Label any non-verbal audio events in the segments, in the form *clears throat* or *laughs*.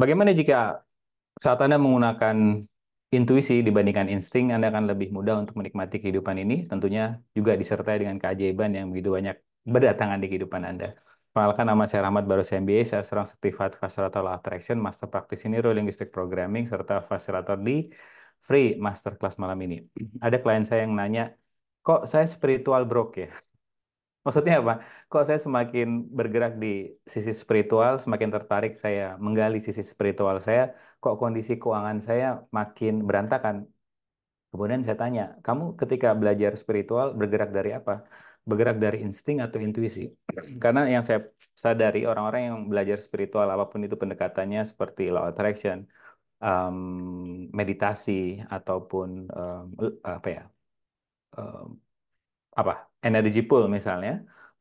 Bagaimana jika saat Anda menggunakan intuisi dibandingkan insting, Anda akan lebih mudah untuk menikmati kehidupan ini, tentunya juga disertai dengan keajaiban yang begitu banyak berdatangan di kehidupan Anda. Perkenalkan nama saya Rahmat Barus MBA, saya seorang Certified Facilitator law Attraction, Master Practice ini Linguistic Programming, serta Facilitator di Free Masterclass malam ini. Ada klien saya yang nanya, kok saya spiritual broke ya? Maksudnya apa? Kok saya semakin bergerak di sisi spiritual, semakin tertarik saya menggali sisi spiritual saya, kok kondisi keuangan saya makin berantakan? Kemudian saya tanya, kamu ketika belajar spiritual bergerak dari apa? Bergerak dari insting atau intuisi? *clears throat* Karena yang saya sadari orang-orang yang belajar spiritual, apapun itu pendekatannya seperti law attraction, um, meditasi, ataupun um, apa ya, um, apa energy pool misalnya,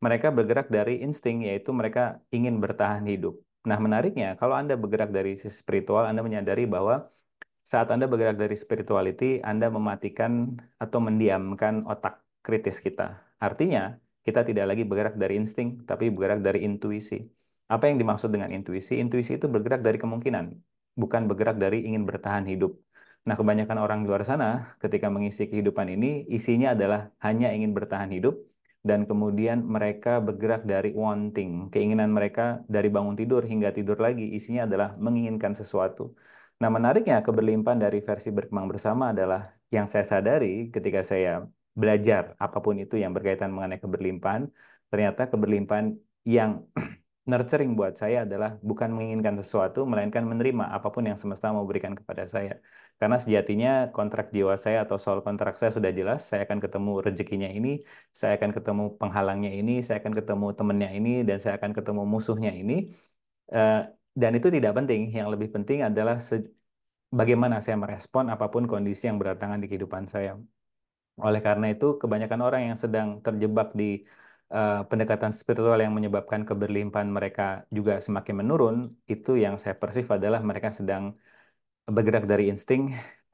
mereka bergerak dari insting yaitu mereka ingin bertahan hidup. Nah, menariknya kalau Anda bergerak dari sisi spiritual, Anda menyadari bahwa saat Anda bergerak dari spirituality, Anda mematikan atau mendiamkan otak kritis kita. Artinya, kita tidak lagi bergerak dari insting, tapi bergerak dari intuisi. Apa yang dimaksud dengan intuisi? Intuisi itu bergerak dari kemungkinan, bukan bergerak dari ingin bertahan hidup. Nah, kebanyakan orang di luar sana ketika mengisi kehidupan ini, isinya adalah hanya ingin bertahan hidup, dan kemudian mereka bergerak dari wanting. Keinginan mereka dari bangun tidur hingga tidur lagi, isinya adalah menginginkan sesuatu. Nah, menariknya keberlimpahan dari versi berkembang bersama adalah yang saya sadari ketika saya belajar apapun itu yang berkaitan mengenai keberlimpahan, ternyata keberlimpahan yang nurturing buat saya adalah bukan menginginkan sesuatu, melainkan menerima apapun yang semesta mau berikan kepada saya. Karena sejatinya kontrak jiwa saya atau soal kontrak saya sudah jelas, saya akan ketemu rezekinya ini, saya akan ketemu penghalangnya ini, saya akan ketemu temennya ini, dan saya akan ketemu musuhnya ini. Eh, dan itu tidak penting. Yang lebih penting adalah bagaimana saya merespon apapun kondisi yang berdatangan di kehidupan saya. Oleh karena itu, kebanyakan orang yang sedang terjebak di uh, pendekatan spiritual yang menyebabkan keberlimpahan mereka juga semakin menurun, itu yang saya persif adalah mereka sedang bergerak dari insting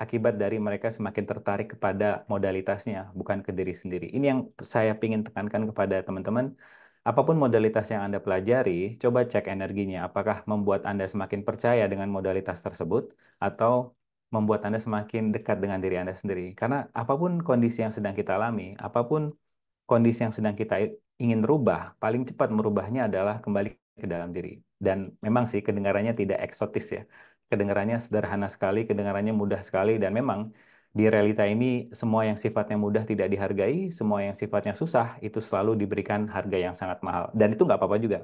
akibat dari mereka semakin tertarik kepada modalitasnya, bukan ke diri sendiri. Ini yang saya ingin tekankan kepada teman-teman. Apapun modalitas yang Anda pelajari, coba cek energinya. Apakah membuat Anda semakin percaya dengan modalitas tersebut atau membuat Anda semakin dekat dengan diri Anda sendiri. Karena apapun kondisi yang sedang kita alami, apapun kondisi yang sedang kita ingin rubah paling cepat merubahnya adalah kembali ke dalam diri. Dan memang sih kedengarannya tidak eksotis ya. Kedengarannya sederhana sekali, kedengarannya mudah sekali dan memang di realita ini semua yang sifatnya mudah tidak dihargai, semua yang sifatnya susah itu selalu diberikan harga yang sangat mahal. Dan itu nggak apa-apa juga.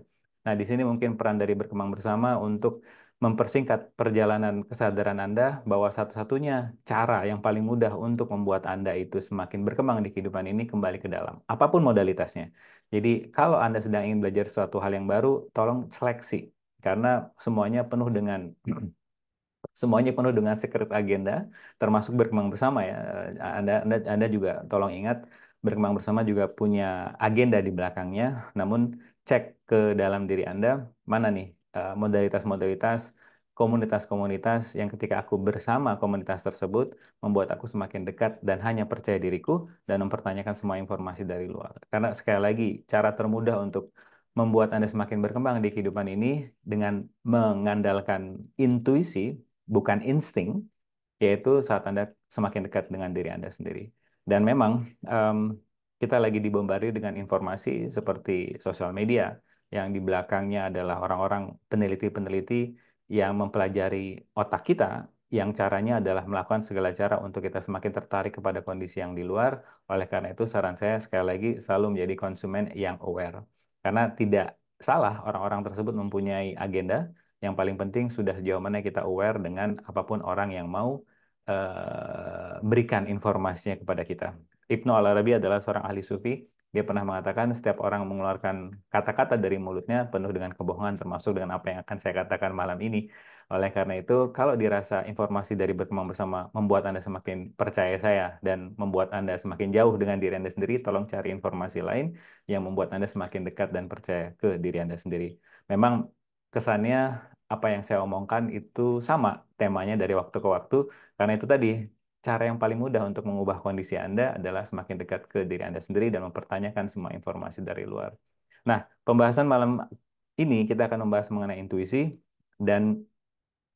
Nah, di sini mungkin peran dari berkembang bersama untuk mempersingkat perjalanan kesadaran Anda bahwa satu-satunya cara yang paling mudah untuk membuat Anda itu semakin berkembang di kehidupan ini kembali ke dalam, apapun modalitasnya. Jadi kalau Anda sedang ingin belajar suatu hal yang baru, tolong seleksi karena semuanya penuh dengan *clears throat* semuanya penuh dengan secret agenda, termasuk berkembang bersama ya. Anda Anda, Anda juga tolong ingat berkembang bersama juga punya agenda di belakangnya, namun cek ke dalam diri Anda, mana nih Eh, modalitas-modalitas komunitas-komunitas yang ketika aku bersama komunitas tersebut membuat aku semakin dekat dan hanya percaya diriku dan mempertanyakan semua informasi dari luar. Karena sekali lagi, cara termudah untuk membuat Anda semakin berkembang di kehidupan ini dengan mengandalkan intuisi, bukan insting, yaitu saat Anda semakin dekat dengan diri Anda sendiri. Dan memang um, kita lagi dibombari dengan informasi seperti sosial media, yang di belakangnya adalah orang-orang peneliti-peneliti yang mempelajari otak kita, yang caranya adalah melakukan segala cara untuk kita semakin tertarik kepada kondisi yang di luar. Oleh karena itu, saran saya sekali lagi selalu menjadi konsumen yang aware. Karena tidak salah orang-orang tersebut mempunyai agenda. Yang paling penting sudah sejauh mana kita aware dengan apapun orang yang mau uh, berikan informasinya kepada kita. Ibnu Al-Arabi adalah seorang ahli sufi dia pernah mengatakan setiap orang mengeluarkan kata-kata dari mulutnya penuh dengan kebohongan termasuk dengan apa yang akan saya katakan malam ini. Oleh karena itu, kalau dirasa informasi dari berkembang bersama membuat Anda semakin percaya saya dan membuat Anda semakin jauh dengan diri Anda sendiri, tolong cari informasi lain yang membuat Anda semakin dekat dan percaya ke diri Anda sendiri. Memang kesannya apa yang saya omongkan itu sama temanya dari waktu ke waktu karena itu tadi cara yang paling mudah untuk mengubah kondisi Anda adalah semakin dekat ke diri Anda sendiri dan mempertanyakan semua informasi dari luar. Nah, pembahasan malam ini kita akan membahas mengenai intuisi dan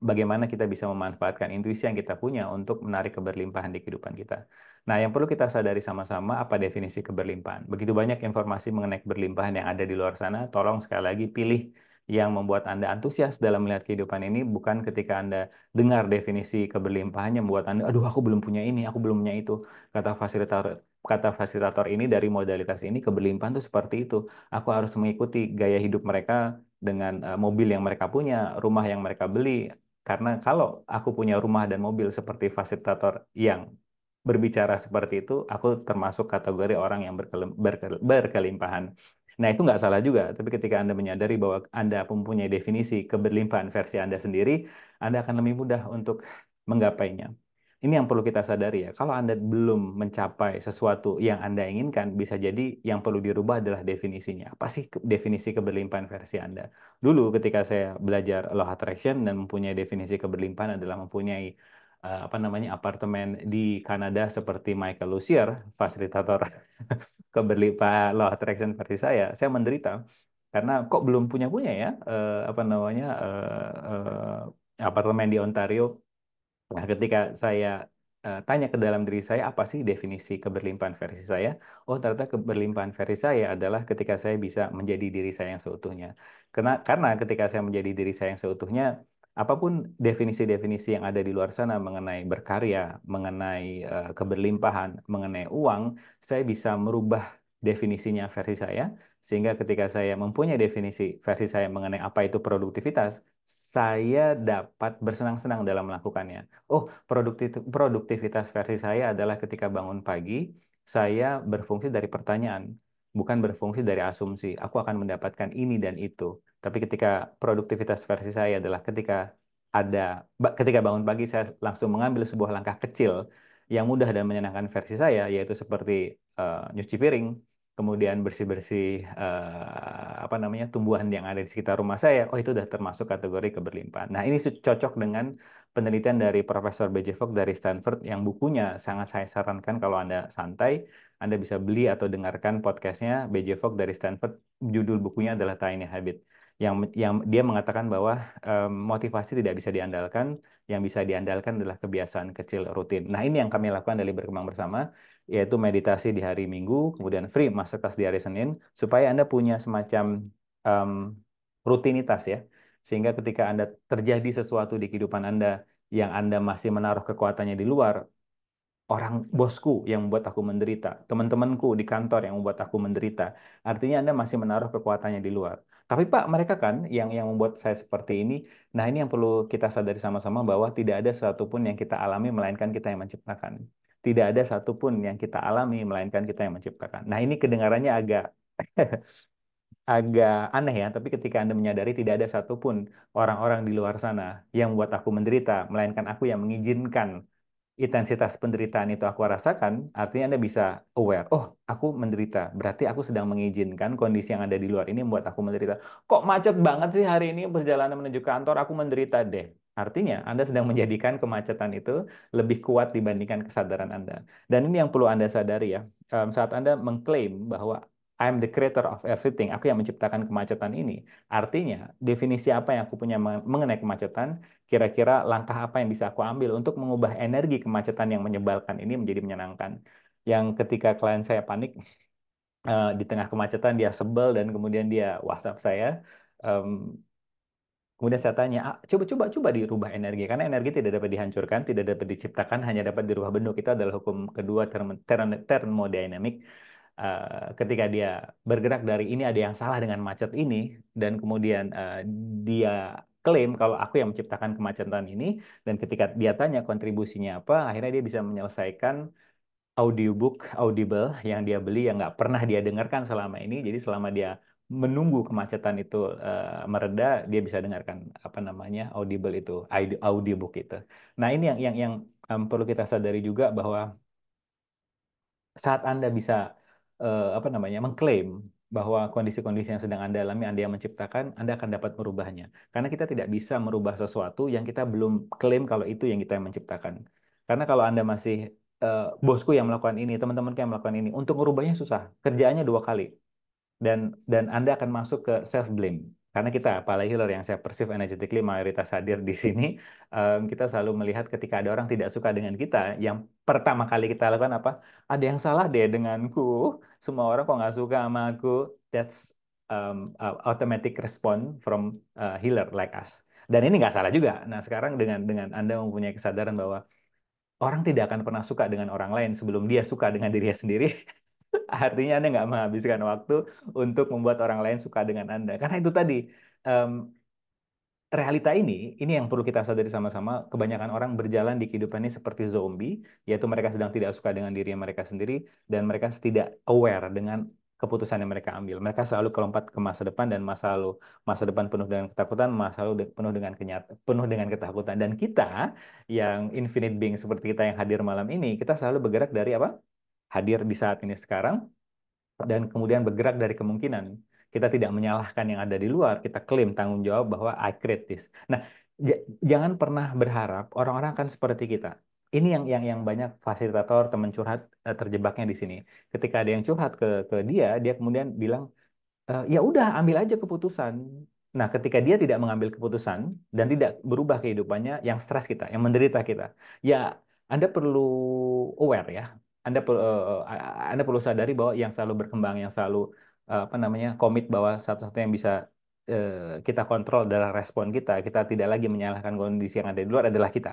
bagaimana kita bisa memanfaatkan intuisi yang kita punya untuk menarik keberlimpahan di kehidupan kita. Nah, yang perlu kita sadari sama-sama apa definisi keberlimpahan. Begitu banyak informasi mengenai keberlimpahan yang ada di luar sana, tolong sekali lagi pilih yang membuat Anda antusias dalam melihat kehidupan ini bukan ketika Anda dengar definisi keberlimpahannya membuat Anda, aduh aku belum punya ini, aku belum punya itu. Kata fasilitator kata fasilitator ini dari modalitas ini keberlimpahan itu seperti itu. Aku harus mengikuti gaya hidup mereka dengan eh, mobil yang mereka punya, rumah yang mereka beli. Karena kalau aku punya rumah dan mobil seperti fasilitator yang berbicara seperti itu, aku termasuk kategori orang yang berkelimpahan. Nah, itu nggak salah juga. Tapi ketika Anda menyadari bahwa Anda mempunyai definisi keberlimpahan versi Anda sendiri, Anda akan lebih mudah untuk menggapainya. Ini yang perlu kita sadari ya. Kalau Anda belum mencapai sesuatu yang Anda inginkan, bisa jadi yang perlu dirubah adalah definisinya. Apa sih definisi keberlimpahan versi Anda? Dulu ketika saya belajar Law Attraction dan mempunyai definisi keberlimpahan adalah mempunyai Eh, apa namanya apartemen di Kanada seperti Michael Lucier, fasilitator *laughs* keberlipa eh, law attraction versi saya, saya menderita karena kok belum punya punya ya eh, apa namanya apartemen di Ontario. Nah, ketika saya tanya ke dalam diri saya apa sih definisi keberlimpahan versi saya? Oh ternyata keberlimpahan versi saya adalah ketika saya bisa menjadi diri saya yang seutuhnya. Karena karena ketika saya menjadi diri saya yang seutuhnya, apapun definisi-definisi yang ada di luar sana mengenai berkarya, mengenai uh, keberlimpahan, mengenai uang, saya bisa merubah definisinya versi saya sehingga ketika saya mempunyai definisi versi saya mengenai apa itu produktivitas, saya dapat bersenang-senang dalam melakukannya. Oh, produktif produktivitas versi saya adalah ketika bangun pagi, saya berfungsi dari pertanyaan bukan berfungsi dari asumsi aku akan mendapatkan ini dan itu tapi ketika produktivitas versi saya adalah ketika ada ketika bangun pagi saya langsung mengambil sebuah langkah kecil yang mudah dan menyenangkan versi saya yaitu seperti uh, nyuci piring kemudian bersih-bersih uh, apa namanya tumbuhan yang ada di sekitar rumah saya oh itu sudah termasuk kategori keberlimpahan nah ini cocok dengan penelitian dari Profesor B.J. Fogg dari Stanford yang bukunya sangat saya sarankan kalau Anda santai, Anda bisa beli atau dengarkan podcastnya B.J. Fogg dari Stanford. Judul bukunya adalah Tiny Habit. Yang, yang dia mengatakan bahwa um, motivasi tidak bisa diandalkan, yang bisa diandalkan adalah kebiasaan kecil rutin. Nah ini yang kami lakukan dari berkembang bersama, yaitu meditasi di hari Minggu, kemudian free masterclass di hari Senin, supaya Anda punya semacam um, rutinitas ya sehingga ketika Anda terjadi sesuatu di kehidupan Anda yang Anda masih menaruh kekuatannya di luar, orang bosku yang membuat aku menderita, teman-temanku di kantor yang membuat aku menderita. Artinya Anda masih menaruh kekuatannya di luar. Tapi Pak, mereka kan yang yang membuat saya seperti ini. Nah, ini yang perlu kita sadari sama-sama bahwa tidak ada satupun yang kita alami melainkan kita yang menciptakan. Tidak ada satupun yang kita alami melainkan kita yang menciptakan. Nah, ini kedengarannya agak *laughs* agak aneh ya, tapi ketika Anda menyadari tidak ada satupun orang-orang di luar sana yang membuat aku menderita, melainkan aku yang mengizinkan intensitas penderitaan itu aku rasakan, artinya Anda bisa aware, oh aku menderita, berarti aku sedang mengizinkan kondisi yang ada di luar ini membuat aku menderita. Kok macet banget sih hari ini perjalanan menuju kantor, aku menderita deh. Artinya Anda sedang menjadikan kemacetan itu lebih kuat dibandingkan kesadaran Anda. Dan ini yang perlu Anda sadari ya, mmm, saat Anda mengklaim bahwa I'm the creator of everything. Aku yang menciptakan kemacetan ini. Artinya, definisi apa yang aku punya mengenai kemacetan, kira-kira langkah apa yang bisa aku ambil untuk mengubah energi kemacetan yang menyebalkan ini menjadi menyenangkan. Yang ketika klien saya panik, eh, di tengah kemacetan dia sebel dan kemudian dia WhatsApp saya, um, Kemudian saya tanya, coba ah, coba coba coba dirubah energi karena energi tidak dapat dihancurkan, tidak dapat diciptakan, hanya dapat dirubah bentuk. Itu adalah hukum kedua term termodinamik uh, ketika dia bergerak dari ini ada yang salah dengan macet ini dan kemudian uh, dia klaim kalau aku yang menciptakan kemacetan ini dan ketika dia tanya kontribusinya apa akhirnya dia bisa menyelesaikan audiobook audible yang dia beli yang nggak pernah dia dengarkan selama ini jadi selama dia menunggu kemacetan itu uh, mereda dia bisa dengarkan apa namanya audible itu audiobook itu nah ini yang yang yang um, perlu kita sadari juga bahwa saat anda bisa uh, apa namanya mengklaim bahwa kondisi-kondisi yang sedang Anda alami, Anda yang menciptakan, Anda akan dapat merubahnya. Karena kita tidak bisa merubah sesuatu yang kita belum klaim kalau itu yang kita yang menciptakan. Karena kalau Anda masih uh, bosku yang melakukan ini, teman-teman yang melakukan ini, untuk merubahnya susah. Kerjaannya dua kali. Dan dan Anda akan masuk ke self blame. Karena kita, apalagi healer yang saya perceive energetically mayoritas hadir di sini, um, kita selalu melihat ketika ada orang tidak suka dengan kita, yang pertama kali kita lakukan apa? Ada yang salah deh denganku, semua orang kok nggak suka sama aku. That's um, uh, automatic response from uh, healer like us. Dan ini nggak salah juga. Nah sekarang dengan dengan Anda mempunyai kesadaran bahwa orang tidak akan pernah suka dengan orang lain sebelum dia suka dengan dirinya sendiri. Artinya Anda nggak menghabiskan waktu untuk membuat orang lain suka dengan Anda. Karena itu tadi, um, realita ini, ini yang perlu kita sadari sama-sama, kebanyakan orang berjalan di kehidupan ini seperti zombie, yaitu mereka sedang tidak suka dengan diri mereka sendiri, dan mereka tidak aware dengan keputusan yang mereka ambil. Mereka selalu kelompat ke masa depan dan masa lalu. Masa depan penuh dengan ketakutan, masa lalu penuh dengan kenyata, penuh dengan ketakutan. Dan kita yang infinite being seperti kita yang hadir malam ini, kita selalu bergerak dari apa? hadir di saat ini sekarang dan kemudian bergerak dari kemungkinan kita tidak menyalahkan yang ada di luar kita klaim tanggung jawab bahwa I create this nah jangan pernah berharap orang-orang akan seperti kita ini yang yang yang banyak fasilitator teman curhat eh, terjebaknya di sini ketika ada yang curhat ke ke dia dia kemudian bilang e, ya udah ambil aja keputusan Nah, ketika dia tidak mengambil keputusan dan tidak berubah kehidupannya, yang stres kita, yang menderita kita, ya Anda perlu aware ya. Anda perlu uh, Anda perlu sadari bahwa yang selalu berkembang, yang selalu uh, apa namanya komit bahwa satu-satunya yang bisa uh, kita kontrol adalah respon kita. Kita tidak lagi menyalahkan kondisi yang ada di luar adalah kita.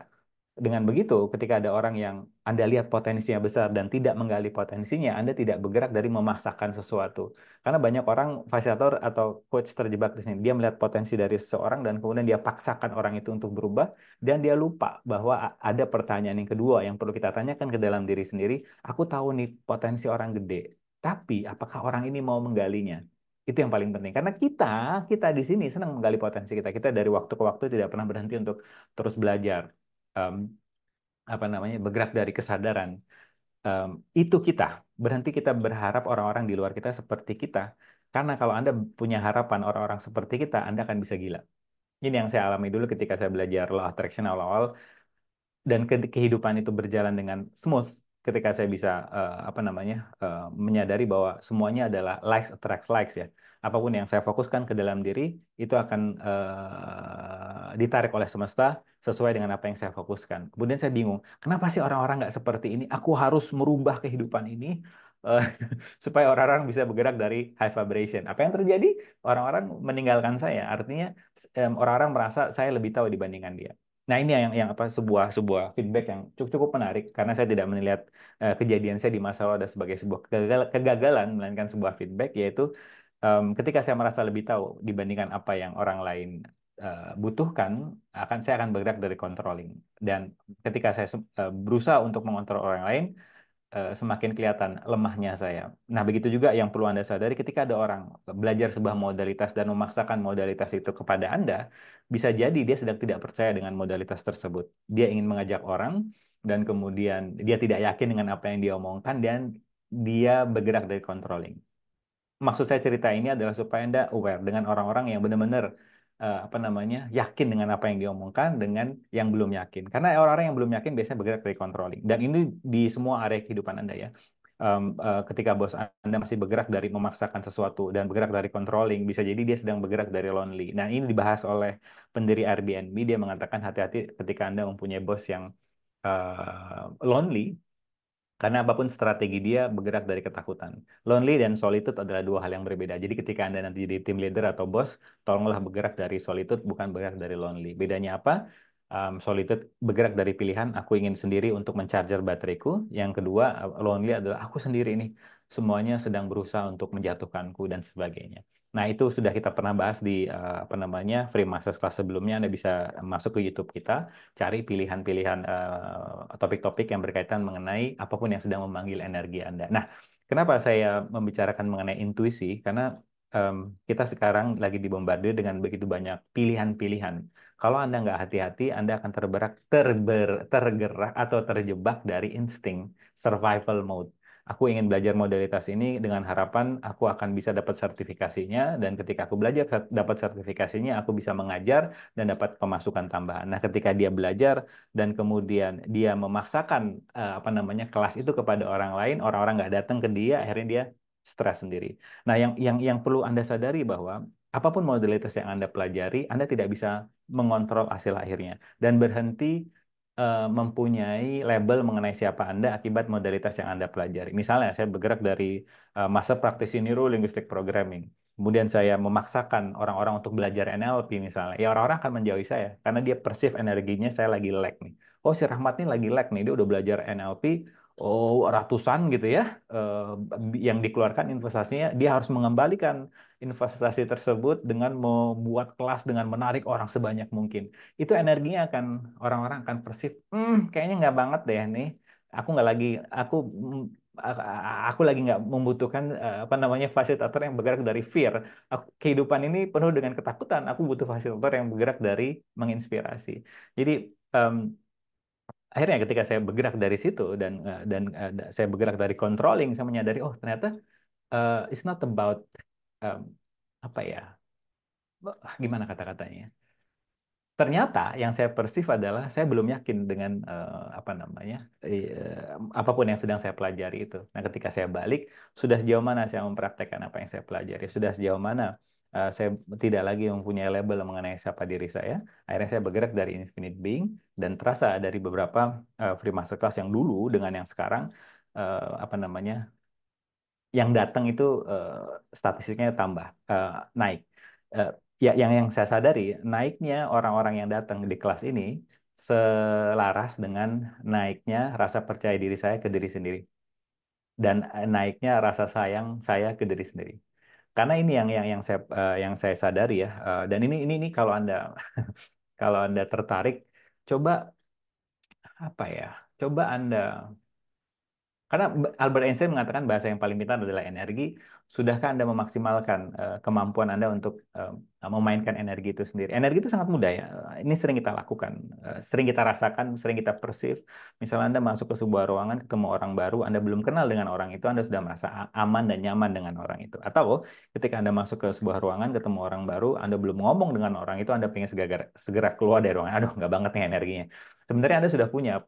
Dengan begitu, ketika ada orang yang Anda lihat potensinya besar dan tidak menggali potensinya, Anda tidak bergerak dari memaksakan sesuatu. Karena banyak orang, fasilitator atau coach terjebak di sini. Dia melihat potensi dari seseorang dan kemudian dia paksakan orang itu untuk berubah dan dia lupa bahwa ada pertanyaan yang kedua yang perlu kita tanyakan ke dalam diri sendiri. Aku tahu nih potensi orang gede, tapi apakah orang ini mau menggalinya? Itu yang paling penting. Karena kita, kita di sini senang menggali potensi kita. Kita dari waktu ke waktu tidak pernah berhenti untuk terus belajar um, apa namanya bergerak dari kesadaran um, itu kita berhenti kita berharap orang-orang di luar kita seperti kita karena kalau anda punya harapan orang-orang seperti kita anda akan bisa gila ini yang saya alami dulu ketika saya belajar law attraction awal-awal dan kehidupan itu berjalan dengan smooth ketika saya bisa uh, apa namanya uh, menyadari bahwa semuanya adalah likes attracts likes ya apapun yang saya fokuskan ke dalam diri itu akan uh, ditarik oleh semesta sesuai dengan apa yang saya fokuskan kemudian saya bingung kenapa sih orang-orang nggak seperti ini aku harus merubah kehidupan ini uh, *laughs* supaya orang-orang bisa bergerak dari high vibration apa yang terjadi orang-orang meninggalkan saya artinya orang-orang um, merasa saya lebih tahu dibandingkan dia Nah, ini yang yang apa sebuah sebuah feedback yang cukup cukup menarik karena saya tidak melihat uh, kejadian saya di masa lalu ada sebagai sebuah kegagalan, kegagalan melainkan sebuah feedback yaitu um, ketika saya merasa lebih tahu dibandingkan apa yang orang lain uh, butuhkan akan saya akan bergerak dari controlling dan ketika saya uh, berusaha untuk mengontrol orang lain semakin kelihatan lemahnya saya. Nah, begitu juga yang perlu Anda sadari ketika ada orang belajar sebuah modalitas dan memaksakan modalitas itu kepada Anda, bisa jadi dia sedang tidak percaya dengan modalitas tersebut. Dia ingin mengajak orang dan kemudian dia tidak yakin dengan apa yang dia omongkan dan dia bergerak dari controlling. Maksud saya cerita ini adalah supaya Anda aware dengan orang-orang yang benar-benar uh, apa namanya yakin dengan apa yang diomongkan dengan yang belum yakin. Karena orang-orang yang belum yakin biasanya bergerak dari controlling. Dan ini di semua area kehidupan Anda ya um, uh, ketika bos Anda masih bergerak dari memaksakan sesuatu dan bergerak dari controlling, bisa jadi dia sedang bergerak dari lonely. Nah, ini dibahas oleh pendiri Airbnb, dia mengatakan hati-hati ketika Anda mempunyai bos yang uh, lonely, karena apapun strategi dia bergerak dari ketakutan. Lonely dan solitude adalah dua hal yang berbeda. Jadi ketika Anda nanti jadi tim leader atau bos, tolonglah bergerak dari solitude bukan bergerak dari lonely. Bedanya apa? um, solitude bergerak dari pilihan aku ingin sendiri untuk mencharger bateriku. Yang kedua, eh, lonely adalah aku sendiri ini semuanya sedang berusaha untuk menjatuhkanku dan sebagainya. Nah, itu sudah kita pernah bahas di uh, apa namanya free master class sebelumnya. Anda bisa masuk ke YouTube kita, cari pilihan-pilihan eh, topik-topik uh, -topik yang berkaitan mengenai apapun yang sedang memanggil energi Anda. Nah, kenapa saya membicarakan mengenai intuisi? Karena um, kita sekarang lagi dibombardir dengan begitu banyak pilihan-pilihan. Kalau Anda nggak hati-hati, Anda akan terberak, terber, tergerak atau terjebak dari insting survival mode. Aku ingin belajar modalitas ini dengan harapan aku akan bisa dapat sertifikasinya dan ketika aku belajar dapat sertifikasinya aku bisa mengajar dan dapat pemasukan tambahan. Nah, ketika dia belajar dan kemudian dia memaksakan eh, apa namanya kelas itu kepada orang lain, orang-orang nggak datang ke dia, akhirnya dia stres sendiri. Nah, yang yang yang perlu Anda sadari bahwa apapun modalitas yang Anda pelajari, Anda tidak bisa mengontrol hasil akhirnya dan berhenti uh, mempunyai label mengenai siapa Anda akibat modalitas yang Anda pelajari. Misalnya saya bergerak dari uh, eh, masa praktisi neuro linguistic programming. Kemudian saya memaksakan orang-orang untuk belajar NLP misalnya. Ya orang-orang akan menjauhi saya karena dia persif energinya saya lagi lag nih. Oh si Rahmat nih lagi lag nih, dia udah belajar NLP, oh ratusan gitu ya eh, yang dikeluarkan investasinya dia harus mengembalikan investasi tersebut dengan membuat kelas dengan menarik orang sebanyak mungkin itu energinya akan orang-orang akan persif hmm, kayaknya nggak banget deh nih aku nggak lagi aku mm, aku lagi nggak membutuhkan eh, apa namanya fasilitator yang bergerak dari fear. Aku, kehidupan ini penuh dengan ketakutan. Aku butuh fasilitator yang bergerak dari menginspirasi. Jadi um, akhirnya ketika saya bergerak dari situ dan eh, dan eh, saya bergerak dari controlling saya menyadari oh ternyata uh, it's not about um, apa ya gimana kata-katanya ternyata yang saya persif adalah saya belum yakin dengan uh, apa namanya uh, apapun yang sedang saya pelajari itu nah ketika saya balik sudah sejauh mana saya mempraktekkan apa yang saya pelajari sudah sejauh mana uh, saya tidak lagi mempunyai label mengenai siapa diri saya. Akhirnya saya bergerak dari infinite being dan terasa dari beberapa uh, free masterclass yang dulu dengan yang sekarang uh, apa namanya yang datang itu uh, statistiknya tambah uh, naik. Uh, ya yang yang saya sadari naiknya orang-orang yang datang di kelas ini selaras dengan naiknya rasa percaya diri saya ke diri sendiri dan naiknya rasa sayang saya ke diri sendiri karena ini yang yang yang saya uh, yang saya sadari ya uh, dan ini ini ini kalau anda *laughs* kalau anda tertarik coba apa ya coba anda karena Albert Einstein mengatakan bahasa yang paling pintar adalah energi sudahkah Anda memaksimalkan uh, kemampuan Anda untuk uh, memainkan energi itu sendiri? Energi itu sangat mudah ya. Ini sering kita lakukan, uh, sering kita rasakan, sering kita perceive. Misalnya Anda masuk ke sebuah ruangan, ketemu orang baru, Anda belum kenal dengan orang itu, Anda sudah merasa aman dan nyaman dengan orang itu. Atau ketika Anda masuk ke sebuah ruangan, ketemu orang baru, Anda belum ngomong dengan orang itu, Anda pengen segera, segera keluar dari ruangan. Aduh, nggak banget nih energinya. Sebenarnya Anda sudah punya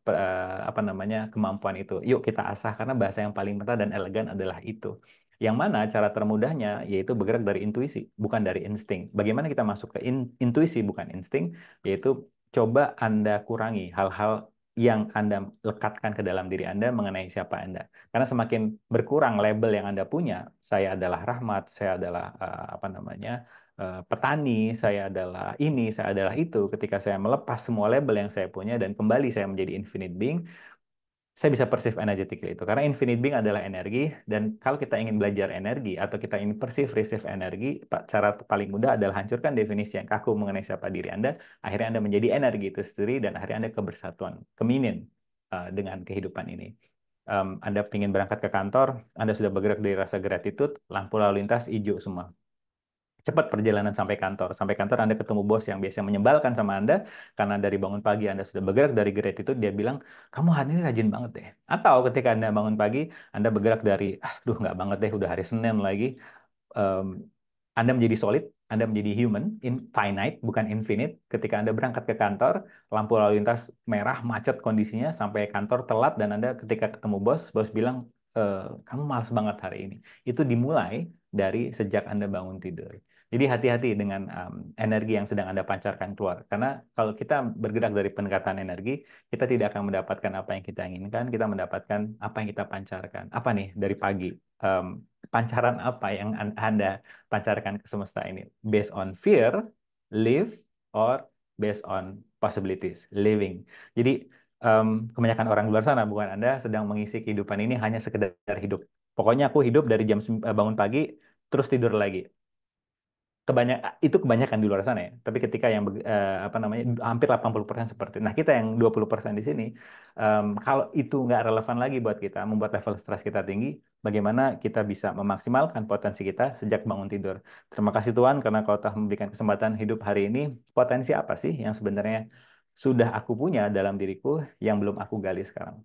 apa namanya kemampuan itu. Yuk kita asah karena bahasa yang paling penting dan elegan adalah itu. Yang mana cara termudahnya yaitu bergerak dari intuisi, bukan dari insting. Bagaimana kita masuk ke in, intuisi bukan insting, yaitu coba Anda kurangi hal-hal yang Anda lekatkan ke dalam diri Anda mengenai siapa Anda. Karena semakin berkurang label yang Anda punya, saya adalah rahmat, saya adalah uh, apa namanya? Uh, petani, saya adalah ini, saya adalah itu. Ketika saya melepas semua label yang saya punya dan kembali saya menjadi infinite being, saya bisa perceive energetically itu. Karena infinite being adalah energi, dan kalau kita ingin belajar energi, atau kita ingin perceive, receive energi, cara paling mudah adalah hancurkan definisi yang kaku mengenai siapa diri Anda, akhirnya Anda menjadi energi itu sendiri, dan akhirnya Anda kebersatuan, keminin uh, dengan kehidupan ini. Um, anda ingin berangkat ke kantor, Anda sudah bergerak dari rasa gratitude, lampu lalu lintas hijau semua cepat perjalanan sampai kantor. Sampai kantor Anda ketemu bos yang biasanya menyebalkan sama Anda karena dari bangun pagi Anda sudah bergerak dari grade itu dia bilang, "Kamu hari ini rajin banget deh." Atau ketika Anda bangun pagi, Anda bergerak dari, "Aduh, ah, nggak banget deh, udah hari Senin lagi." Um, anda menjadi solid, Anda menjadi human, infinite, bukan infinite. Ketika Anda berangkat ke kantor, lampu lalu lintas merah, macet kondisinya, sampai kantor telat, dan Anda ketika ketemu bos, bos bilang, eh, kamu males banget hari ini. Itu dimulai dari sejak Anda bangun tidur. Jadi hati-hati dengan um, energi yang sedang Anda pancarkan keluar. Karena kalau kita bergerak dari pendekatan energi, kita tidak akan mendapatkan apa yang kita inginkan, kita mendapatkan apa yang kita pancarkan. Apa nih dari pagi? Um, pancaran apa yang Anda pancarkan ke semesta ini? Based on fear, live, or based on possibilities, living. Jadi um, kebanyakan orang luar sana, bukan Anda, sedang mengisi kehidupan ini hanya sekedar hidup. Pokoknya aku hidup dari jam eh, bangun pagi, terus tidur lagi kebanyak itu kebanyakan di luar sana ya. Tapi ketika yang uh, apa namanya hampir 80% seperti nah kita yang 20% di sini um, kalau itu nggak relevan lagi buat kita membuat level stres kita tinggi, bagaimana kita bisa memaksimalkan potensi kita sejak bangun tidur. Terima kasih Tuhan karena kau telah memberikan kesempatan hidup hari ini. Potensi apa sih yang sebenarnya sudah aku punya dalam diriku yang belum aku gali sekarang?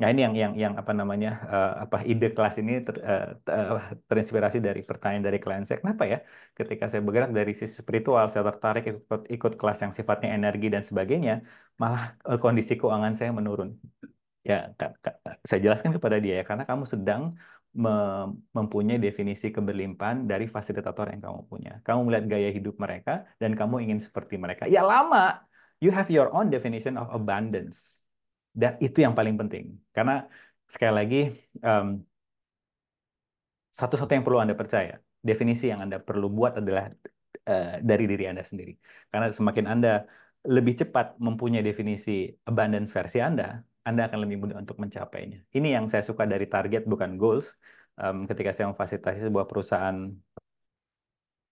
Nah ini yang yang yang apa namanya uh, apa ide kelas ini ter, uh, eh, ter, uh, terinspirasi dari pertanyaan dari klien saya. Kenapa ya? Ketika saya bergerak dari sisi spiritual, saya tertarik ikut, ikut kelas yang sifatnya energi dan sebagainya, malah eh, kondisi keuangan saya menurun. Ya, saya jelaskan kepada dia ya, karena kamu sedang mempunyai definisi keberlimpahan dari fasilitator yang kamu punya. Kamu melihat gaya hidup mereka dan kamu ingin seperti mereka. Ya lama, you have your own definition of abundance dan itu yang paling penting. Karena sekali lagi, um, satu-satu yang perlu Anda percaya, definisi yang Anda perlu buat adalah uh, dari diri Anda sendiri. Karena semakin Anda lebih cepat mempunyai definisi abundance versi Anda, Anda akan lebih mudah untuk mencapainya. Ini yang saya suka dari target, bukan goals. Um, ketika saya memfasilitasi sebuah perusahaan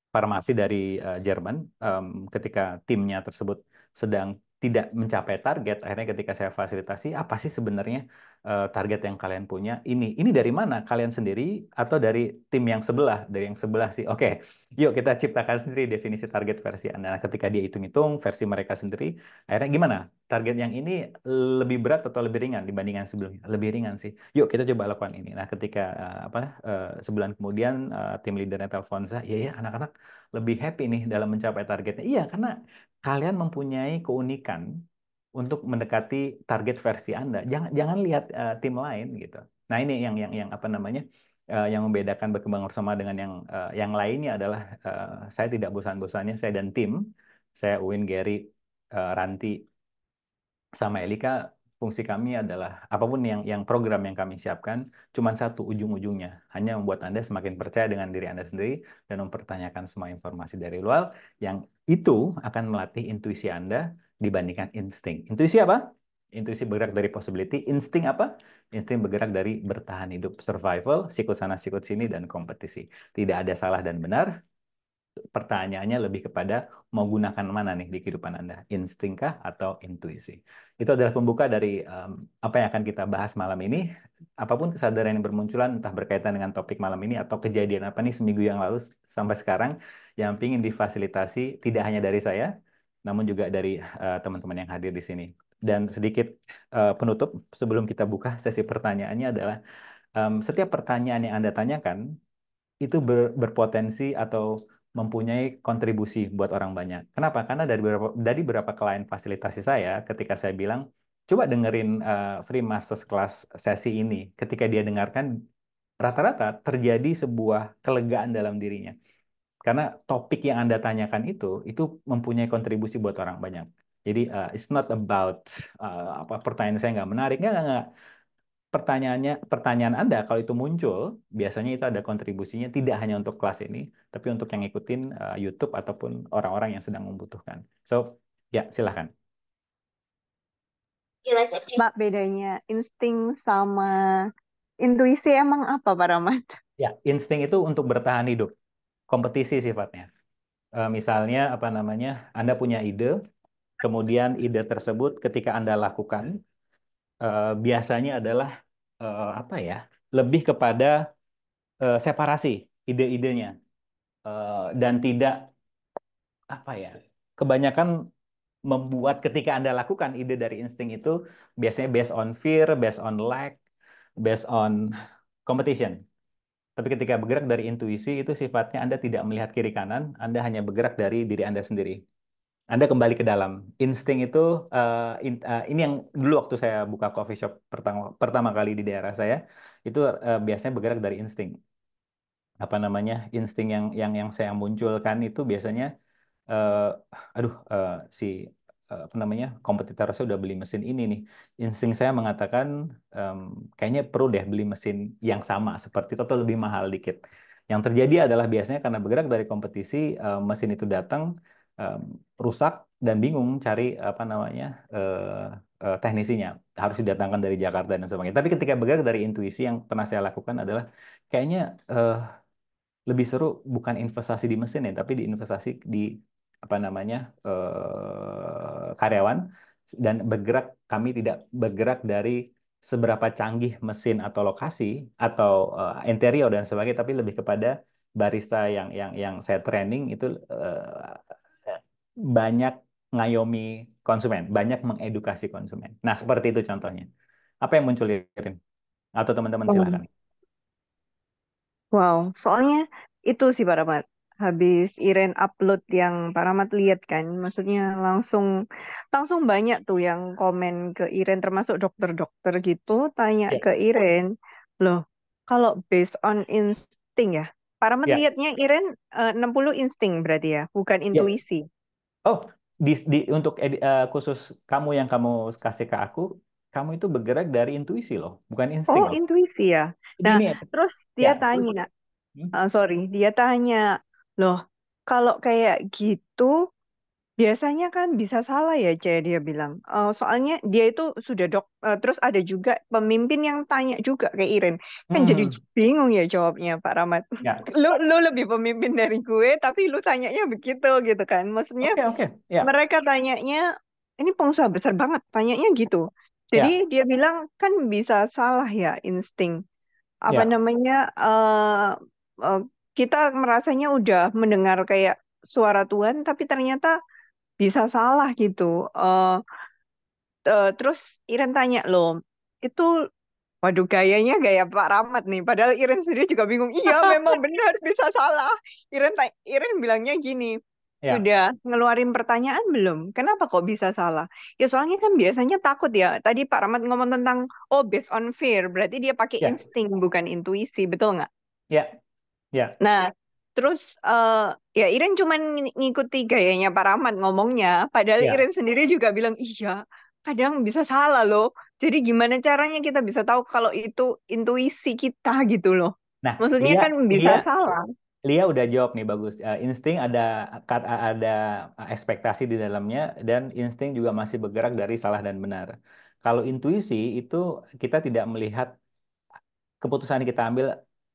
farmasi dari uh, Jerman, um, ketika timnya tersebut sedang tidak mencapai target akhirnya ketika saya fasilitasi apa sih sebenarnya Eh, target yang kalian punya ini. Ini dari mana? Kalian sendiri atau dari tim yang sebelah? Dari yang sebelah sih. Oke, okay. yuk kita ciptakan sendiri definisi target versi Anda. Nah, ketika dia hitung-hitung versi mereka sendiri, akhirnya gimana? Target yang ini lebih berat atau lebih ringan dibandingkan sebelumnya? Lebih ringan sih. Yuk kita coba lakukan ini. Nah, ketika eh, apa eh, sebulan kemudian uh, tim leadernya telepon saya, ya ya anak-anak lebih happy nih dalam mencapai targetnya. Iya, karena kalian mempunyai keunikan untuk mendekati target versi Anda. Jangan jangan lihat uh, tim lain gitu. Nah, ini yang yang yang apa namanya? Uh, yang membedakan berkembang bersama dengan yang uh, yang lainnya adalah uh, saya tidak bosan-bosannya saya dan tim, saya Uin, Gary, uh, Ranti sama Elika fungsi kami adalah apapun yang yang program yang kami siapkan cuma satu ujung-ujungnya hanya membuat Anda semakin percaya dengan diri Anda sendiri dan mempertanyakan semua informasi dari luar yang itu akan melatih intuisi Anda dibandingkan insting. Intuisi apa? Intuisi bergerak dari possibility. Insting apa? Insting bergerak dari bertahan hidup, survival, sikut sana, sikut sini, dan kompetisi. Tidak ada salah dan benar. Pertanyaannya lebih kepada mau gunakan mana nih di kehidupan Anda? Insting kah atau intuisi? Itu adalah pembuka dari um, apa yang akan kita bahas malam ini. Apapun kesadaran yang bermunculan, entah berkaitan dengan topik malam ini atau kejadian apa nih seminggu yang lalu sampai sekarang, yang ingin difasilitasi tidak hanya dari saya, namun juga dari eh, teman-teman uh, yang hadir di sini. Dan sedikit uh, penutup sebelum kita buka sesi pertanyaannya adalah um, setiap pertanyaan yang Anda tanyakan itu ber, berpotensi atau mempunyai kontribusi buat orang banyak. Kenapa? Karena dari beberapa, dari beberapa klien fasilitasi saya, ketika saya bilang, coba dengerin uh, free class sesi ini. Ketika dia dengarkan, rata-rata terjadi sebuah kelegaan dalam dirinya. Karena topik yang Anda tanyakan itu, itu mempunyai kontribusi buat orang banyak. Jadi uh, it's not about uh, apa pertanyaan saya nggak menarik, nggak nggak. Pertanyaannya, pertanyaan Anda kalau itu muncul, biasanya itu ada kontribusinya tidak hanya untuk kelas ini, tapi untuk yang ikutin uh, eh, YouTube ataupun orang-orang yang sedang membutuhkan. So, ya silahkan. Iya, Mbak bedanya insting sama intuisi emang apa Pak Rahmat? Ya, insting itu untuk bertahan hidup kompetisi sifatnya. E, misalnya apa namanya, Anda punya ide, kemudian ide tersebut ketika Anda lakukan e, biasanya adalah e, apa ya, lebih kepada e, separasi ide-idenya e, dan tidak apa ya, kebanyakan membuat ketika Anda lakukan ide dari insting itu biasanya based on fear, based on lack, based on competition tapi ketika bergerak dari intuisi itu sifatnya Anda tidak melihat kiri kanan, Anda hanya bergerak dari diri Anda sendiri. Anda kembali ke dalam. Insting itu uh, in, uh, ini yang dulu waktu saya buka coffee shop pertama pertama kali di daerah saya itu uh, biasanya bergerak dari insting. Apa namanya? Insting yang yang yang saya munculkan itu biasanya uh, aduh uh, si Eh, apa namanya kompetitor saya udah beli mesin ini nih insting saya mengatakan um, kayaknya perlu deh beli mesin yang sama seperti itu atau lebih mahal dikit yang terjadi adalah biasanya karena bergerak dari kompetisi um, mesin itu datang um, rusak dan bingung cari apa namanya uh, uh, teknisinya harus didatangkan dari Jakarta dan sebagainya tapi ketika bergerak dari intuisi yang pernah saya lakukan adalah kayaknya uh, lebih seru bukan investasi di mesin ya tapi di investasi di apa namanya karyawan dan bergerak kami tidak bergerak dari seberapa canggih mesin atau lokasi atau uh, interior dan sebagainya tapi lebih kepada barista yang yang yang saya training itu uh, banyak ngayomi konsumen, banyak mengedukasi konsumen. Nah, seperti itu contohnya. Apa yang muncul di Atau teman-teman silakan. Wow, soalnya itu sih Pak Rahmat habis Iren upload yang Paramat lihat kan, maksudnya langsung langsung banyak tuh yang komen ke Iren termasuk dokter-dokter gitu tanya yeah. ke Iren, loh kalau based on insting ya, Paramat yeah. lihatnya Iren uh, 60 insting berarti ya, bukan ya. intuisi. Yeah. Oh, di, di untuk uh, khusus kamu yang kamu kasih ke aku, kamu itu bergerak dari intuisi loh, bukan insting. Oh, loh. intuisi ya. Nah, ya. terus dia yeah, ya, tanya, Uh, sorry, dia tanya Loh, kalau kayak gitu, biasanya kan bisa salah ya, C, dia bilang. Uh, soalnya dia itu sudah dok, uh, terus ada juga pemimpin yang tanya juga ke Irin. Kan jadi hmm. bingung ya jawabnya, Pak Rahmat. ya. *laughs* Lu, lu lebih pemimpin dari gue, tapi lu tanyanya begitu gitu kan. Maksudnya Oke, oke. Ya, mereka tanyanya ini pengusaha besar banget tanyanya gitu ya. jadi dia bilang kan bisa salah ya insting apa ya. namanya uh, uh, kita merasanya udah mendengar kayak suara Tuhan tapi ternyata bisa salah gitu uh, uh, terus Iren tanya loh itu waduh gayanya gaya Pak Rahmat nih padahal Iren sendiri juga bingung iya *laughs* memang benar bisa salah Iren Iren bilangnya gini ya. sudah ngeluarin pertanyaan belum? Kenapa kok bisa salah? Ya soalnya kan biasanya takut ya. Tadi Pak Rahmat ngomong tentang oh based on fear, berarti dia pakai ya. insting bukan intuisi, betul nggak? Ya, Ya. Nah, terus uh, ya Irin cuma ng ngikuti gayanya Pak Rahmat ngomongnya, padahal ya. Iren sendiri juga bilang iya, kadang bisa salah loh. Jadi gimana caranya kita bisa tahu kalau itu intuisi kita gitu loh. Nah, maksudnya Lia, kan bisa Lia, salah. Lia udah jawab nih bagus. Uh, insting ada ada ekspektasi di dalamnya dan insting juga masih bergerak dari salah dan benar. Kalau intuisi itu kita tidak melihat keputusan yang kita ambil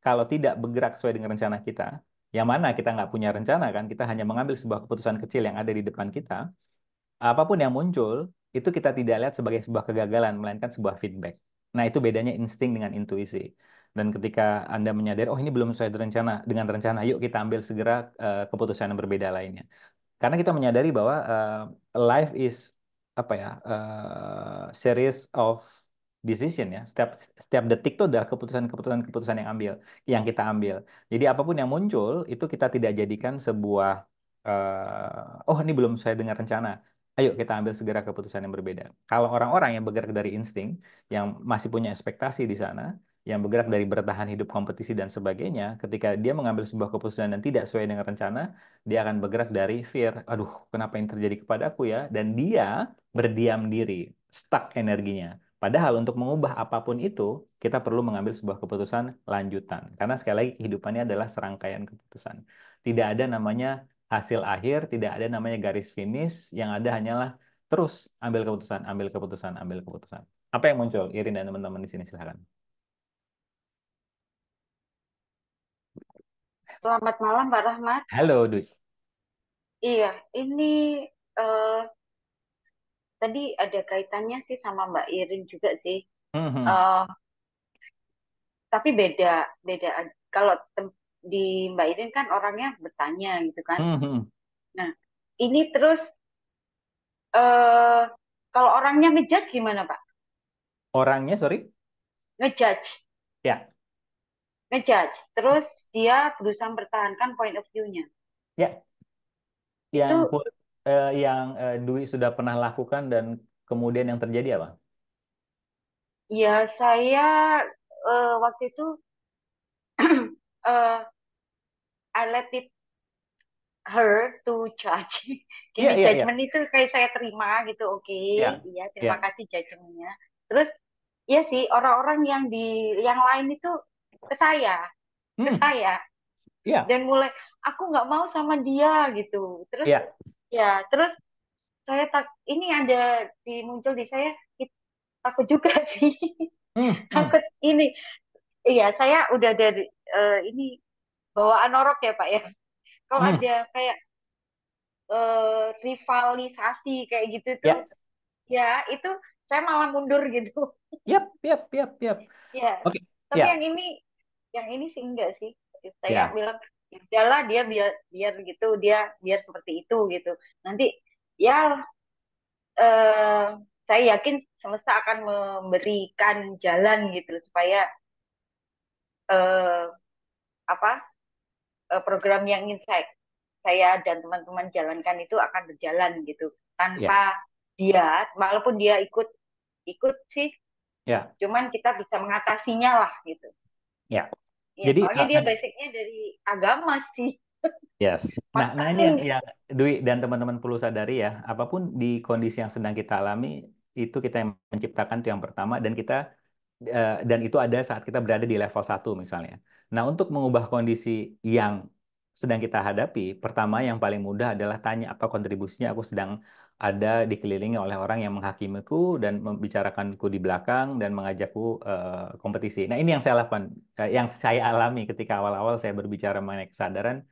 kalau tidak bergerak sesuai dengan rencana kita, yang mana kita nggak punya rencana kan, kita hanya mengambil sebuah keputusan kecil yang ada di depan kita, apapun yang muncul, itu kita tidak lihat sebagai sebuah kegagalan, melainkan sebuah feedback. Nah, itu bedanya insting dengan intuisi. Dan ketika Anda menyadari, oh ini belum sesuai rencana, dengan rencana, yuk kita ambil segera uh, keputusan yang berbeda lainnya. Karena kita menyadari bahwa uh, life is apa ya uh, series of decision ya. Setiap setiap detik itu adalah keputusan-keputusan-keputusan yang ambil, yang kita ambil. Jadi apapun yang muncul itu kita tidak jadikan sebuah uh, oh ini belum saya dengar rencana. Ayo kita ambil segera keputusan yang berbeda. Kalau orang-orang yang bergerak dari insting, yang masih punya ekspektasi di sana, yang bergerak dari bertahan hidup kompetisi dan sebagainya, ketika dia mengambil sebuah keputusan dan tidak sesuai dengan rencana, dia akan bergerak dari fear, aduh kenapa yang terjadi kepada aku ya, dan dia berdiam diri, stuck energinya Padahal untuk mengubah apapun itu, kita perlu mengambil sebuah keputusan lanjutan. Karena sekali lagi kehidupannya adalah serangkaian keputusan. Tidak ada namanya hasil akhir, tidak ada namanya garis finish, yang ada hanyalah terus ambil keputusan, ambil keputusan, ambil keputusan. Apa yang muncul? Irin dan teman-teman di sini silahkan. Selamat malam Pak Rahmat. Halo Dwi. Iya, ini uh, tadi ada kaitannya sih sama Mbak Irin juga sih. Mm-hmm. Uh, tapi beda, beda. Kalau di Mbak Irin kan orangnya bertanya gitu kan. Mm-hmm. Nah, ini terus uh, kalau orangnya ngejudge gimana Pak? Orangnya sorry? Ngejudge. Ya. Ngejudge. Terus dia berusaha mempertahankan point of view-nya. Ya. Yang itu, eh, yang eh, Dwi sudah pernah lakukan dan kemudian yang terjadi apa? Ya, saya uh, waktu itu *clears throat* eh, I let it her to judge. *laughs* Jadi yeah, yeah, iya. judgment yeah. itu kayak saya terima gitu, oke, okay, iya, iya, yeah. iya terima yeah. kasih judgementnya. Terus ya sih orang-orang yang di yang lain itu ke saya, ke hmm. saya. Yeah. Dan mulai aku nggak mau sama dia gitu. Terus yeah ya terus saya tak ini ada di muncul di saya takut juga *laughs* sih hmm, hmm. takut ini iya saya udah dari uh, ini bawaan orok ya pak ya kalau hmm. ada kayak uh, rivalisasi kayak gitu ya. tuh yep. ya itu saya malah mundur *laughs* gitu yap yap yap yap iya. ya okay. tapi yeah. yang ini yang ini sih enggak sih saya yeah. bilang ya dia biar biar gitu dia biar seperti itu gitu nanti ya eh, saya yakin semesta akan memberikan jalan gitu supaya eh, apa eh, program yang ingin saya saya dan teman-teman jalankan itu akan berjalan gitu tanpa yeah. dia walaupun dia ikut ikut sih yeah. cuman kita bisa mengatasinya lah gitu ya yeah. Ya, Jadi soalnya ah, dia ah. basicnya dari agama sih. Yes. *laughs* Nah, nah ini yang, yang Dwi dan teman-teman perlu sadari ya, apapun di kondisi yang sedang kita alami itu kita yang menciptakan itu yang pertama dan kita eh, dan itu ada saat kita berada di level 1 misalnya. Nah, untuk mengubah kondisi yang sedang kita hadapi, pertama yang paling mudah adalah tanya apa kontribusinya aku sedang ada dikelilingi oleh orang yang menghakimiku dan membicarakanku di belakang dan mengajakku uh, kompetisi. Nah, ini yang saya lakukan, uh, yang saya alami ketika awal-awal saya berbicara mengenai kesadaran.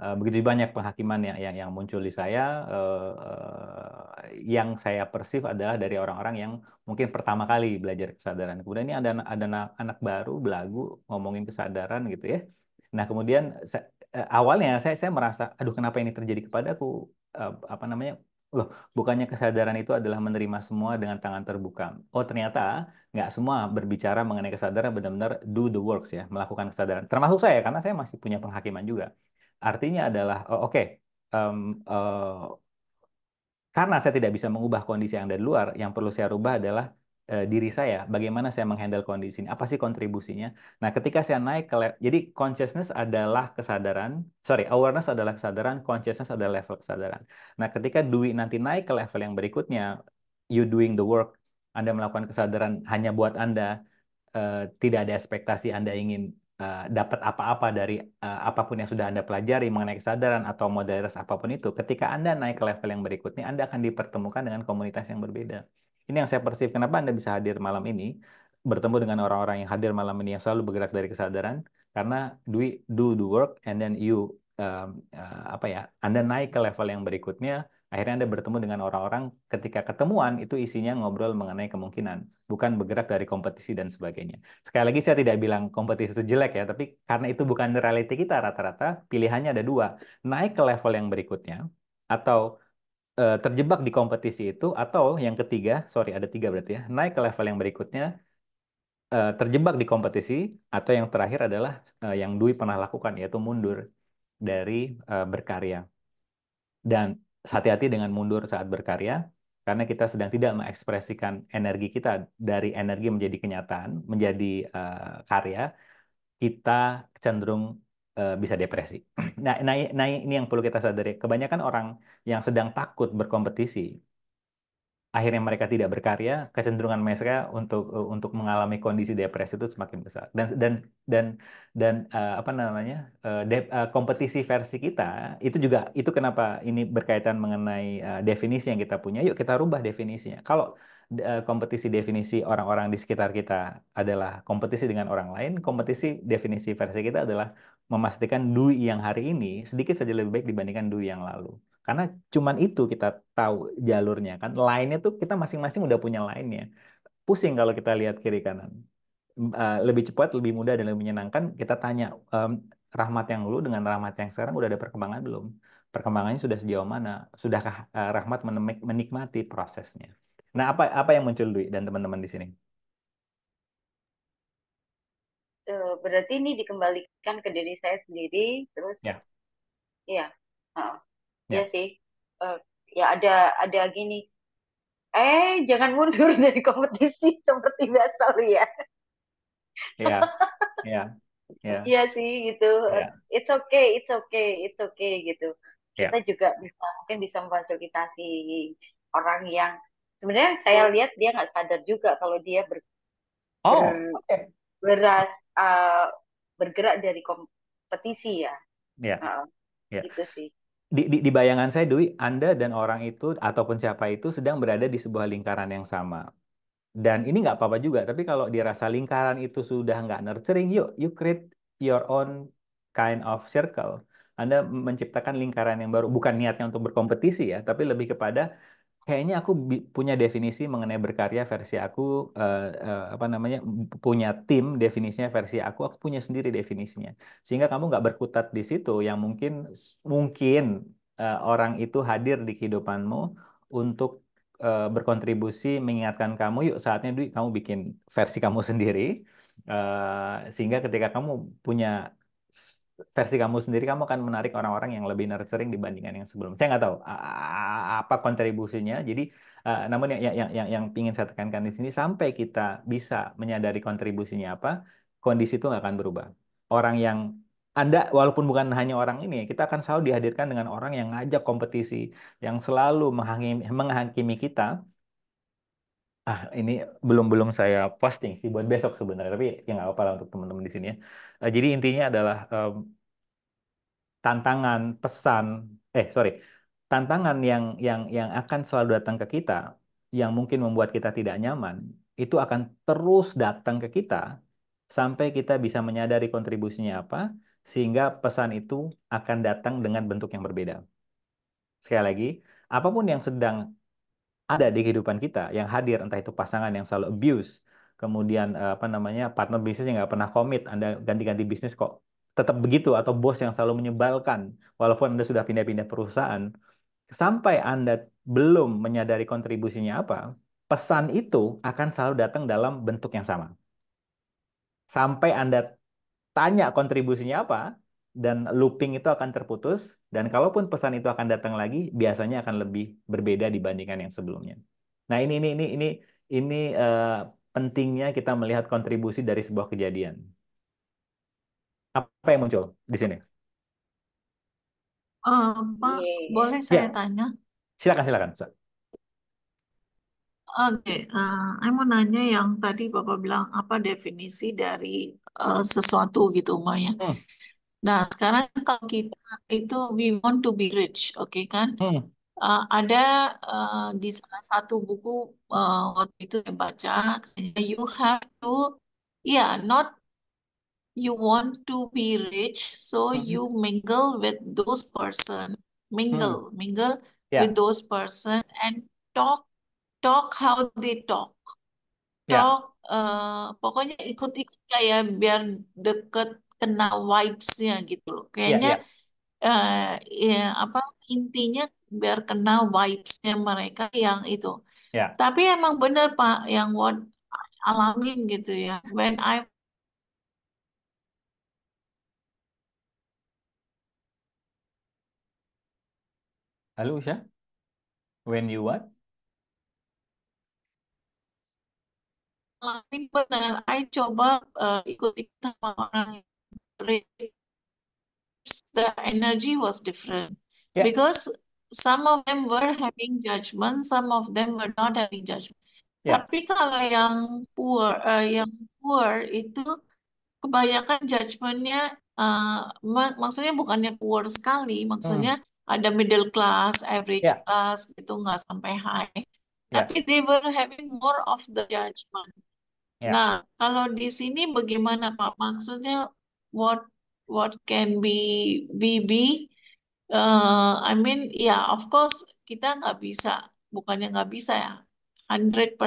Uh, begitu banyak penghakiman yang, yang yang muncul di saya, uh, uh, yang saya persif adalah dari orang-orang yang mungkin pertama kali belajar kesadaran. Kemudian ini ada ada anak, anak baru belagu ngomongin kesadaran gitu ya. Nah, kemudian saya, awalnya saya saya merasa aduh kenapa ini terjadi kepadaku? apa namanya? Loh, bukannya kesadaran itu adalah menerima semua dengan tangan terbuka. Oh, ternyata nggak semua berbicara mengenai kesadaran benar-benar do the works ya, melakukan kesadaran. Termasuk saya, karena saya masih punya penghakiman juga. Artinya adalah, oh, oke, okay, um, uh, eh, karena saya tidak bisa mengubah kondisi yang dari luar, yang perlu saya rubah adalah Eh, diri saya, bagaimana saya menghandle kondisi ini, apa sih kontribusinya. Nah, ketika saya naik ke jadi consciousness adalah kesadaran, sorry, awareness adalah kesadaran, consciousness adalah level kesadaran. Nah, ketika Dwi nanti naik ke level yang berikutnya, you doing the work, Anda melakukan kesadaran hanya buat Anda, uh, tidak ada ekspektasi Anda ingin uh, dapat apa-apa dari uh, apapun yang sudah Anda pelajari mengenai kesadaran atau modalitas apapun itu, ketika Anda naik ke level yang berikutnya, Anda akan dipertemukan dengan komunitas yang berbeda. Ini yang saya perceive kenapa Anda bisa hadir malam ini, bertemu dengan orang-orang yang hadir malam ini yang selalu bergerak dari kesadaran karena do do the work and then you uh, uh, apa ya, Anda naik ke level yang berikutnya, akhirnya Anda bertemu dengan orang-orang ketika ketemuan itu isinya ngobrol mengenai kemungkinan, bukan bergerak dari kompetisi dan sebagainya. Sekali lagi saya tidak bilang kompetisi itu jelek ya, tapi karena itu bukan reality kita rata-rata, pilihannya ada dua, naik ke level yang berikutnya atau Eh, terjebak di kompetisi itu atau yang ketiga, sorry ada tiga berarti ya, naik ke level yang berikutnya eh, terjebak di kompetisi atau yang terakhir adalah eh, yang Dwi pernah lakukan yaitu mundur dari berkarya. Dan hati-hati dengan mundur saat berkarya karena kita sedang tidak mengekspresikan energi kita dari energi menjadi kenyataan, menjadi karya, kita cenderung Eh, bisa depresi. *clears throat* Nah, nah, nah ini yang perlu kita sadari. Kebanyakan orang yang sedang takut berkompetisi, akhirnya mereka tidak berkarya, kecenderungan mereka untuk eh, untuk mengalami kondisi depresi itu semakin besar. Dan dan dan dan uh, apa namanya uh, de, uh, kompetisi versi kita itu juga itu kenapa ini berkaitan mengenai uh, definisi yang kita punya. Yuk kita rubah definisinya. Kalau kompetisi definisi orang-orang di sekitar kita adalah kompetisi dengan orang lain, kompetisi definisi versi kita adalah memastikan dui yang hari ini sedikit saja lebih baik dibandingkan dui yang lalu. Karena cuman itu kita tahu jalurnya kan. Lainnya tuh kita masing-masing udah punya lainnya. Pusing kalau kita lihat kiri kanan. Eh, lebih cepat, lebih mudah dan lebih menyenangkan. Kita tanya um, rahmat yang dulu dengan rahmat yang sekarang udah ada perkembangan belum? Perkembangannya sudah sejauh mana? Sudahkah uh, rahmat menikmati prosesnya? Nah, apa apa yang muncul duit dan teman-teman di sini? Eh, berarti ini dikembalikan ke diri saya sendiri terus ya iya uh, ya. ya sih uh, ya ada ada gini eh jangan mundur *laughs* dari kompetisi seperti biasa ya ya ya Iya ya, sih gitu. ya. It's okay, it's okay, it's okay gitu. ya. Kita juga bisa mungkin bisa memfasilitasi orang yang sebenarnya saya lihat dia nggak sadar juga kalau dia ber, oh, ber beras uh, bergerak dari kompetisi ya. Iya. Uh, ya. Gitu sih. Di, di, di bayangan saya Dwi, Anda dan orang itu ataupun siapa itu sedang berada di sebuah lingkaran yang sama. Dan ini nggak apa-apa juga, tapi kalau dirasa lingkaran itu sudah nggak nurturing, yuk you create your own kind of circle. Anda menciptakan lingkaran yang baru, bukan niatnya untuk berkompetisi ya, tapi lebih kepada kayaknya aku punya definisi mengenai berkarya versi aku uh, uh, apa namanya punya tim definisinya versi aku aku punya sendiri definisinya sehingga kamu nggak berkutat di situ yang mungkin mungkin uh, orang itu hadir di kehidupanmu untuk uh, berkontribusi mengingatkan kamu yuk saatnya duit kamu bikin versi kamu *laughs* sendiri uh, sehingga ketika kamu punya versi kamu sendiri kamu akan menarik orang-orang yang lebih nurturing dibandingkan yang sebelum. Saya nggak tahu apa kontribusinya. Jadi uh, namun yang yang yang ya, yang ingin saya tekankan di sini sampai kita bisa menyadari kontribusinya apa, kondisi itu nggak akan berubah. Orang yang anda walaupun bukan hanya orang ini, kita akan selalu dihadirkan dengan orang yang ngajak kompetisi, yang selalu menghakimi, menghakimi kita, ah ini belum belum saya posting sih buat besok sebenarnya tapi ya nggak apa-apa untuk teman-teman di sini ya. Uh, jadi intinya adalah um, tantangan pesan eh sorry tantangan yang yang yang akan selalu datang ke kita yang mungkin membuat kita tidak nyaman itu akan terus datang ke kita sampai kita bisa menyadari kontribusinya apa sehingga pesan itu akan datang dengan bentuk yang berbeda. Sekali lagi, apapun yang sedang ada di kehidupan kita yang hadir entah itu pasangan yang selalu abuse kemudian eh, apa namanya partner bisnis yang nggak pernah komit anda ganti-ganti bisnis kok tetap begitu atau bos yang selalu menyebalkan walaupun anda sudah pindah-pindah perusahaan sampai anda belum menyadari kontribusinya apa pesan itu akan selalu datang dalam bentuk yang sama sampai anda tanya kontribusinya apa dan looping itu akan terputus dan kalaupun pesan itu akan datang lagi biasanya akan lebih berbeda dibandingkan yang sebelumnya. Nah, ini ini ini ini ini uh, pentingnya kita melihat kontribusi dari sebuah kejadian. Apa yang muncul di sini? Uh, Pak, yeah. boleh saya yeah. tanya? Silakan, silakan. Oke, okay, uh, eh, saya mau nanya yang tadi Bapak bilang apa definisi dari uh, sesuatu gitu Maya. Hmm. Nah, sekarang kalau kita itu we want to be rich, oke kan? Hmm. Uh, ada uh, di salah satu buku uh, waktu itu saya baca, you have to, yeah, not you want to be rich, so hmm. you mingle with those person, mingle, hmm. mingle yeah. with those person and talk, talk how they talk, yeah. uh, pokoknya ikut-ikut kayak biar deket kena vibes-nya gitu loh. Iya, Kayaknya yeah, ya. Uh, eh, ya apa intinya biar kena vibes-nya mereka yang itu. Yeah. Tapi emang bener Pak yang what I alamin gitu ya. When I Halo Usha? When you what? Alamin benar. I coba uh, ikut-ikut sama orang the energy was different yeah. because some of them were having judgment, some of them were not having judgment. Yeah. Tapi kalau yang poor, uh, yang poor itu kebanyakan judgmentnya, uh, eh, mak maksudnya bukannya poor sekali, maksudnya hmm. ada middle class, average yeah. class itu nggak sampai high. Yeah. Tapi they were having more of the judgment. Yeah. Nah, kalau di sini bagaimana Pak? Maksudnya what what can be we be uh, I mean ya yeah, of course kita nggak bisa bukannya nggak bisa ya 100%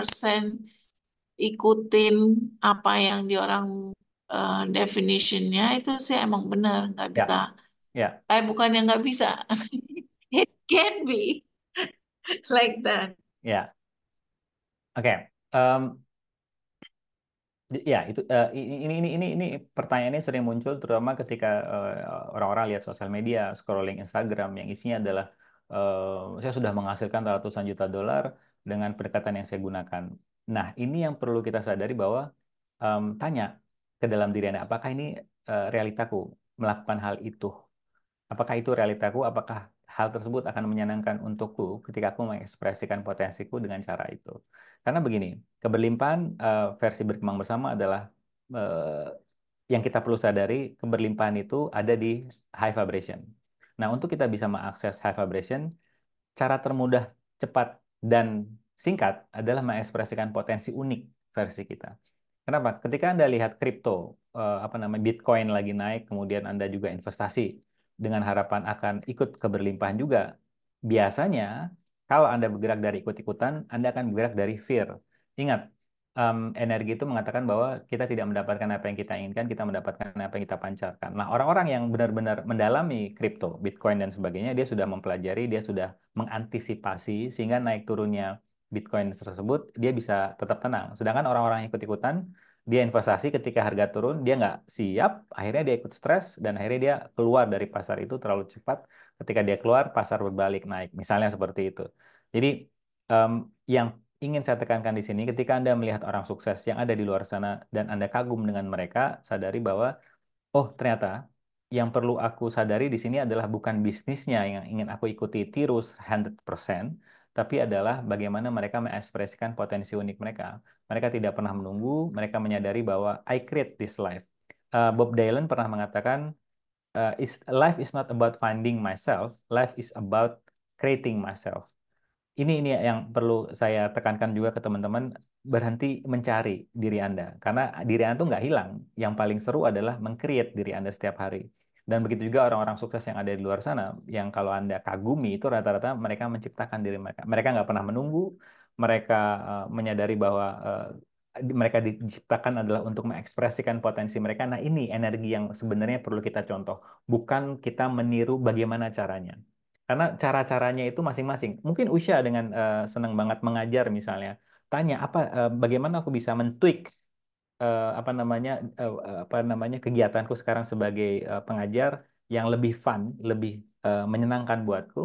ikutin apa yang di orang uh, definitionnya itu sih emang benar nggak ya, bisa yeah. eh bukan nggak bisa *laughs* it can be *laughs* like that ya yeah. oke okay. um, Ya, itu uh, ini ini ini ini pertanyaannya sering muncul terutama ketika eh, orang-orang lihat sosial media, scrolling Instagram yang isinya adalah uh, saya sudah menghasilkan ratusan juta dolar dengan pendekatan yang saya gunakan. Nah, ini yang perlu kita sadari bahwa um, tanya ke dalam diri Anda, apakah ini uh, realitaku melakukan hal itu? Apakah itu realitaku? Apakah hal tersebut akan menyenangkan untukku ketika aku mengekspresikan potensiku dengan cara itu. Karena begini, keberlimpahan uh, versi berkembang bersama adalah uh, yang kita perlu sadari keberlimpahan itu ada di high vibration. Nah, untuk kita bisa mengakses high vibration, cara termudah, cepat, dan singkat adalah mengekspresikan potensi unik versi kita. Kenapa? Ketika Anda lihat kripto, eh, apa namanya Bitcoin lagi naik, kemudian Anda juga investasi dengan harapan akan ikut keberlimpahan juga. Biasanya kalau Anda bergerak dari ikut-ikutan, Anda akan bergerak dari fear. Ingat, um, energi itu mengatakan bahwa kita tidak mendapatkan apa yang kita inginkan, kita mendapatkan apa yang kita pancarkan. Nah, orang-orang yang benar-benar mendalami kripto, Bitcoin dan sebagainya, dia sudah mempelajari, dia sudah mengantisipasi sehingga naik turunnya Bitcoin tersebut, dia bisa tetap tenang. Sedangkan orang-orang yang ikut-ikutan, dia investasi ketika harga turun dia nggak siap akhirnya dia ikut stres dan akhirnya dia keluar dari pasar itu terlalu cepat ketika dia keluar pasar berbalik naik misalnya seperti itu jadi um, yang ingin saya tekankan di sini ketika anda melihat orang sukses yang ada di luar sana dan anda kagum dengan mereka sadari bahwa oh ternyata yang perlu aku sadari di sini adalah bukan bisnisnya yang ingin aku ikuti tirus 100% tapi adalah bagaimana mereka mengekspresikan potensi unik mereka. Mereka tidak pernah menunggu, mereka menyadari bahwa I create this life. Uh, Bob Dylan pernah mengatakan, uh, is, life is not about finding myself, life is about creating myself. Ini ini yang perlu saya tekankan juga ke teman-teman berhenti mencari diri Anda karena diri Anda tuh nggak hilang. Yang paling seru adalah mengcreate diri Anda setiap hari. Dan begitu juga orang-orang sukses yang ada di luar sana, yang kalau Anda kagumi itu rata-rata mereka menciptakan diri mereka. Mereka nggak pernah menunggu, mereka eh, menyadari bahwa eh, mereka diciptakan adalah untuk mengekspresikan potensi mereka. Nah, ini energi yang sebenarnya perlu kita contoh, bukan kita meniru bagaimana caranya. Karena cara-caranya itu masing-masing. Mungkin Usha dengan uh, senang banget mengajar misalnya, tanya apa bagaimana aku bisa mentweak uh, apa namanya uh, apa namanya kegiatanku sekarang sebagai uh, pengajar yang lebih fun, lebih uh, menyenangkan buatku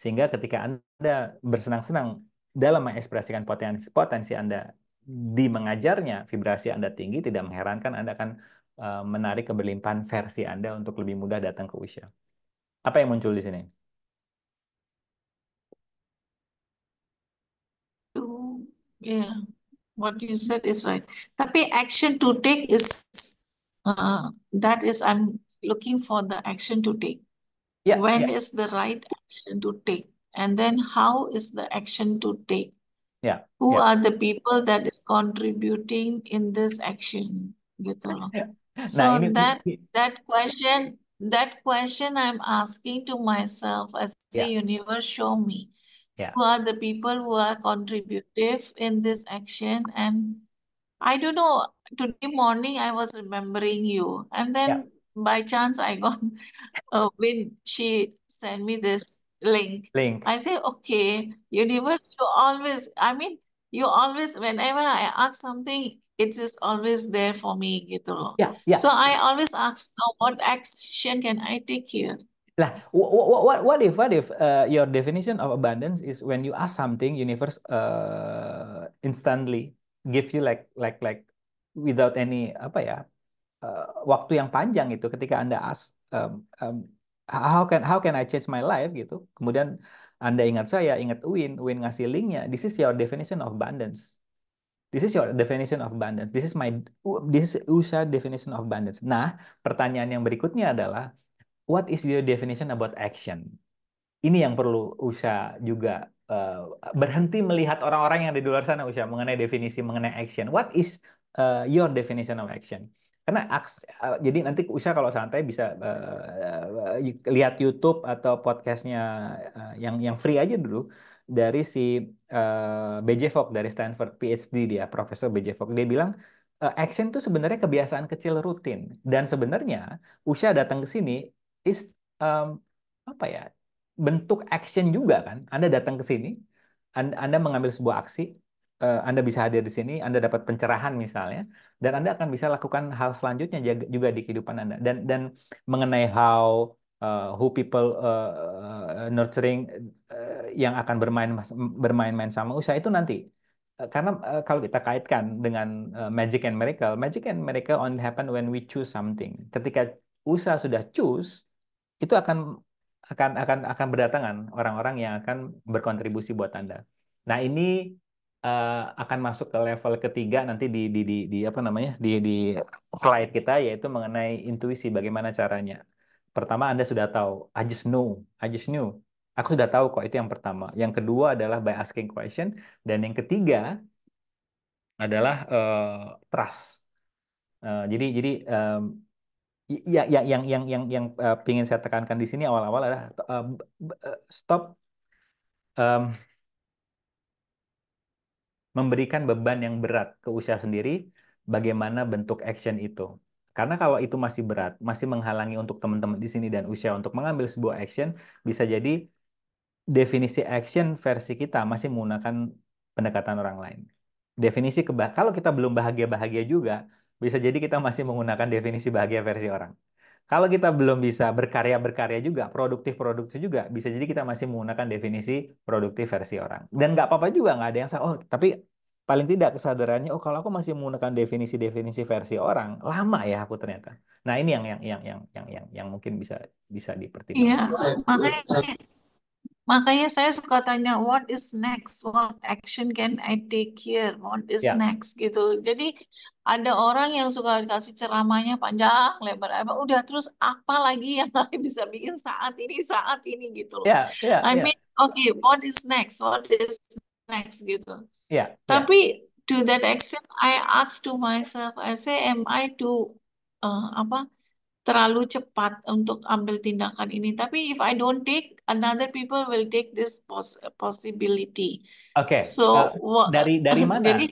sehingga ketika Anda bersenang-senang dalam mengekspresikan potensi potensi Anda di mengajarnya, vibrasi Anda tinggi, tidak mengherankan Anda akan uh, menarik keberlimpahan versi Anda untuk lebih mudah datang ke usia. Apa yang muncul di sini? Ya, What you said is right. Tapi action to take is, uh, that is, I'm looking for the action to take. Yeah, When yeah. is the right action to take? And then how is the action to take? Yeah. Who yeah. are the people that is contributing in this action? Gitu So that that question that question I'm asking to myself as the universe show me yeah. who are the people who are contributive in this action and i don't know today morning i was remembering you and then yeah. by chance i got uh, when she sent me this link link i say okay universe you always i mean you always whenever i ask something it is always there for me Gitolo. yeah yeah so i always ask now oh, what action can i take here Lah, what, what, what if, what if uh, your definition of abundance is when you ask something, universe uh, instantly give you like like like without any apa ya uh, waktu yang panjang itu ketika anda ask um, um, how can how can I change my life gitu, kemudian anda ingat saya, ingat Win, Win ngasih linknya. This is your definition of abundance. This is your definition of abundance. This is my this is Usha definition of abundance. Nah, pertanyaan yang berikutnya adalah what is your definition about action? Ini yang perlu Usha juga uh, berhenti melihat orang-orang yang ada di luar sana Usha mengenai definisi mengenai action. What is uh, your definition of action? Karena uh, jadi nanti Usha kalau santai bisa uh, uh, lihat YouTube atau podcastnya uh, yang yang free aja dulu dari si uh, BJ Fogg dari Stanford PhD dia Profesor BJ Fogg dia bilang uh, action itu sebenarnya kebiasaan kecil rutin dan sebenarnya Usha datang ke sini is um, apa ya bentuk action juga kan. Anda datang ke sini, Anda, mengambil sebuah aksi, eh, Anda bisa hadir di sini, Anda dapat pencerahan misalnya, dan Anda akan bisa lakukan hal selanjutnya juga di kehidupan Anda. Dan dan mengenai how uh, who people uh, nurturing uh, yang akan bermain bermain-main sama usaha itu nanti karena uh, kalau kita kaitkan dengan uh, magic and miracle, magic and miracle only happen when we choose something. Ketika usaha sudah choose, itu akan akan akan akan berdatangan orang-orang yang akan berkontribusi buat Anda. Nah, ini uh, akan masuk ke level ketiga nanti di di di, di apa namanya? di di slide kita yaitu mengenai intuisi bagaimana caranya. Pertama Anda sudah tahu, I just know, I just knew. Aku sudah tahu kok itu yang pertama. Yang kedua adalah by asking question dan yang ketiga adalah uh, trust. Uh, jadi jadi um, Iya, iya, yang yang yang yang yang eh, uh, saya tekankan di sini awal-awal adalah uh, stop um, memberikan beban yang berat ke usia sendiri. Bagaimana bentuk action itu? Karena kalau itu masih berat, masih menghalangi untuk teman-teman di sini dan usia untuk mengambil sebuah action, bisa jadi definisi action versi kita masih menggunakan pendekatan orang lain. Definisi kalau kita belum bahagia-bahagia juga, bisa jadi kita masih menggunakan definisi bahagia versi orang. Kalau kita belum bisa berkarya-berkarya juga, produktif-produktif juga, bisa jadi kita masih menggunakan definisi produktif versi orang. Dan nggak apa-apa juga, nggak ada yang salah. Oh, tapi paling tidak kesadarannya, oh kalau aku masih menggunakan definisi-definisi versi orang, lama ya aku ternyata. Nah ini yang yang yang yang yang yang, mungkin bisa bisa iya, dipertimbangkan. Iya, makanya Makanya saya suka tanya, what is next? What action can I take here? What is yeah. next? Gitu. Jadi ada orang yang suka kasih ceramahnya panjang, lebar, apa udah terus apa lagi yang *laughs* saya bisa bikin saat ini, saat ini gitu Yeah, yeah, ya, I yeah. mean, okay, what is next? What is next? Gitu. Yeah, ya. Tapi to that extent, I ask to myself, I say, am I too uh, apa terlalu cepat untuk ambil tindakan ini. Tapi if I don't take, another people will take this pos possibility. Oke. Okay. So uh, dari dari *laughs* mana? jadi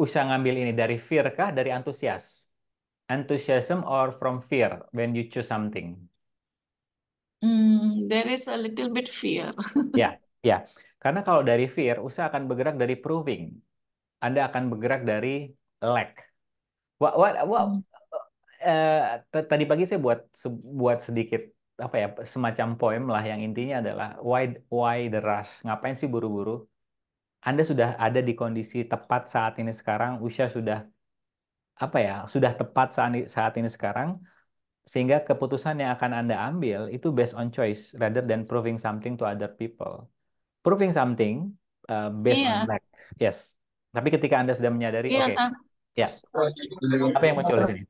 usah ngambil ini dari fear kah? Dari antusias? Enthusiasm or from fear when you choose something? Hmm, there is a little bit fear. *laughs* Ya, yeah, ya. Yeah. Karena kalau dari fear, usah akan bergerak dari proving. Anda akan bergerak dari lack. What, what, what, hmm uh, tadi pagi saya buat se buat sedikit apa ya semacam poem lah yang intinya adalah why why the rush ngapain sih buru-buru anda sudah ada di kondisi tepat saat ini sekarang usia sudah apa ya sudah tepat saat saat ini sekarang sehingga keputusan yang akan anda ambil itu based on choice rather than proving something to other people proving something uh, based yeah. on iya. lack yes tapi ketika anda sudah menyadari yeah, oke okay, ya apa yang muncul di sini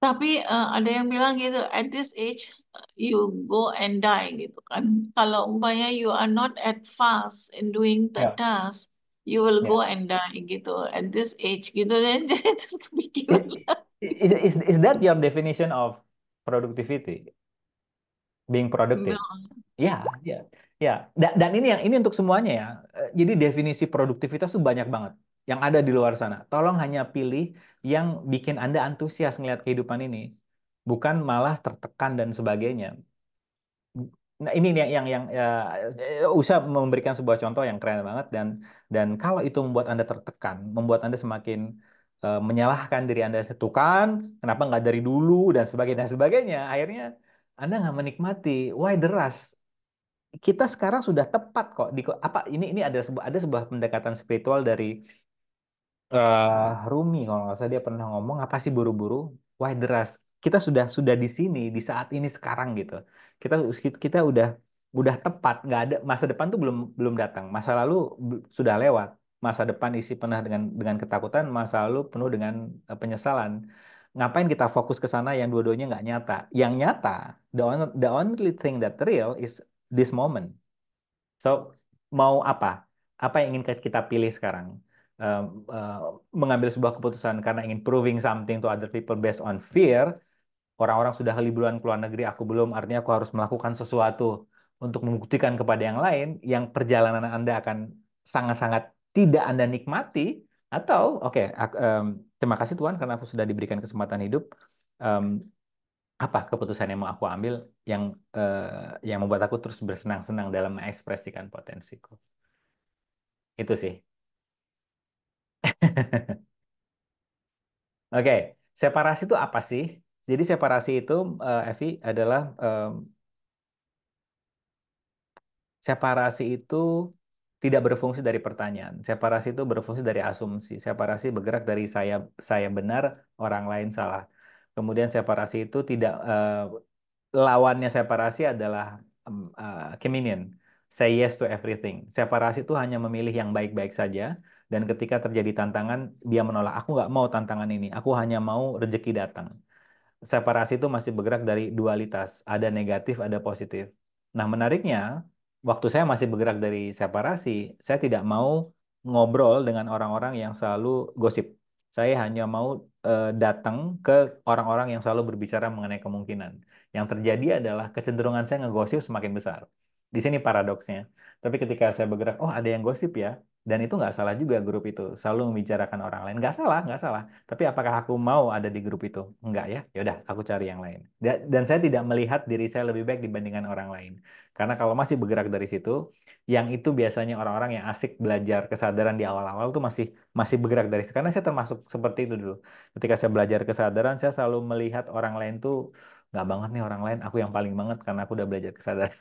tapi uh, ada yang bilang gitu, at this age you go and die gitu kan. Kalau umpamanya you are not at advanced in doing the yeah. task, you will ya. go and die gitu. At this age gitu *laughs* dan itu terus kepikiran. Is, is, is that your definition of productivity? Being productive? No. Ya, ya, ya. Dan, ini yang ini untuk semuanya ya. Eh, jadi definisi produktivitas tuh banyak banget yang ada di luar sana. Tolong hanya pilih yang bikin Anda antusias melihat kehidupan ini, bukan malah tertekan dan sebagainya. Nah, ini yang yang yang eh, uh, memberikan sebuah contoh yang keren banget dan dan kalau itu membuat Anda tertekan, membuat Anda semakin uh, menyalahkan diri Anda setukan, kenapa nggak dari dulu dan sebagainya dan sebagainya. Akhirnya Anda nggak menikmati why deras. Kita sekarang sudah tepat kok di apa ini ini ada sebuah ada sebuah pendekatan spiritual dari Uh, Rumi kalau nggak salah dia pernah ngomong apa sih buru-buru? Why the rush? Kita sudah sudah di sini di saat ini sekarang gitu. Kita kita udah udah tepat nggak ada masa depan tuh belum belum datang. Masa lalu sudah lewat. Masa depan isi penuh dengan dengan ketakutan. Masa lalu penuh dengan uh, penyesalan. Ngapain kita fokus ke sana yang dua-duanya nggak nyata? Yang nyata the only, the only thing that real is this moment. So mau apa? Apa yang ingin kita pilih sekarang? uh, uh, mengambil sebuah keputusan karena ingin proving something to other people based on fear, orang-orang sudah liburan ke luar negeri, aku belum, artinya aku harus melakukan sesuatu untuk membuktikan kepada yang lain, yang perjalanan Anda akan sangat-sangat tidak Anda nikmati, atau oke, okay, um, terima kasih Tuhan karena aku sudah diberikan kesempatan hidup, um, apa keputusan yang mau aku ambil yang uh, yang membuat aku terus bersenang-senang dalam mengekspresikan potensiku. Itu sih. *laughs* Oke, separasi itu apa sih? Jadi separasi itu, uh, Evi, adalah um, separasi itu tidak berfungsi dari pertanyaan. Separasi itu berfungsi dari asumsi. Separasi bergerak dari saya saya benar, orang lain salah. Kemudian separasi itu tidak uh, lawannya separasi adalah um, uh, Say yes to everything. Separasi itu hanya memilih yang baik-baik saja dan ketika terjadi tantangan, dia menolak. Aku nggak mau tantangan ini. Aku hanya mau rejeki datang. Separasi itu masih bergerak dari dualitas. Ada negatif, ada positif. Nah, menariknya, waktu saya masih bergerak dari separasi, saya tidak mau ngobrol dengan orang-orang yang selalu gosip. Saya hanya mau uh, datang ke orang-orang yang selalu berbicara mengenai kemungkinan. Yang terjadi adalah kecenderungan saya ngegosip semakin besar. Di sini paradoksnya. Tapi ketika saya bergerak, oh ada yang gosip ya, dan itu nggak salah juga grup itu selalu membicarakan orang lain nggak salah nggak salah tapi apakah aku mau ada di grup itu nggak ya yaudah aku cari yang lain dan saya tidak melihat diri saya lebih baik dibandingkan orang lain karena kalau masih bergerak dari situ yang itu biasanya orang-orang yang asik belajar kesadaran di awal-awal tuh masih masih bergerak dari situ karena saya termasuk seperti itu dulu ketika saya belajar kesadaran saya selalu melihat orang lain tuh nggak banget nih orang lain aku yang paling banget karena aku udah belajar kesadaran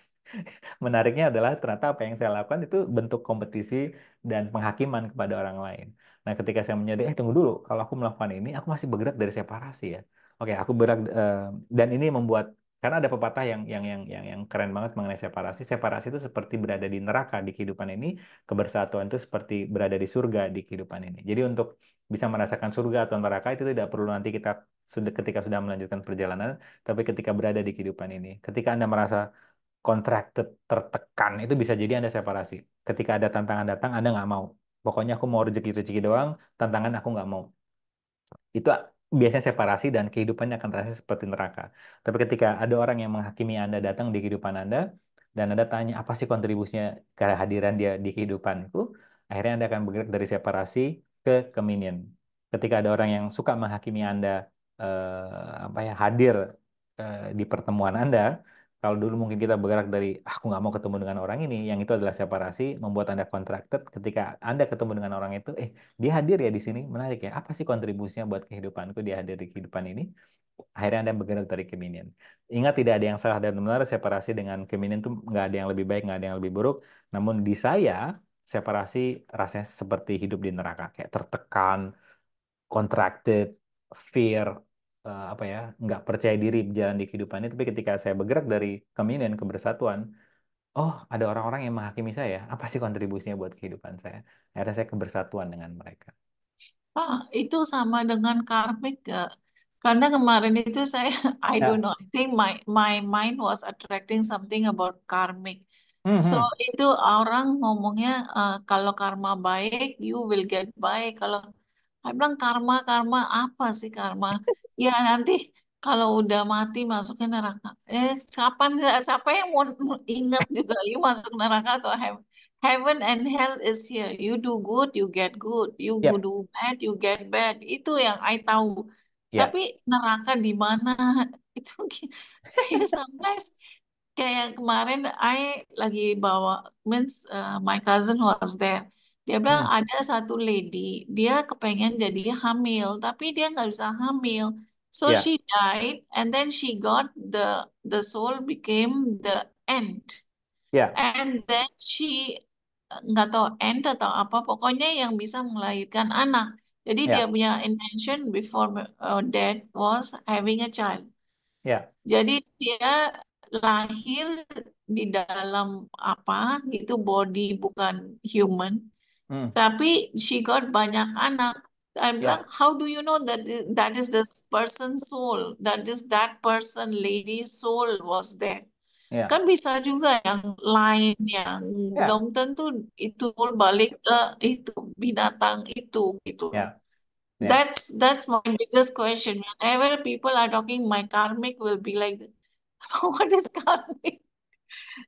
Menariknya adalah ternyata apa yang saya lakukan itu bentuk kompetisi dan penghakiman kepada orang lain. Nah, ketika saya menyadari, eh tunggu dulu, kalau aku melakukan ini, aku masih bergerak dari separasi ya. Oke, aku bergerak eh, dan ini membuat karena ada pepatah yang yang yang yang yang keren banget mengenai separasi. Separasi itu seperti berada di neraka di kehidupan ini, kebersatuan itu seperti berada di surga di kehidupan ini. Jadi untuk bisa merasakan surga atau neraka itu tidak perlu nanti kita sudah ketika sudah melanjutkan perjalanan, tapi ketika berada di kehidupan ini. Ketika Anda merasa contracted, tertekan, itu bisa jadi Anda separasi. Ketika ada tantangan datang, Anda nggak mau. Pokoknya aku mau rezeki-rezeki doang, tantangan aku nggak mau. Itu biasanya separasi dan kehidupannya akan terasa seperti neraka. Tapi ketika ada orang yang menghakimi Anda datang di kehidupan Anda, dan Anda tanya apa sih kontribusinya kehadiran dia di kehidupanku, akhirnya Anda akan bergerak dari separasi ke communion. Ketika ada orang yang suka menghakimi Anda eh, apa ya hadir eh, di pertemuan Anda, kalau dulu mungkin kita bergerak dari ah, aku nggak mau ketemu dengan orang ini, yang itu adalah separasi, membuat anda contracted. Ketika anda ketemu dengan orang itu, eh dia hadir ya di sini, menarik ya. Apa sih kontribusinya buat kehidupanku? Dia hadir di kehidupan ini. Akhirnya anda bergerak dari keminian Ingat tidak ada yang salah dan benar. Separasi dengan keminian itu nggak ada yang lebih baik, nggak ada yang lebih buruk. Namun di saya separasi rasanya seperti hidup di neraka, kayak tertekan, contracted, fear, uh, apa ya nggak percaya diri jalan di kehidupan ini tapi ketika saya bergerak dari keminian kebersatuan oh ada orang-orang yang menghakimi saya apa sih kontribusinya buat kehidupan saya akhirnya saya kebersatuan dengan mereka ah itu sama dengan karmik gak? Karena kemarin itu saya, *laughs* I ya. don't know, I think my my mind was attracting something about karmic. Mm-hmm. So itu orang ngomongnya uh, kalau karma baik, you will get baik. Kalau I bilang karma karma apa sih karma? Ya nanti kalau udah mati masuknya neraka. Eh siapa siapa yang mau ingat juga you masuk neraka atau heaven? Heaven and hell is here. You do good, you get good. You yeah. do bad, you get bad. Itu yang I tahu. Yeah. Tapi neraka di mana? *laughs* Itu kayak sometimes kayak kemarin I lagi bawa means uh, my cousin was there. Dia bilang Hmm. ada satu lady, dia kepengen jadi hamil, tapi dia nggak bisa hamil. So yeah. she died, and then she got the the soul became the end Yeah. And then she nggak tahu end atau apa, pokoknya yang bisa melahirkan anak. Jadi yeah. dia punya intention before uh, death was having a child. Yeah. Jadi dia lahir di dalam apa gitu body bukan human. Hmm. Tapi she got banyak anak I'm yeah. like, how do you know that that is this person's soul? That is that person, lady's soul was there. Yeah. Kan bisa juga yang lain yang yeah. belum tentu itu balik ke itu binatang itu gitu. Yeah. Yeah. That's that's my biggest question. Whenever people are talking, my karmic will be like, *laughs* what is karmic?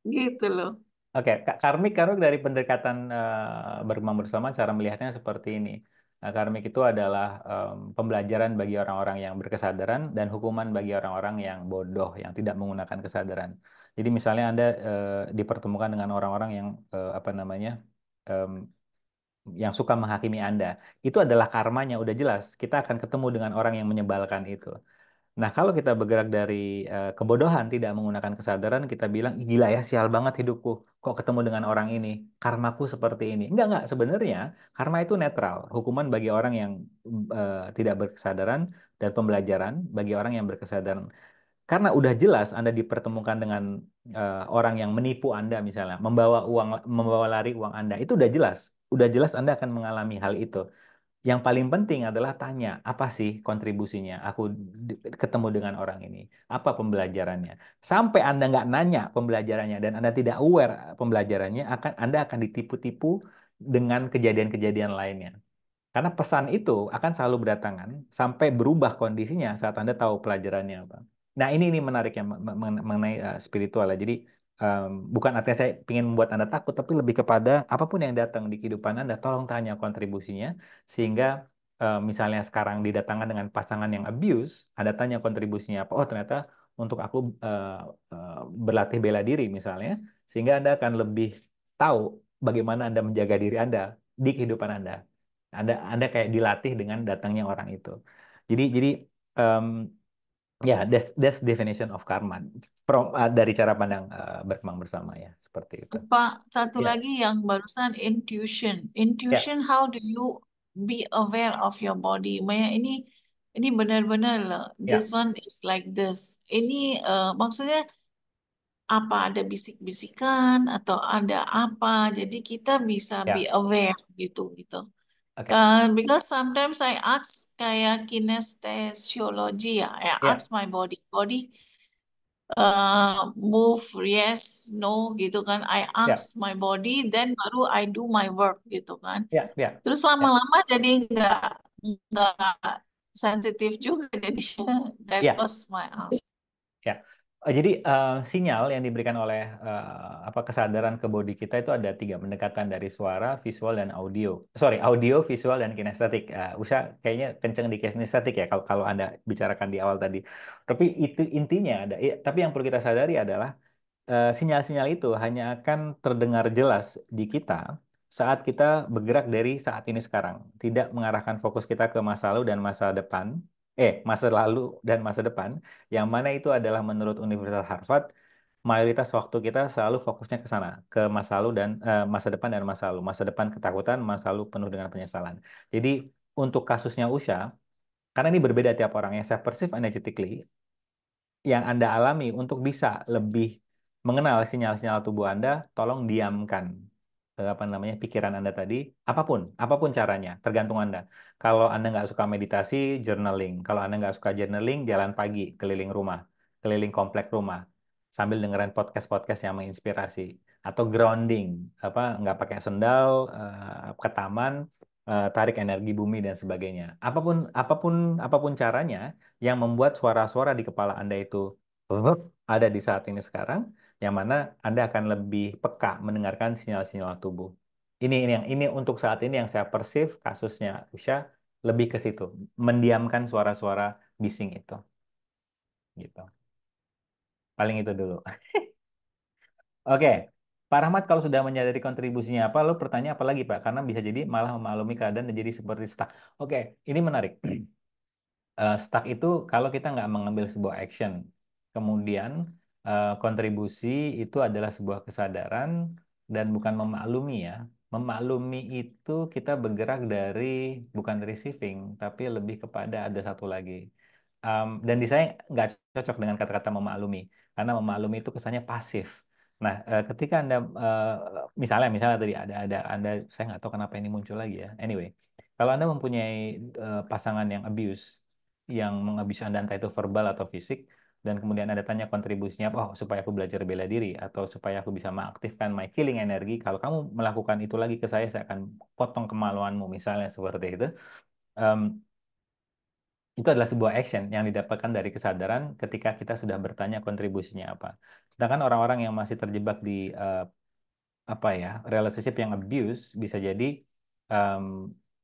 gitu loh. Oke, okay. karmik karena dari pendekatan uh, eh, berkembang bersama cara melihatnya seperti ini. Nah, karmik itu adalah um, pembelajaran bagi orang-orang yang berkesadaran dan hukuman bagi orang-orang yang bodoh, yang tidak menggunakan kesadaran. Jadi misalnya Anda uh, dipertemukan dengan orang-orang yang uh, apa namanya um, yang suka menghakimi Anda, itu adalah karmanya udah jelas. Kita akan ketemu dengan orang yang menyebalkan itu. Nah, kalau kita bergerak dari uh, kebodohan, tidak menggunakan kesadaran, kita bilang, gila ya, sial banget hidupku. Kok ketemu dengan orang ini? Karmaku seperti ini. Enggak, enggak. Sebenarnya, karma itu netral. Hukuman bagi orang yang uh, tidak berkesadaran dan pembelajaran bagi orang yang berkesadaran. Karena udah jelas Anda dipertemukan dengan uh, orang yang menipu Anda, misalnya, membawa uang, membawa lari uang Anda. Itu udah jelas. Udah jelas Anda akan mengalami hal itu yang paling penting adalah tanya apa sih kontribusinya aku ketemu dengan orang ini apa pembelajarannya sampai anda nggak nanya pembelajarannya dan anda tidak aware eh, pembelajarannya akan anda akan ditipu-tipu dengan kejadian-kejadian lainnya karena pesan itu akan selalu berdatangan sampai berubah kondisinya saat anda tahu pelajarannya apa nah ini ini menariknya mengenai eh, spiritual ya. jadi um, bukan artinya saya ingin membuat Anda takut, tapi lebih kepada apapun yang datang di kehidupan Anda, tolong tanya kontribusinya, sehingga um, misalnya sekarang didatangkan dengan pasangan yang abuse, Anda tanya kontribusinya apa, oh ternyata untuk aku uh, uh, berlatih bela diri misalnya, sehingga Anda akan lebih tahu bagaimana Anda menjaga diri Anda di kehidupan Anda. Anda Anda kayak dilatih dengan datangnya orang itu. Jadi jadi um, Ya, yeah, that's that's definition of karma from uh, eh, dari cara pandang uh, berkembang bersama ya, seperti itu. Pak, satu yeah. lagi yang barusan intuition. Ya. Intuition yeah. how do you be aware of your body? Maya ini ini benar-benar ya. this one is like this. Ini uh, maksudnya apa ada bisik-bisikan atau ada apa? Jadi kita bisa yeah. be aware gitu gitu. Okay. Kan, uh, because sometimes I ask kayak kinesiology ya, I Yeah. ask my body, body uh, move yes, no gitu kan. I Yeah. my body, then baru I do my work gitu kan. Yeah. Yeah. Terus ya. lama-lama jadi nggak nggak sensitif juga jadi that Yeah. was my ask. Yeah. Eh, jadi uh, sinyal yang diberikan oleh uh, apa kesadaran ke body kita itu ada tiga pendekatan dari suara, visual dan audio. Sorry, audio, visual dan kinestetik. Uh, usah kayaknya kenceng di kinestetik ya kalau kalau anda bicarakan di awal tadi. Tapi itu intinya ada. Ya, tapi yang perlu kita sadari adalah sinyal-sinyal uh, itu hanya akan terdengar jelas di kita saat kita bergerak dari saat ini sekarang, tidak mengarahkan fokus kita ke masa lalu dan masa depan, eh masa lalu dan masa depan, yang mana itu adalah menurut Universitas Harvard mayoritas waktu kita selalu fokusnya ke sana, ke masa lalu dan eh, masa depan dan masa lalu, masa depan ketakutan, masa lalu penuh dengan penyesalan. Jadi untuk kasusnya Usha, karena ini berbeda tiap orang yang saya perceive energetically yang Anda alami untuk bisa lebih mengenal sinyal-sinyal tubuh Anda, tolong diamkan Eh, apa namanya pikiran Anda tadi, apapun, apapun caranya, tergantung Anda. Kalau Anda nggak suka meditasi, journaling. Kalau Anda nggak suka journaling, jalan pagi keliling rumah, keliling komplek rumah, sambil dengerin podcast-podcast yang menginspirasi atau grounding, apa nggak pakai sendal, eh, ke taman, eh, tarik energi bumi dan sebagainya. Apapun apapun apapun caranya yang membuat suara-suara di kepala Anda itu *laughs* ada di saat ini sekarang, yang mana Anda akan lebih peka mendengarkan sinyal-sinyal tubuh. Ini ini yang ini untuk saat ini yang saya persif kasusnya Usha lebih ke situ, mendiamkan suara-suara bising itu. Gitu. Paling itu dulu. *laughs* Oke. Okay. Pak Rahmat kalau sudah menyadari kontribusinya apa, lo bertanya apa lagi Pak? Karena bisa jadi malah memaklumi keadaan dan jadi seperti stuck. Oke, okay, ini menarik. uh, *clears throat* stuck itu kalau kita nggak mengambil sebuah action, kemudian Eh, kontribusi itu adalah sebuah kesadaran dan bukan memaklumi ya. Memaklumi itu kita bergerak dari bukan receiving tapi lebih kepada ada satu lagi. Um, dan di saya nggak cocok dengan kata-kata memaklumi karena memaklumi itu kesannya pasif. Nah, eh, ketika anda eh, misalnya misalnya tadi ada ada anda saya nggak tahu kenapa ini muncul lagi ya. Anyway, kalau anda mempunyai pasangan yang abuse, yang menghabiskan anda entah itu verbal atau fisik, dan kemudian Anda tanya kontribusinya, oh supaya aku belajar bela diri atau supaya aku bisa mengaktifkan my killing energy, kalau kamu melakukan itu lagi ke saya, saya akan potong kemaluanmu, misalnya seperti itu. Um, itu adalah sebuah action yang didapatkan dari kesadaran ketika kita sudah bertanya kontribusinya apa. Sedangkan orang-orang yang masih terjebak di uh, apa ya relationship yang abuse bisa jadi um,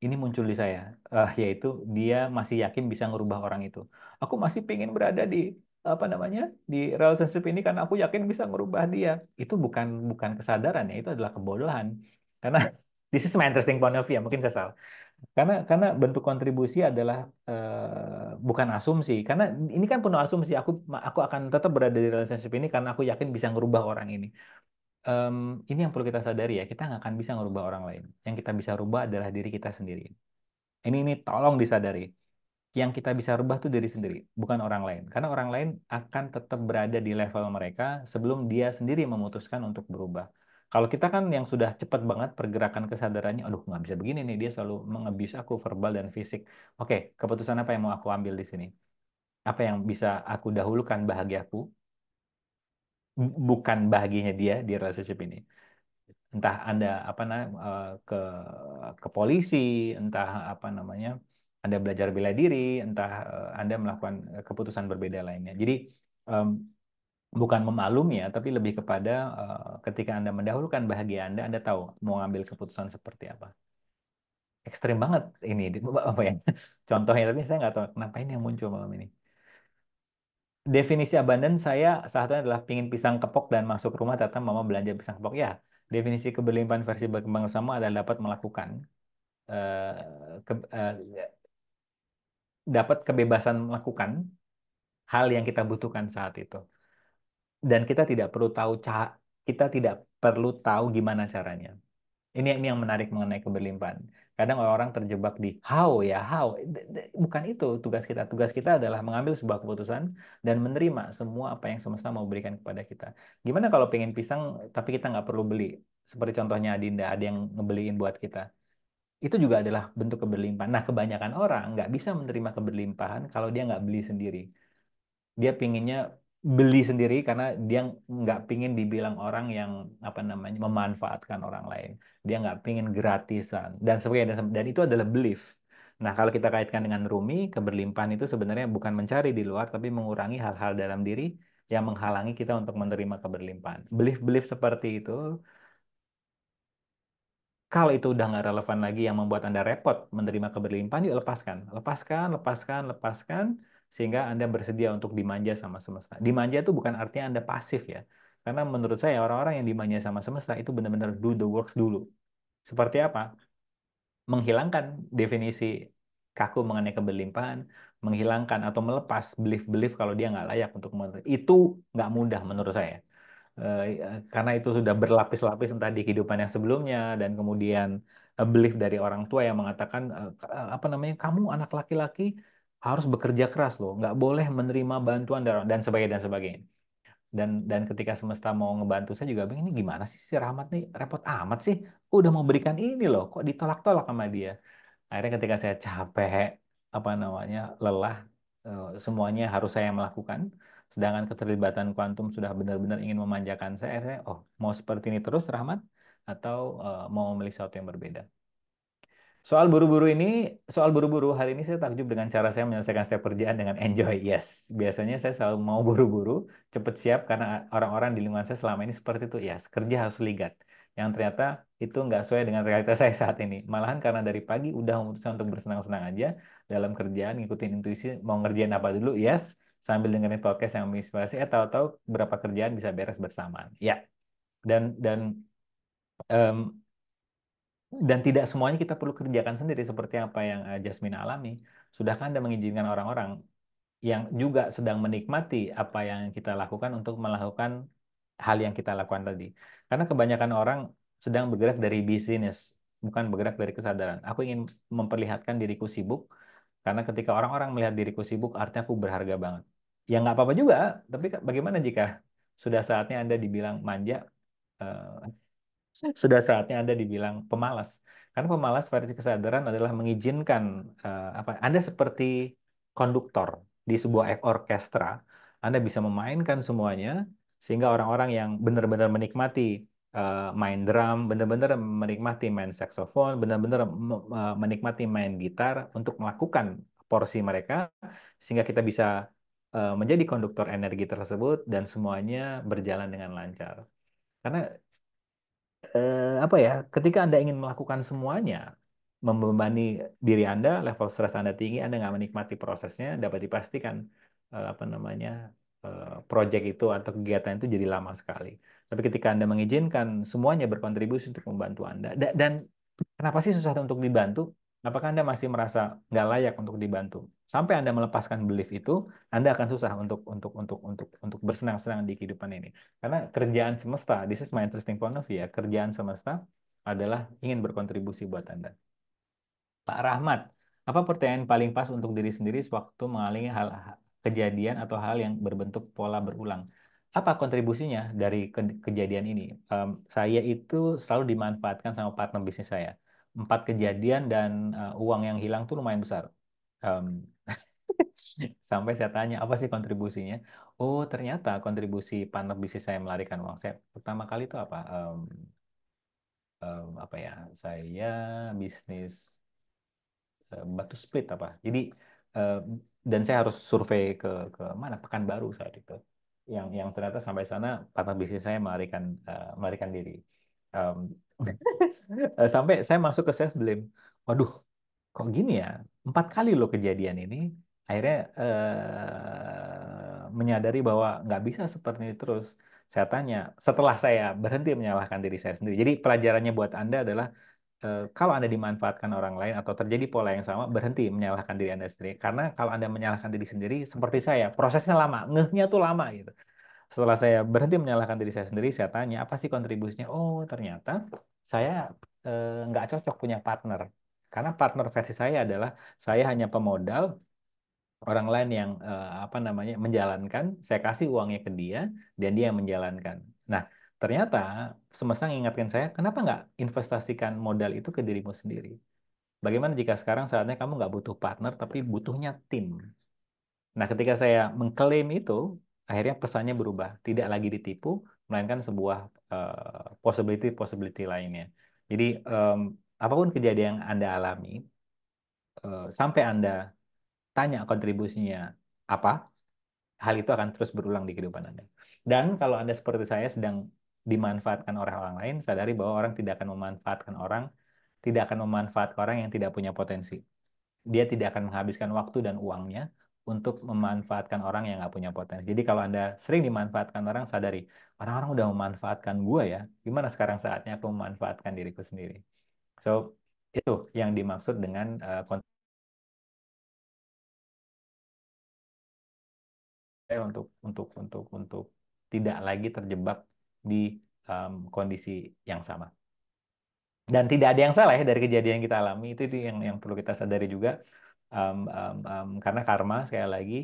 ini muncul di saya, uh, yaitu dia masih yakin bisa merubah orang itu. Aku masih pingin berada di apa namanya di relationship ini karena aku yakin bisa merubah dia itu bukan bukan kesadaran ya itu adalah kebodohan karena *laughs* this is my interesting point of view ya mungkin saya salah karena karena bentuk kontribusi adalah uh, bukan asumsi karena ini kan penuh asumsi aku aku akan tetap berada di relationship ini karena aku yakin bisa merubah orang ini um, ini yang perlu kita sadari ya kita nggak akan bisa merubah orang lain yang kita bisa rubah adalah diri kita sendiri ini ini tolong disadari yang kita bisa rubah tuh dari sendiri, bukan orang lain. Karena orang lain akan tetap berada di level mereka sebelum dia sendiri memutuskan untuk berubah. Kalau kita kan yang sudah cepat banget pergerakan kesadarannya, aduh nggak bisa begini nih, dia selalu mengebis aku verbal dan fisik. Oke, keputusan apa yang mau aku ambil di sini? Apa yang bisa aku dahulukan bahagiaku? Bukan bahagianya dia di relationship ini entah anda apa na, eh, ke ke polisi entah apa namanya anda belajar bela diri, entah eh, Anda melakukan eh, keputusan berbeda lainnya. Jadi um, bukan memalum ya, tapi lebih kepada uh, ketika Anda mendahulukan bahagia Anda, Anda tahu mau ngambil keputusan seperti apa. Ekstrim banget ini, *laughs* apa ya? Contohnya, tapi saya nggak tahu kenapa ini yang muncul malam ini definisi abundance saya saat ini adalah pingin pisang kepok dan masuk rumah tata mama belanja pisang kepok ya definisi keberlimpahan versi berkembang bersama adalah dapat melakukan uh, ke, dapat kebebasan melakukan hal yang kita butuhkan saat itu. Dan kita tidak perlu tahu kita tidak perlu tahu gimana caranya. Ini ini yang menarik mengenai keberlimpahan. Kadang orang-orang terjebak di how ya, how. Bukan itu tugas kita. Tugas kita adalah mengambil sebuah keputusan dan menerima semua apa yang semesta mau berikan kepada kita. Gimana kalau pengen pisang tapi kita nggak perlu beli? Seperti contohnya Adinda, ada yang ngebeliin buat kita itu juga adalah bentuk keberlimpahan. Nah, kebanyakan orang nggak bisa menerima keberlimpahan kalau dia nggak beli sendiri. Dia pinginnya beli sendiri karena dia nggak pingin dibilang orang yang apa namanya memanfaatkan orang lain. Dia nggak pingin gratisan dan sebagainya. Dan itu adalah belief. Nah, kalau kita kaitkan dengan Rumi, keberlimpahan itu sebenarnya bukan mencari di luar, tapi mengurangi hal-hal dalam diri yang menghalangi kita untuk menerima keberlimpahan. Belief-belief seperti itu kalau itu udah nggak relevan lagi yang membuat Anda repot menerima keberlimpahan, yuk lepaskan. Lepaskan, lepaskan, lepaskan, sehingga Anda bersedia untuk dimanja sama semesta. Dimanja itu bukan artinya Anda pasif ya. Karena menurut saya orang-orang yang dimanja sama semesta itu benar-benar do the works dulu. Seperti apa? Menghilangkan definisi kaku mengenai keberlimpahan, menghilangkan atau melepas belief-belief kalau dia nggak layak untuk menerima. Itu nggak mudah menurut saya Eh, eh, karena itu sudah berlapis-lapis entah di kehidupan yang sebelumnya dan kemudian eh, belief dari orang tua yang mengatakan apa namanya kamu anak laki-laki harus bekerja keras loh, nggak boleh menerima bantuan dan sebagainya dan sebagainya. Dan dan ketika semesta mau ngebantu saya juga bingung ini gimana sih si Rahmat nih repot amat sih, aku udah mau berikan ini loh, kok ditolak-tolak sama dia. Akhirnya ketika saya capek apa namanya lelah semuanya harus saya melakukan Sedangkan keterlibatan kuantum sudah benar-benar ingin memanjakan saya, saya oh mau seperti ini terus Rahmat atau uh, mau memilih sesuatu yang berbeda. Soal buru-buru ini, soal buru-buru hari ini saya takjub dengan cara saya menyelesaikan setiap kerjaan dengan enjoy. Yes, biasanya saya selalu mau buru-buru, cepet siap karena orang-orang di lingkungan saya selama ini seperti itu. Yes, kerja harus ligat. Yang ternyata itu nggak sesuai dengan realitas saya saat ini. Malahan karena dari pagi udah memutuskan untuk bersenang-senang aja dalam kerjaan, ngikutin intuisi, mau ngerjain apa dulu, yes, sambil dengerin podcast yang menginspirasi eh tahu-tahu berapa kerjaan bisa beres bersamaan ya dan dan um, dan tidak semuanya kita perlu kerjakan sendiri seperti apa yang eh, Jasmine alami sudahkah anda mengizinkan orang-orang yang juga sedang menikmati apa yang kita lakukan untuk melakukan hal yang kita lakukan tadi karena kebanyakan orang sedang bergerak dari bisnis bukan bergerak dari kesadaran aku ingin memperlihatkan diriku sibuk karena ketika orang-orang melihat diriku sibuk, artinya aku berharga banget. Ya nggak apa-apa juga, tapi bagaimana jika sudah saatnya Anda dibilang manja, uh, sudah saatnya Anda dibilang pemalas. Karena pemalas versi kesadaran adalah mengizinkan uh, apa Anda seperti konduktor di sebuah e, orkestra, Anda bisa memainkan semuanya sehingga orang-orang yang benar-benar menikmati Eh, main drum, benar-benar menikmati main saksofon, benar-benar menikmati main gitar untuk melakukan porsi mereka sehingga kita bisa eh, menjadi konduktor energi tersebut dan semuanya berjalan dengan lancar. Karena eh, apa ya, ketika Anda ingin melakukan semuanya, membebani diri Anda, level stres Anda tinggi, Anda nggak menikmati prosesnya, dapat dipastikan eh, apa namanya eh, proyek itu atau kegiatan itu jadi lama sekali. Tapi ketika Anda mengizinkan semuanya berkontribusi untuk membantu Anda. Dan kenapa sih susah untuk dibantu? Apakah Anda masih merasa nggak layak untuk dibantu? Sampai Anda melepaskan belief itu, Anda akan susah untuk untuk untuk untuk untuk bersenang-senang di kehidupan ini. Karena kerjaan semesta, this is my interesting point of view ya, kerjaan semesta adalah ingin berkontribusi buat Anda. Pak Rahmat, apa pertanyaan paling pas untuk diri sendiri sewaktu mengalami hal kejadian atau hal yang berbentuk pola berulang? apa kontribusinya dari ke kejadian ini? Um, saya itu selalu dimanfaatkan sama partner bisnis saya. Empat kejadian dan uh, uang yang hilang tuh lumayan besar. Um, *laughs* sampai saya tanya apa sih kontribusinya? Oh ternyata kontribusi partner bisnis saya melarikan uang saya pertama kali itu apa? Um, um, apa ya? Saya bisnis uh, batu split apa? Jadi uh, dan saya harus survei ke ke mana Pekanbaru saat itu yang yang ternyata sampai sana partner bisnis saya melarikan uh, melarikan diri. Um, *laughs* sampai saya masuk ke self blame. Waduh, kok gini ya? Empat kali lo kejadian ini. Akhirnya uh, menyadari bahwa nggak bisa seperti ini terus. Saya tanya, setelah saya berhenti menyalahkan diri saya sendiri. Jadi pelajarannya buat Anda adalah Eh, kalau Anda dimanfaatkan orang lain atau terjadi pola yang sama, berhenti menyalahkan diri Anda sendiri. Karena kalau Anda menyalahkan diri sendiri, seperti saya, prosesnya lama, ngehnya tuh lama gitu. Setelah saya berhenti menyalahkan diri saya sendiri, saya tanya, apa sih kontribusinya? Oh, ternyata saya eh, nggak cocok punya partner. Karena partner versi saya adalah saya hanya pemodal, orang lain yang eh, apa namanya menjalankan, saya kasih uangnya ke dia dan dia yang menjalankan. Nah, ternyata semesta ngingatkan saya, kenapa nggak investasikan modal itu ke dirimu sendiri? Bagaimana jika sekarang saatnya kamu nggak butuh partner, tapi butuhnya tim? Nah, ketika saya mengklaim itu, akhirnya pesannya berubah. Tidak lagi ditipu, melainkan sebuah eh, possibility-possibility uh, lainnya. Jadi, um, apapun kejadian yang Anda alami, uh, sampai Anda tanya kontribusinya apa, hal itu akan terus berulang di kehidupan Anda. Dan kalau Anda seperti saya sedang dimanfaatkan orang-orang lain, sadari bahwa orang tidak akan memanfaatkan orang, tidak akan memanfaatkan orang yang tidak punya potensi. Dia tidak akan menghabiskan waktu dan uangnya untuk memanfaatkan orang yang nggak punya potensi. Jadi kalau Anda sering dimanfaatkan orang, sadari, orang-orang udah memanfaatkan gue ya, gimana sekarang saatnya aku memanfaatkan diriku sendiri. So, itu yang dimaksud dengan uh, untuk untuk untuk untuk tidak lagi terjebak di um, kondisi yang sama. Dan tidak ada yang salah ya dari kejadian yang kita alami itu itu yang yang perlu kita sadari juga um, um, um, karena karma sekali lagi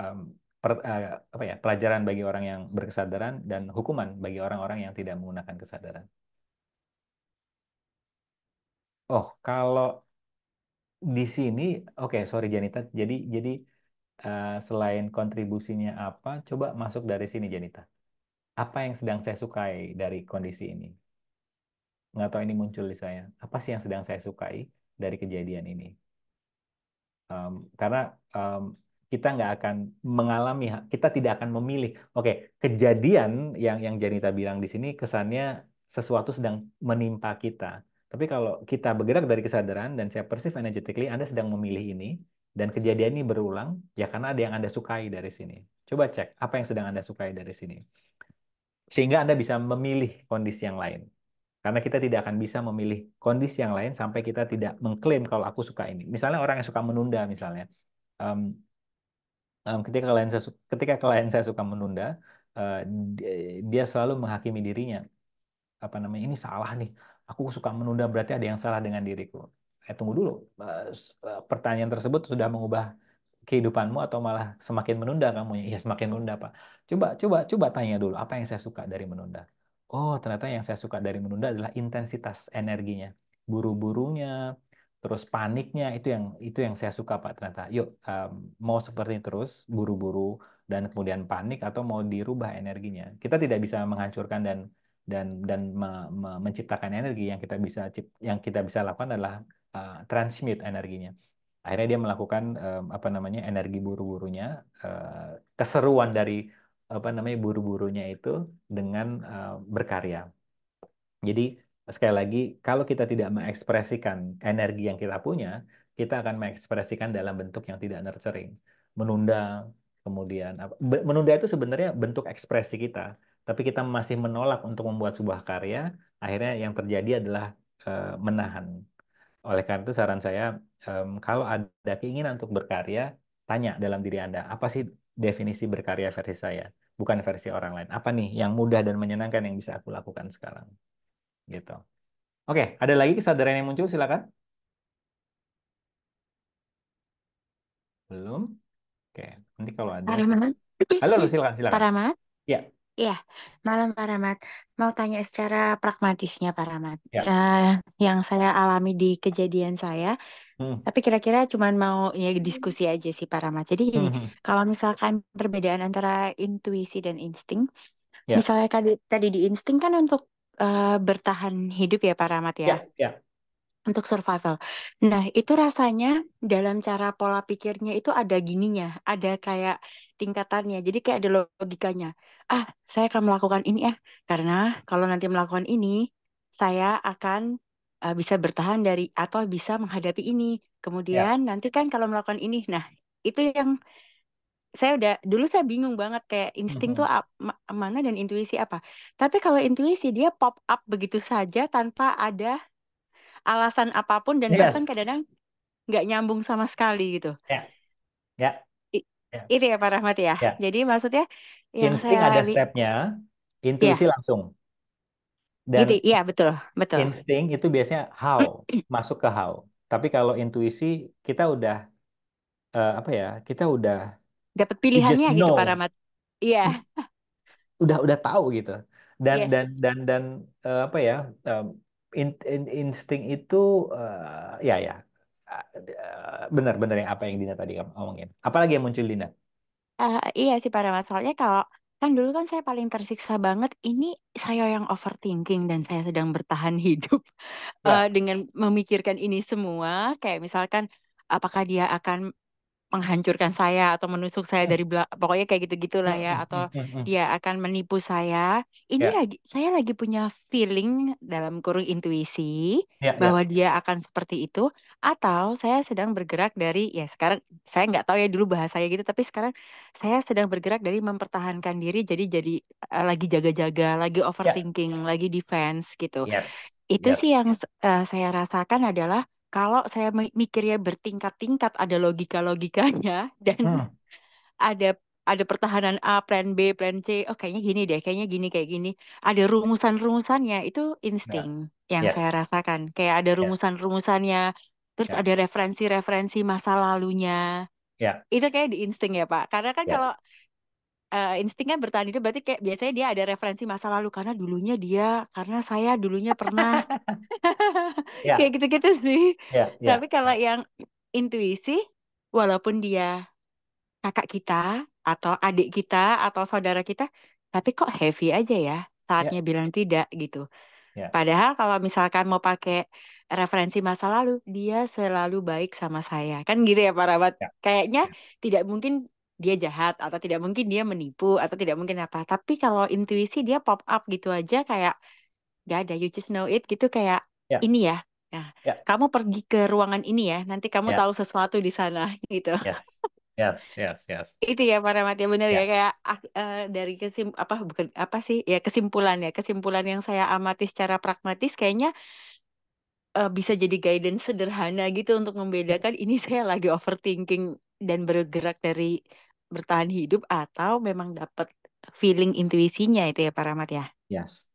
um, per, uh, apa ya pelajaran bagi orang yang berkesadaran dan hukuman bagi orang-orang yang tidak menggunakan kesadaran. Oh kalau di sini oke okay, sorry Janita jadi jadi uh, selain kontribusinya apa coba masuk dari sini Janita apa yang sedang saya sukai dari kondisi ini? Nggak tahu ini muncul di saya. Apa sih yang sedang saya sukai dari kejadian ini? Um, karena um, kita nggak akan mengalami, kita tidak akan memilih. Oke, kejadian yang yang Janita bilang di sini kesannya sesuatu sedang menimpa kita. Tapi kalau kita bergerak dari kesadaran dan saya persif energetically, Anda sedang memilih ini dan kejadian ini berulang, ya karena ada yang Anda sukai dari sini. Coba cek apa yang sedang Anda sukai dari sini sehingga Anda bisa memilih kondisi yang lain. Karena kita tidak akan bisa memilih kondisi yang lain sampai kita tidak mengklaim kalau aku suka ini. Misalnya orang yang suka menunda misalnya. Um, um, ketika klien saya ketika klien saya suka menunda, uh, dia, selalu menghakimi dirinya. Apa namanya? Ini salah nih. Aku suka menunda berarti ada yang salah dengan diriku. Eh tunggu dulu. Eh, eh, pertanyaan tersebut sudah mengubah kehidupanmu atau malah semakin menunda kamu ya iya, semakin menunda pak coba coba coba tanya dulu apa yang saya suka dari menunda oh ternyata yang saya suka dari menunda adalah intensitas energinya buru-burunya terus paniknya itu yang itu yang saya suka pak ternyata yuk um, mau seperti terus buru-buru dan kemudian panik atau mau dirubah energinya kita tidak bisa menghancurkan dan dan dan me, me, menciptakan energi yang kita bisa yang kita bisa lakukan adalah uh, transmit energinya akhirnya dia melakukan um, apa namanya energi buru-burunya uh, keseruan dari apa namanya buru-burunya itu dengan uh, berkarya jadi sekali lagi kalau kita tidak mengekspresikan energi yang kita punya kita akan mengekspresikan dalam bentuk yang tidak nurturing menunda kemudian menunda itu sebenarnya bentuk ekspresi kita tapi kita masih menolak untuk membuat sebuah karya akhirnya yang terjadi adalah uh, menahan oleh karena itu saran saya, um, kalau ada keinginan untuk berkarya, tanya dalam diri Anda, apa sih definisi berkarya versi saya? Bukan versi orang lain. Apa nih yang mudah dan menyenangkan yang bisa aku lakukan sekarang? Gitu. Oke, ada lagi kesadaran yang muncul? Silakan. Belum? Oke, nanti kalau ada. Halo, silakan, silakan. Paramat. Ya. Iya, malam Pak Rahmat. Mau tanya secara pragmatisnya Pak Rahmat. Ya. Uh, yang saya alami di kejadian saya, hmm. tapi kira-kira cuma mau ya, diskusi aja sih Pak Rahmat. Jadi gini, hmm. hmm. kalau misalkan perbedaan antara intuisi dan insting, ya. misalnya tadi, tadi di insting kan untuk uh, bertahan hidup ya Pak Rahmat ya. Ya, ya untuk survival. Nah, itu rasanya dalam cara pola pikirnya itu ada gininya, ada kayak tingkatannya. Jadi kayak ada logikanya. Ah, saya akan melakukan ini ya, karena kalau nanti melakukan ini, saya akan uh, bisa bertahan dari atau bisa menghadapi ini. Ya. Kemudian ya. nanti kan kalau melakukan ini, nah itu yang saya udah dulu saya bingung banget kayak insting mm-hmm. tuh ap, mana dan intuisi apa. Tapi kalau intuisi dia pop up begitu saja tanpa ada alasan apapun dan yes. ke kadang nggak nyambung sama sekali gitu. Ya. Ya. Yeah. Yeah. Itu ya Pak Rahmat ya. Yeah. Jadi maksudnya yang insting saya ada stepnya, iya. intuisi yeah. langsung. Dan gitu, iya betul, betul. Insting itu biasanya how, *clears throat* masuk ke how. Tapi kalau intuisi kita udah uh, apa ya? Kita udah dapat pilihannya gitu Pak Rahmat. Iya. udah udah tahu gitu. Dan yes. dan dan dan uh, apa ya? Um, in, in, insting itu uh, ya ya benar-benar eh, uh, yang apa yang Dina tadi ngomongin. Apalagi yang muncul Dina? Uh, iya sih pada masalahnya kalau kan dulu kan saya paling tersiksa banget ini saya yang overthinking dan saya sedang bertahan *laughs* hidup nah. uh, dengan memikirkan ini semua kayak misalkan apakah dia akan menghancurkan saya atau menusuk saya iya. dari belakang pokoknya kayak gitu-gitulah ya atau dia ya akan menipu saya ini yeah. lagi saya lagi punya feeling dalam kurung intuisi yeah, ya. bahwa yeah. dia akan seperti itu atau saya sedang bergerak dari ya sekarang saya nggak tahu ya dulu bahas saya gitu tapi sekarang saya sedang bergerak dari mempertahankan diri jadi jadi uh, lagi jaga-jaga lagi ya. overthinking yeah. lagi defense gitu yeah. itu yeah. sih yang uh, saya rasakan adalah kalau saya mikirnya bertingkat-tingkat ada logika-logikanya *laughs* dan hmm. ada ada pertahanan A, plan B, plan C. Oh, kayaknya gini deh, kayaknya gini kayak gini. Ada rumusan-rumusannya itu ya. insting yeah. yang yes. Ya. saya rasakan. Kayak ada ya. rumusan-rumusannya, terus yeah. ada referensi-referensi masa lalunya. Yeah. Itu kayak di insting ya, Pak. Karena kan yes. kalau uh, instingnya bertahan itu berarti kayak biasanya dia ada referensi masa lalu karena dulunya dia karena saya dulunya pernah *laughs* yeah. kayak gitu-gitu sih. Yeah, yeah. Tapi kalau yang intuisi walaupun dia kakak kita atau adik kita atau saudara kita tapi kok heavy aja ya, ya. saatnya yeah. bilang tidak gitu. Yeah. Padahal kalau misalkan mau pakai referensi masa lalu, dia selalu baik sama saya. Kan gitu ya Pak Rabat. Yeah. Kayaknya yeah. tidak mungkin dia jahat atau tidak mungkin dia menipu atau tidak mungkin apa. Tapi kalau intuisi dia pop up gitu aja kayak gak ada you just know it gitu kayak yeah. ini ya. Nah, yeah. kamu pergi ke ruangan ini ya, nanti kamu yeah. tahu sesuatu di sana *laughs* gitu. Yes. Yes, yes, yes. Itu ya para mati benar yeah. ya kayak uh, dari kesim apa bukan apa sih ya kesimpulan ya kesimpulan yang saya amati secara pragmatis kayaknya uh, bisa jadi guidance sederhana gitu untuk membedakan ini saya lagi overthinking dan bergerak dari bertahan hidup atau memang dapat feeling intuisinya itu ya Pak Rahmat ya? Yes.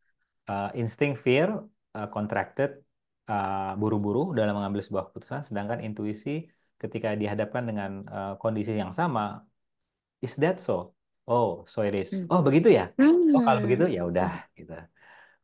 Uh, insting fear uh, contracted uh, buru-buru uh, dalam mengambil sebuah keputusan, sedangkan intuisi ketika dihadapkan dengan uh, kondisi yang sama, is that so? Oh, so it is. Hmm. Oh, begitu ya? Hmm. Oh, kalau hmm. begitu ya udah gitu.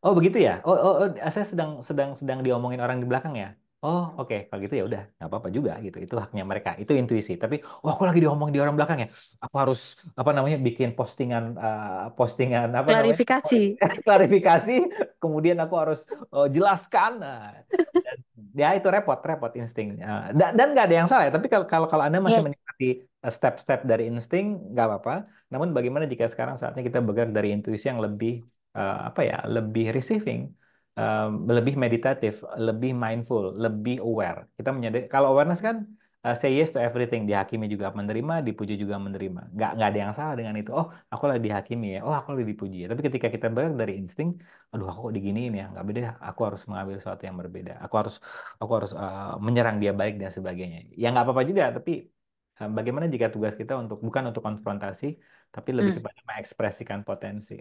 Oh, begitu ya? Oh, oh, oh, saya sedang sedang sedang diomongin orang di belakang ya? Oh, oke. Kalau gitu ya udah, nggak apa-apa juga gitu. Itu haknya mereka. Itu intuisi. Tapi, wah, oh, aku lagi diomong di orang belakang ya. Aku harus apa namanya bikin postingan, uh, postingan apa klarifikasi. namanya? *laughs* klarifikasi. Kemudian aku harus uh, jelaskan. Nah, dan, ya itu repot, repot insting. Uh, eh, dan nggak ada yang salah. Ya. Tapi kalau kalau, kalau anda masih yes. menikmati step-step dari insting, nggak apa-apa. Namun bagaimana jika sekarang saatnya kita bergerak dari intuisi yang lebih uh, apa ya, lebih receiving um, lebih meditatif, lebih mindful, lebih aware. Kita menyadari kalau awareness kan uh, say yes to everything, dihakimi juga menerima, dipuji juga menerima. Nggak nggak ada yang salah dengan itu. Oh, aku lagi dihakimi ya. Oh, aku lagi dipuji ya. Tapi ketika kita bergerak dari insting, aduh aku kok diginiin ya, nggak beda. Aku harus mengambil sesuatu yang berbeda. Aku harus aku harus uh, menyerang dia baik dan sebagainya. Ya nggak apa-apa juga, tapi eh, Bagaimana jika tugas kita untuk bukan untuk konfrontasi, tapi lebih hmm. kepada mengekspresikan potensi?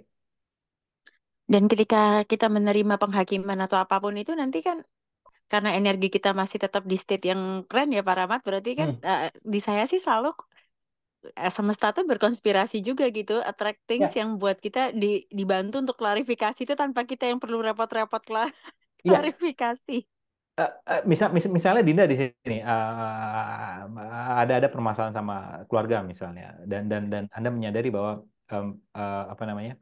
Dan ketika kita menerima penghakiman atau apapun itu nanti kan karena energi kita masih tetap di state yang keren ya Pak Ramat berarti kan hmm. uh, di saya sih selalu eh, semesta tuh berkonspirasi juga gitu, attract ya. things ya. yang buat kita di, dibantu untuk klarifikasi itu tanpa kita yang perlu repot-repot lah *laughs* ya. klarifikasi. Uh, uh, misal, mis, misalnya Dinda di sini uh, ada ada permasalahan sama keluarga misalnya dan dan dan Anda menyadari bahwa um, uh, apa namanya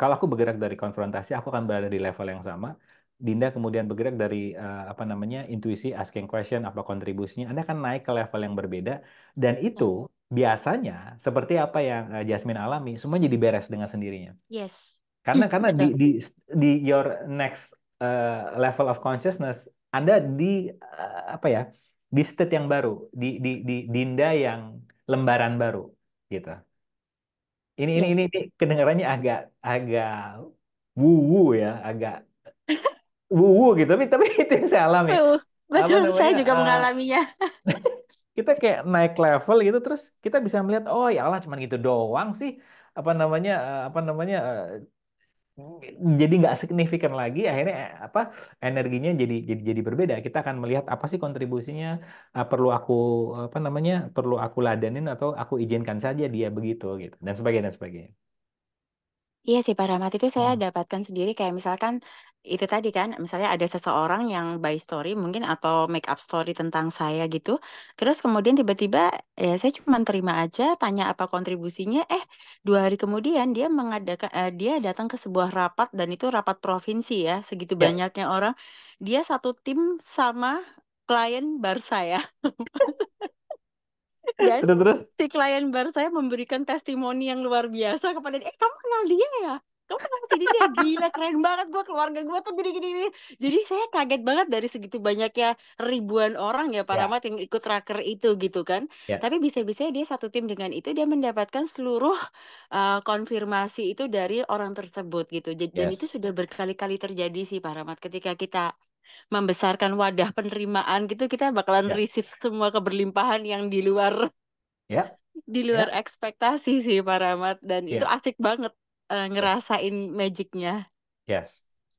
kalau aku bergerak dari konfrontasi, aku akan berada di level yang sama. Dinda kemudian bergerak dari uh, apa namanya intuisi, asking question, apa kontribusinya. Anda akan naik ke level yang berbeda dan itu hmm. biasanya seperti apa yang uh, Jasmine alami, semua jadi beres dengan sendirinya. Yes. Karena karena di, di di your next uh, level of consciousness, Anda di uh, apa ya di state yang baru, di di di Dinda yang lembaran baru gitu. Ini iya. ini ini, ini kedengarannya agak agak wuwu ya, agak *laughs* wuwu gitu. Tapi tapi itu yang saya alami. Betul, saya juga uh, mengalaminya. *laughs* kita kayak naik level gitu terus kita bisa melihat oh ya Allah cuman gitu doang sih apa namanya eh, apa namanya eh, jadi nggak signifikan lagi akhirnya eh, apa energinya jadi jadi jadi berbeda kita akan melihat apa sih kontribusinya eh, perlu aku apa namanya perlu aku ladenin atau aku izinkan saja dia begitu gitu dan sebagainya dan sebagainya Iya sih Rahmat itu saya dapatkan sendiri kayak misalkan, itu tadi kan misalnya ada seseorang yang by story mungkin atau make up story tentang saya gitu, terus kemudian tiba-tiba, ya saya cuma terima aja tanya apa kontribusinya, eh dua hari kemudian dia mengadakan eh, dia datang ke sebuah rapat dan itu rapat provinsi ya segitu yeah. banyaknya orang, dia satu tim sama klien bar saya. *laughs* dan terus, terus. si klien bar saya memberikan testimoni yang luar biasa kepada dia eh kamu kenal dia ya kamu kenal si dia ya? gila keren banget gue keluarga gue tuh gini, gini jadi saya kaget banget dari segitu banyaknya ribuan orang ya para ya. yeah. yang ikut raker itu gitu kan yeah. tapi bisa-bisa dia satu tim dengan itu dia mendapatkan seluruh uh, konfirmasi itu dari orang tersebut gitu jadi yes. dan itu sudah berkali-kali terjadi sih para Ramat ketika kita membesarkan wadah penerimaan gitu kita bakalan yeah. receive semua keberlimpahan yang di luar yeah. *laughs* di luar yeah. ekspektasi sih Pak Rahmat dan yeah. itu ya. asik banget uh, ngerasain magicnya. Yes.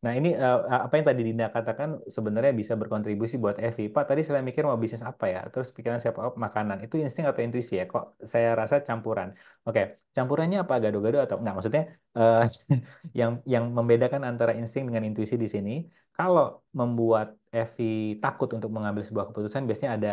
Nah, ini uh, apa yang tadi Dinda katakan sebenarnya bisa berkontribusi buat Evi. Pak, tadi saya mikir mau bisnis apa ya? Terus pikiran siapa? Oh, makanan. Itu insting atau intuisi ya? Kok saya rasa campuran. Oke, campurannya apa? Gado-gado atau enggak? Maksudnya uh, *laughs* yang yang membedakan antara insting dengan intuisi di sini, kalau membuat Evi takut untuk mengambil sebuah keputusan, biasanya ada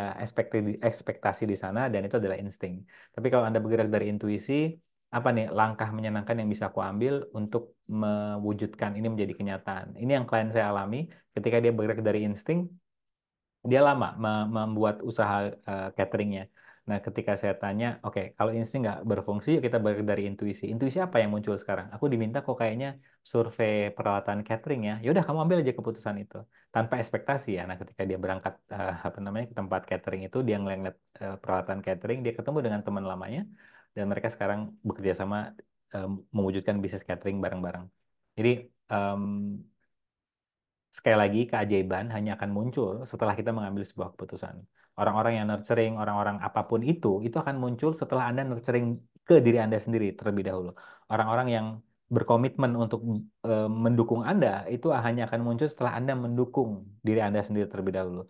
ekspektasi di sana dan itu adalah insting. Tapi kalau Anda bergerak dari intuisi, apa nih langkah menyenangkan yang bisa aku ambil untuk mewujudkan ini menjadi kenyataan. Ini yang klien saya alami ketika dia bergerak dari insting, dia lama membuat usaha eh, cateringnya. Nah, ketika saya tanya, oke, okay, kalau insting nggak berfungsi, kita bergerak dari intuisi. Intuisi apa yang muncul sekarang? Aku diminta kok kayaknya survei peralatan catering ya. Yaudah, kamu ambil aja keputusan itu tanpa ekspektasi ya. Nah, ketika dia berangkat uh, apa namanya ke tempat catering itu, dia ngeliat uh, eh, peralatan catering, dia ketemu dengan teman lamanya dan mereka sekarang bekerja sama um, mewujudkan bisnis catering bareng-bareng. Jadi um, sekali lagi keajaiban hanya akan muncul setelah kita mengambil sebuah keputusan. Orang-orang yang nurturing, orang-orang apapun itu, itu akan muncul setelah Anda nurturing ke diri Anda sendiri terlebih dahulu. Orang-orang yang berkomitmen untuk e, mendukung Anda itu hanya akan muncul setelah Anda mendukung diri Anda sendiri terlebih dahulu.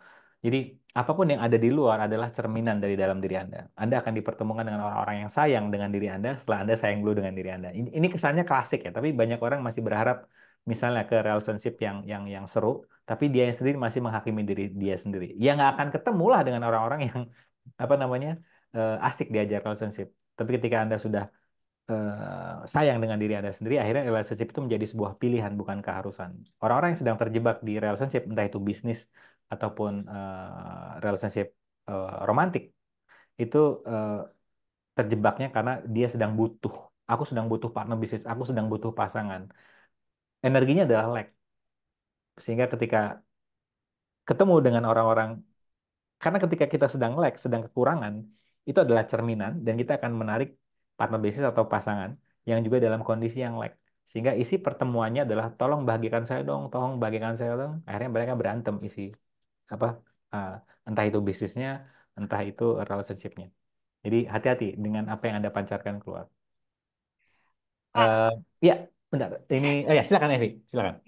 Jadi apapun yang ada di luar adalah cerminan dari dalam diri Anda. Anda akan dipertemukan dengan orang-orang yang sayang dengan diri Anda setelah Anda sayang dulu dengan diri Anda. Ini, kesannya klasik ya, tapi banyak orang masih berharap misalnya ke relationship yang yang yang seru, tapi dia yang sendiri masih menghakimi diri dia sendiri. Ya nggak akan ketemulah dengan orang-orang yang *laughs* apa namanya eh, asik diajak relationship. Tapi ketika Anda sudah eh, sayang dengan diri Anda sendiri, akhirnya relationship itu menjadi sebuah pilihan, bukan keharusan. Orang-orang yang sedang terjebak di relationship, entah itu bisnis, ataupun uh, relationship uh, romantik itu uh, terjebaknya karena dia sedang butuh. Aku sedang butuh partner bisnis, aku sedang butuh pasangan. Energinya adalah lack. Sehingga ketika ketemu dengan orang-orang karena ketika kita sedang lack, sedang kekurangan, itu adalah cerminan dan kita akan menarik partner bisnis atau pasangan yang juga dalam kondisi yang lack. Sehingga isi pertemuannya adalah tolong bagikan saya dong, tolong bagikan saya dong. Akhirnya mereka berantem isi apa uh, entah itu bisnisnya, entah itu relationshipnya. Jadi hati-hati dengan apa yang anda pancarkan keluar. Uh, ya, bentar. Ini, oh ya silakan Evi, silakan.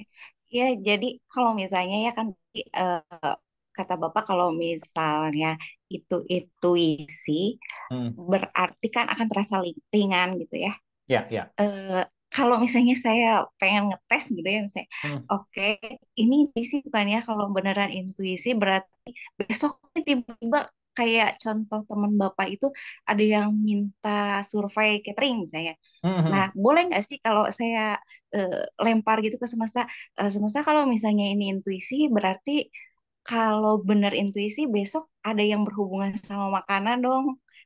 Ya, jadi kalau misalnya ya kan uh, kata Bapak kalau misalnya itu intuisi, hmm. berarti kan akan terasa ringan gitu ya. Ya, ya. Uh, kalau misalnya saya pengen ngetes gitu ya misalnya hmm. oke okay, ini intuisi bukan ya kalau beneran intuisi berarti besok tiba-tiba kayak contoh teman bapak itu ada yang minta survei catering saya, ya. hmm, hmm. nah boleh nggak sih kalau saya uh, lempar gitu ke semesta uh, semesta kalau misalnya ini intuisi berarti kalau bener intuisi besok ada yang berhubungan sama makanan dong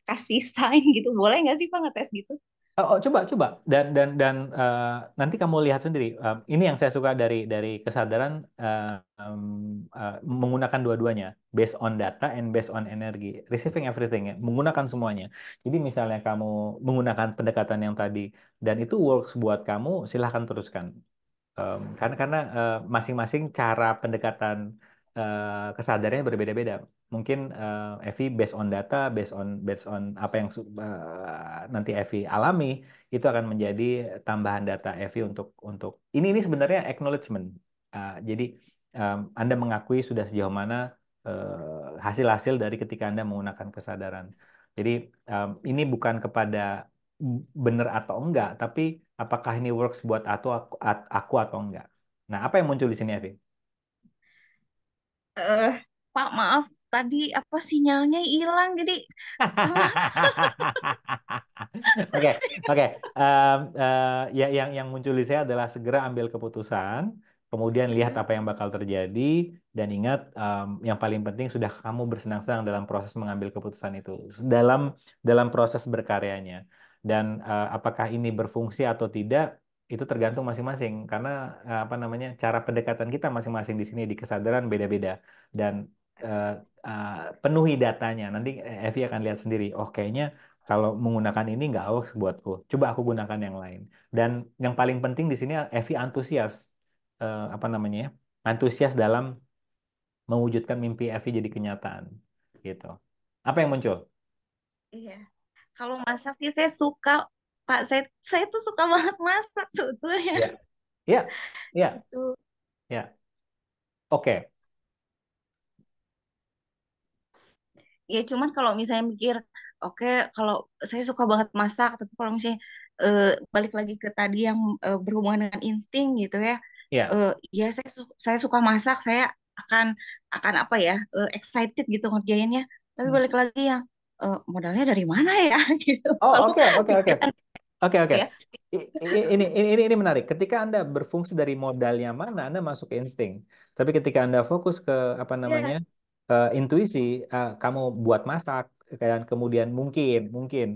kasih *laughs* sign gitu boleh nggak sih pak ngetes gitu Oh, oh, coba coba dan dan dan uh, nanti kamu lihat sendiri. Uh, ini yang saya suka dari dari kesadaran uh, um, uh, menggunakan dua-duanya, based on data and based on energi, receiving everything ya, menggunakan semuanya. Jadi misalnya kamu menggunakan pendekatan yang tadi dan itu works buat kamu, silahkan teruskan. Um, karena karena eh, masing-masing uh, masing -masing cara pendekatan Eh, kesadarannya berbeda-beda. Mungkin uh, Evi based on data, based on based on apa yang uh, nanti Evi alami itu akan menjadi tambahan data Evi untuk untuk ini ini sebenarnya acknowledgement. Uh, jadi um, Anda mengakui sudah sejauh mana hasil-hasil uh, dari ketika Anda menggunakan kesadaran. Jadi um, ini bukan kepada benar atau enggak, tapi apakah ini works buat aku, aku atau enggak. Nah, apa yang muncul di sini, Evi? uh, Pak maaf tadi apa sinyalnya hilang jadi *laughs* oke oke eh, ya yang yang muncul di saya adalah segera ambil keputusan kemudian lihat hmm. apa yang bakal terjadi dan ingat um, yang paling penting sudah kamu bersenang-senang dalam proses mengambil keputusan itu dalam dalam proses berkaryanya dan uh, apakah ini berfungsi atau tidak itu tergantung masing-masing karena eh, apa namanya cara pendekatan kita masing-masing di sini di kesadaran beda-beda dan uh, uh, penuhi datanya. Nanti Evi akan lihat sendiri. Oh kayaknya kalau menggunakan ini nggak hoax buatku. Coba aku gunakan yang lain. Dan yang paling penting di sini Evi antusias uh, apa namanya ya, antusias dalam mewujudkan mimpi Evi jadi kenyataan gitu. Apa yang muncul? Iya. Kalau masak sih saya suka Pak saya saya tuh suka banget masak sebetulnya. Iya. Iya. Iya. *laughs* Iya. Oke. Ya cuman kalau misalnya mikir oke okay, kalau saya suka banget masak tapi kalau misalnya uh, balik lagi ke tadi yang uh, berhubungan dengan insting gitu ya. Iya. Uh, ya saya saya suka masak, saya akan akan apa ya? Uh, excited gitu ngerjainnya. Tapi hmm. balik lagi yang uh, modalnya dari mana ya *laughs* gitu. Oh, oke oke oke. Oke oke. Ya. Ini, ini ini ini menarik. Ketika Anda berfungsi dari modalnya mana, Anda masuk ke insting. Tapi ketika Anda fokus ke apa iya, namanya? yeah. Uh, intuisi, uh, kamu buat masak dan kemudian mungkin mungkin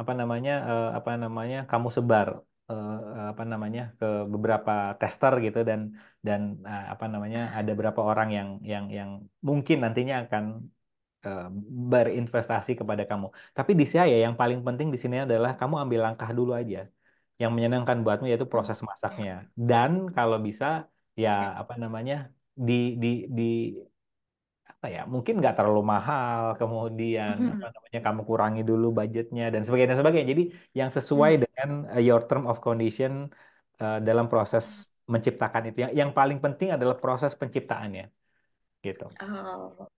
apa namanya? Uh, apa namanya? kamu sebar uh, apa namanya? ke beberapa tester gitu dan dan uh, apa namanya? ada beberapa orang yang yang yang mungkin nantinya akan Eh, berinvestasi kepada kamu. Tapi di saya yang paling penting di sini adalah kamu ambil langkah dulu aja yang menyenangkan buatmu yaitu proses masaknya. Dan kalau bisa ya apa namanya di di di apa ya mungkin nggak terlalu mahal kemudian mm-hmm. apa namanya kamu kurangi dulu budgetnya dan sebagainya dan sebagainya jadi yang sesuai mm-hmm. dengan eh, your term of condition uh, dalam proses menciptakan itu yang yang paling penting adalah proses penciptaannya gitu oh,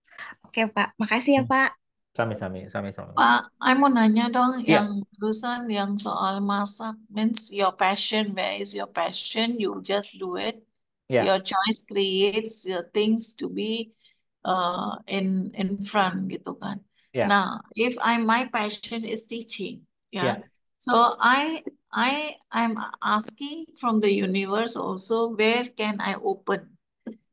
Oke, Pak. Makasih ya, hmm. Pak. Sami-sami, sami-sami. Pak, I mau nanya dong Iya. yang barusan yang soal masak means your passion, where is your passion? You just do it. Yeah. Your choice creates your things to be uh, in in front gitu kan. Yeah. Nah, if I my passion is teaching, yeah. yeah. So I I I'm asking from the universe also where can I open?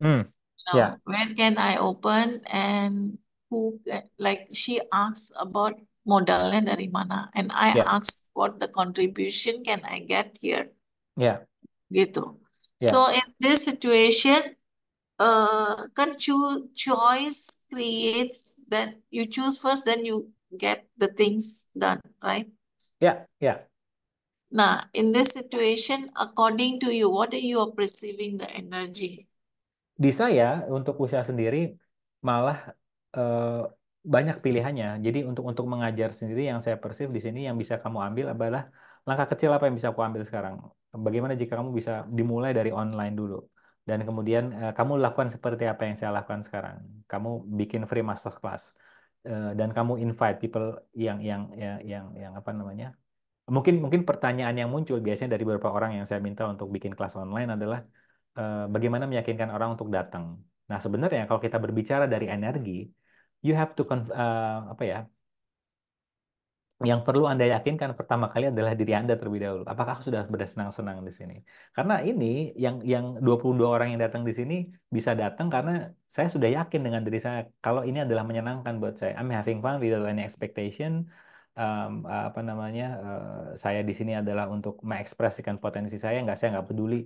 Hmm. now yeah um, When can i open and who like she asks about modal and arimana and i yeah. what the contribution can i get here yeah gitu yeah. so in this situation uh can choose choice creates that you choose first then you get the things done right yeah yeah now in this situation according to you what are you perceiving the energy di saya untuk usaha sendiri malah eh, banyak pilihannya. Jadi untuk untuk mengajar sendiri yang saya persif di sini yang bisa kamu ambil adalah langkah kecil apa yang bisa aku ambil sekarang. Bagaimana jika kamu bisa dimulai dari online dulu dan kemudian eh, kamu lakukan seperti apa yang saya lakukan sekarang. Kamu bikin free masterclass eh, dan kamu invite people yang yang yang yang, yang apa namanya? Mungkin mungkin pertanyaan yang muncul biasanya dari beberapa orang yang saya minta untuk bikin kelas online adalah Eh, bagaimana meyakinkan orang untuk datang. Nah, sebenarnya kalau kita berbicara dari energi, you have to uh, apa ya? Yang perlu Anda yakinkan pertama kali adalah diri Anda terlebih dahulu. Apakah sudah bersenang-senang di sini? Karena ini yang yang 22 orang yang datang di sini bisa datang karena saya sudah yakin dengan diri saya kalau ini adalah menyenangkan buat saya. I'm having fun without any expectation um, apa namanya uh, saya di sini adalah untuk mengekspresikan potensi saya nggak saya nggak peduli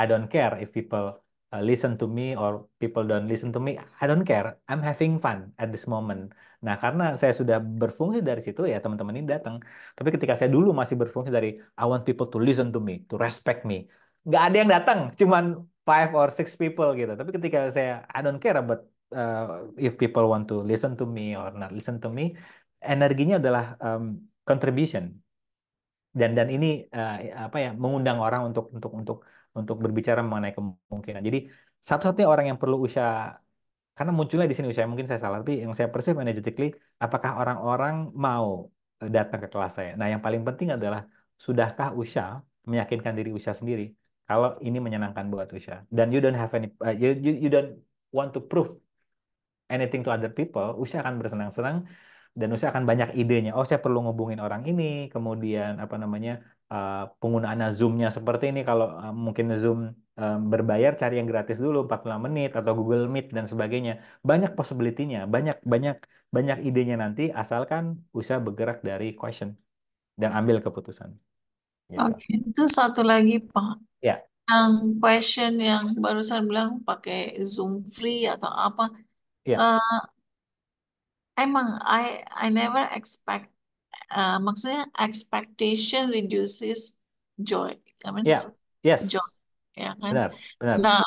I don't care if people uh, listen to me or people don't listen to me. I don't care. I'm having fun at this moment. Nah, karena saya sudah berfungsi dari situ ya teman-teman ini datang. Tapi ketika saya dulu masih berfungsi dari I want people to listen to me, to respect me. Nggak ada yang datang, cuman five or six people gitu. Tapi ketika saya I don't care about uh, if people want to listen to me or not listen to me, energinya adalah um, contribution. Dan dan ini uh, apa ya mengundang orang untuk untuk untuk untuk berbicara mengenai kemungkinan. Jadi satu-satunya orang yang perlu usaha karena munculnya di sini usaha mungkin saya salah tapi yang saya persiapkan energetically apakah orang-orang mau eh, datang ke kelas saya. Nah, yang paling penting adalah sudahkah usaha meyakinkan diri usaha sendiri kalau ini menyenangkan buat usaha dan you don't have any uh, you, you you don't want to prove anything to other people, usaha akan bersenang-senang dan usaha akan banyak idenya. Oh, saya perlu ngubungin orang ini, kemudian apa namanya? Eh, penggunaan Zoom-nya seperti ini kalau uh, mungkin Zoom uh, berbayar cari yang gratis dulu 45 menit atau Google Meet dan sebagainya. Banyak possibility-nya, banyak banyak banyak idenya nanti asalkan usaha bergerak dari question dan ambil keputusan. Gitu. Oke, itu satu lagi, Pak. Ya. Yang question yang barusan bilang pakai Zoom free atau apa. Ya. Uh, emang I I never expect Eh, maksudnya expectation reduces joy. I mean, yeah. Yes. Joy. Ya kan? Benar, benar. Nah,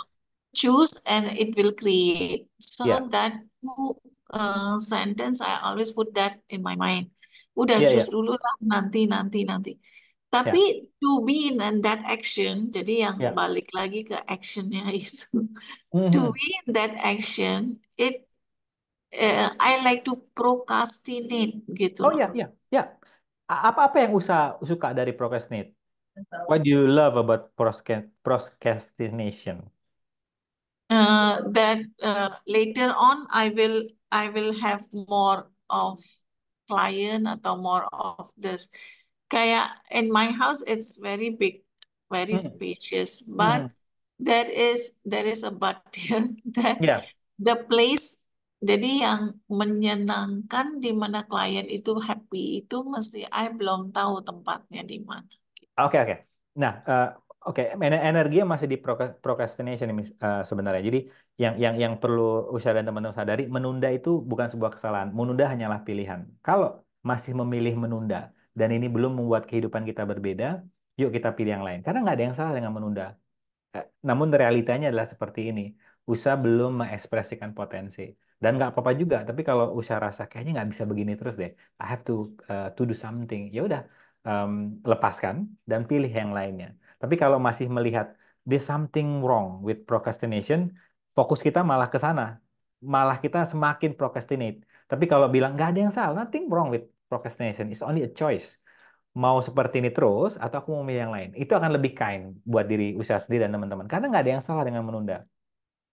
choose and it will create. So yeah. that two uh, sentence I always put that in my mind. Udah yeah, ya. choose yeah. dulu lah nanti nanti nanti. Tapi yeah. to be in and that action, jadi yang yeah. balik lagi ke actionnya *laughs* itu. Mm-hmm. To be in that action, it uh, I like to procrastinate gitu. Oh ya, ya, ya. Iya. Apa-apa yang usah suka dari procrastinate? What do you love about procrastination? Uh, that uh, later on I will I will have more of client atau more of this. Kayak in my house it's very big, very mm. spacious, but mm. there is there is a but here *laughs* that yeah. the place jadi yang menyenangkan di mana klien itu happy itu masih I belum tahu tempatnya di mana. Oke okay, oke. Okay. Nah, uh, oke okay. energi masih di procrastination uh, sebenarnya. Jadi yang yang yang perlu usaha dan teman-teman sadari menunda itu bukan sebuah kesalahan. Menunda hanyalah pilihan. Kalau masih memilih menunda dan ini belum membuat kehidupan kita berbeda, yuk kita pilih yang lain. Karena nggak ada yang salah dengan menunda. Eh, namun realitanya adalah seperti ini. Usaha belum mengekspresikan potensi dan nggak apa-apa juga tapi kalau usaha rasa kayaknya nggak bisa begini terus deh I have to uh, to do something ya udah um, lepaskan dan pilih yang lainnya tapi kalau masih melihat there's something wrong with procrastination fokus kita malah ke sana malah kita semakin procrastinate tapi kalau bilang nggak ada yang salah nothing wrong with procrastination it's only a choice mau seperti ini terus atau aku mau milih yang lain itu akan lebih kind buat diri usaha sendiri dan teman-teman karena nggak ada yang salah dengan menunda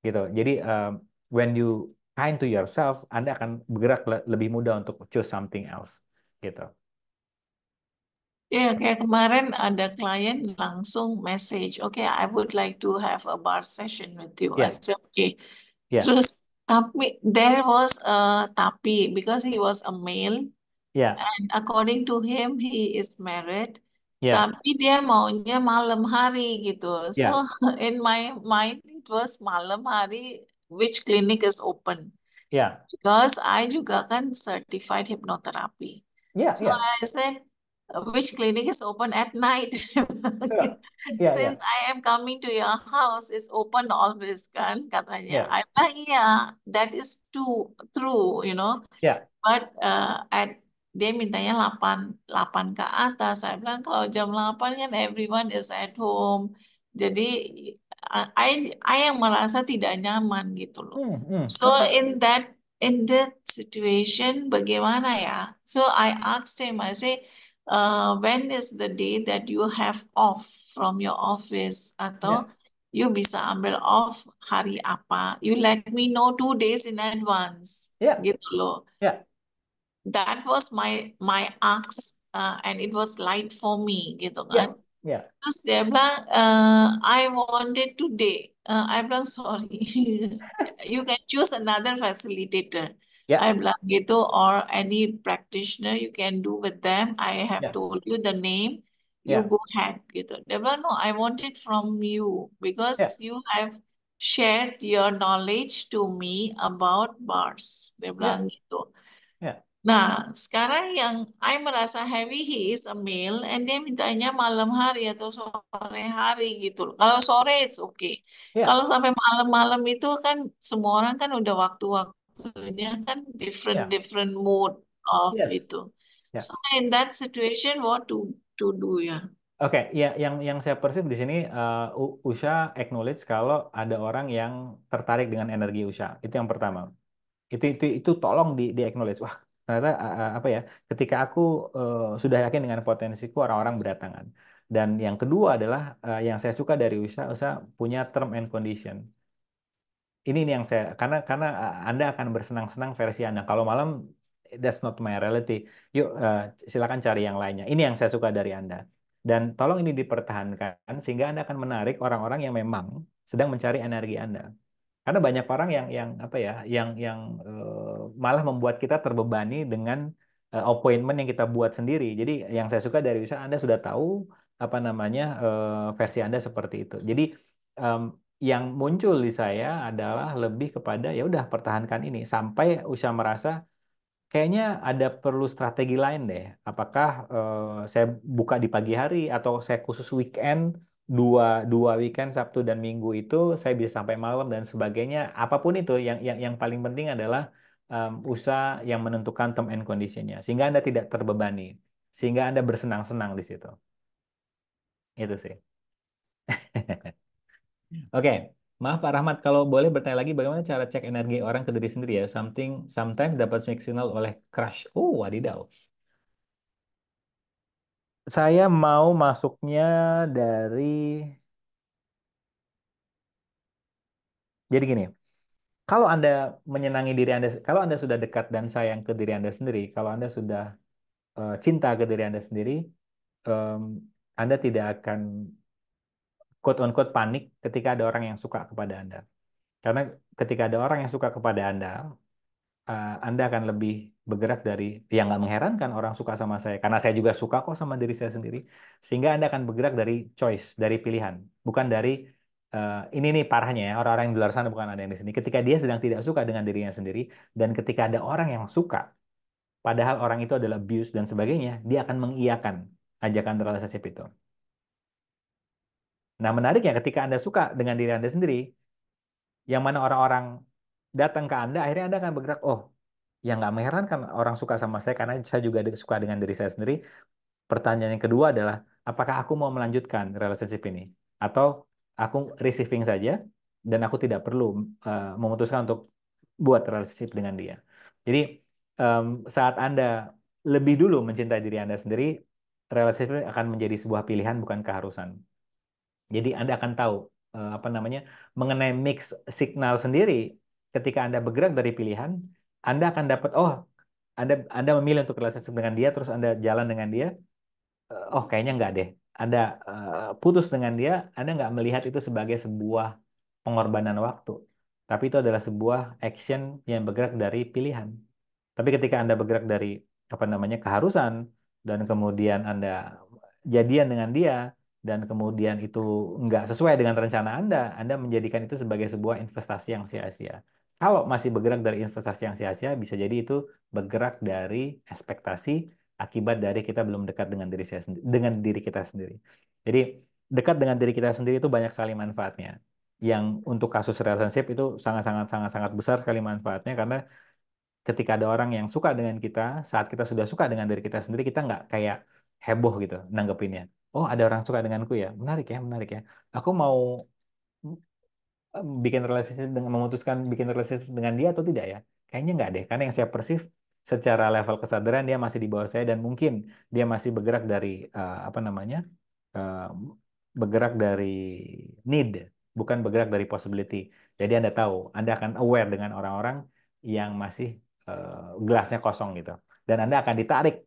gitu jadi uh, when you kind to yourself, Anda akan bergerak lebih mudah untuk choose something else. Gitu. Ya, yeah, kayak kemarin ada klien langsung message, oke, okay, I would like to have a bar session with you. Yeah. I said, okay. Iya. Yeah. Terus, tapi there was a tapi because he was a male. Yeah. And according to him, he is married. Yeah. Tapi dia maunya malam hari gitu. Yeah. So iya. *laughs* in my mind it was malam hari which clinic is open. Yeah. Because I juga kan certified hypnotherapy. Yeah. So yeah. I said, which clinic is open at night? yeah. *laughs* Ya, ya. Since yeah. I am coming to your house, it's open always kan katanya. Yeah. I'm like, yeah, that is too true, you know. Yeah. But uh, at dia mintanya 8, 8 ke atas. Saya bilang kalau jam 8 kan everyone is at home. Jadi I I yang merasa tidak nyaman gitu loh. Hmm, hmm. So in that in that situation bagaimana ya? So I asked him I say uh, when is the day that you have off from your office atau yeah. you bisa ambil off hari apa? You let me know two days in advance. Yeah. Gitu loh. Yeah. That was my my ask uh, and it was light for me gitu ya. kan. Yeah. Because they blank, uh, I wanted today. Uh, I blank, sorry. *laughs* you can choose another facilitator. Yeah. I blank Geto or any practitioner you can do with them. I have yeah. told you the name. Yeah. You go ahead, Geto. Debra, no, I want it from you because yeah. you have shared your knowledge to me about bars. Debra, yeah. Geto. Nah, hmm. sekarang yang I merasa heavy, he is a male, and dia mintanya malam hari atau sore hari gitu Kalau sore, it's okay. Yeah. Kalau sampai malam-malam itu kan semua orang kan udah waktu-waktunya kan different yeah. different mood of yes. itu. Yeah. So in that situation, what to to do ya? Oke, okay, ya yang yang saya persis di sini uh, Usha acknowledge kalau ada orang yang tertarik dengan energi Usha. Itu yang pertama. Itu itu itu tolong di di acknowledge. Wah, ternyata apa ya ketika aku uh, sudah yakin dengan potensiku orang-orang berdatangan dan yang kedua adalah uh, yang saya suka dari usaha usaha punya term and condition ini nih yang saya karena karena anda akan bersenang-senang versi anda kalau malam that's not my reality yuk uh, silakan cari yang lainnya ini yang saya suka dari anda dan tolong ini dipertahankan sehingga anda akan menarik orang-orang yang memang sedang mencari energi anda karena banyak orang yang yang apa ya, yang yang uh, malah membuat kita terbebani dengan uh, appointment yang kita buat sendiri. Jadi yang saya suka dari usaha Anda sudah tahu apa namanya uh, versi Anda seperti itu. Jadi um, yang muncul di saya adalah lebih kepada ya udah pertahankan ini sampai usia merasa kayaknya ada perlu strategi lain deh. Apakah uh, saya buka di pagi hari atau saya khusus weekend dua dua weekend Sabtu dan Minggu itu saya bisa sampai malam dan sebagainya apapun itu yang yang yang paling penting adalah um, usaha yang menentukan term and conditionnya sehingga anda tidak terbebani sehingga anda bersenang-senang di situ itu sih *laughs* oke okay. maaf Pak Rahmat kalau boleh bertanya lagi bagaimana cara cek energi orang ke diri sendiri ya something sometimes dapat signal oleh crush oh wadidaw saya mau masuknya dari jadi gini. Kalau Anda menyenangi diri Anda, kalau Anda sudah dekat dan sayang ke diri Anda sendiri, kalau Anda sudah uh, cinta ke diri Anda sendiri, um, Anda tidak akan quote on panik ketika ada orang yang suka kepada Anda. Karena ketika ada orang yang suka kepada Anda, uh, Anda akan lebih bergerak dari yang nggak mengherankan orang suka sama saya karena saya juga suka kok sama diri saya sendiri sehingga Anda akan bergerak dari choice dari pilihan bukan dari uh, ini nih parahnya ya orang-orang yang di luar sana bukan ada yang di sini ketika dia sedang tidak suka dengan dirinya sendiri dan ketika ada orang yang suka padahal orang itu adalah abuse dan sebagainya dia akan mengiyakan ajakan relationship itu nah menariknya ketika Anda suka dengan diri Anda sendiri yang mana orang-orang datang ke Anda, akhirnya Anda akan bergerak, oh, yang nggak mengherankan kan orang suka sama saya karena saya juga suka dengan diri saya sendiri. Pertanyaan yang kedua adalah, apakah aku mau melanjutkan relationship ini? Atau aku receiving saja dan aku tidak perlu uh, memutuskan untuk buat relationship dengan dia. Jadi um, saat Anda lebih dulu mencintai diri Anda sendiri, relationship akan menjadi sebuah pilihan bukan keharusan. Jadi Anda akan tahu eh, apa namanya mengenai mix signal sendiri ketika Anda bergerak dari pilihan, Anda akan dapat oh, Anda Anda memilih untuk relasi dengan dia terus Anda jalan dengan dia. Eh, oh, kayaknya nggak deh. Anda uh, putus dengan dia, Anda nggak melihat itu sebagai sebuah pengorbanan waktu, tapi itu adalah sebuah action yang bergerak dari pilihan. Tapi ketika Anda bergerak dari apa namanya keharusan dan kemudian Anda jadian dengan dia dan kemudian itu nggak sesuai dengan rencana Anda, Anda menjadikan itu sebagai sebuah investasi yang sia-sia. Kalau masih bergerak dari investasi yang sia-sia, bisa jadi itu bergerak dari ekspektasi akibat dari kita belum dekat dengan diri saya sendiri, dengan diri kita sendiri. Jadi dekat dengan diri kita sendiri itu banyak sekali manfaatnya. Yang untuk kasus relationship itu sangat-sangat sangat-sangat besar sekali manfaatnya karena ketika ada orang yang suka dengan kita, saat kita sudah suka dengan diri kita sendiri, kita nggak kayak heboh gitu nanggepinnya. Oh ada orang suka denganku ya, menarik ya, menarik ya. Aku mau bikin relationship dengan memutuskan bikin relationship dengan dia atau tidak ya? Kayaknya nggak deh, karena yang saya persif secara level kesadaran dia masih di bawah saya dan mungkin dia masih bergerak dari uh, apa namanya uh, bergerak dari need bukan bergerak dari possibility. Jadi anda tahu, anda akan aware dengan orang-orang yang masih uh, gelasnya kosong gitu, dan anda akan ditarik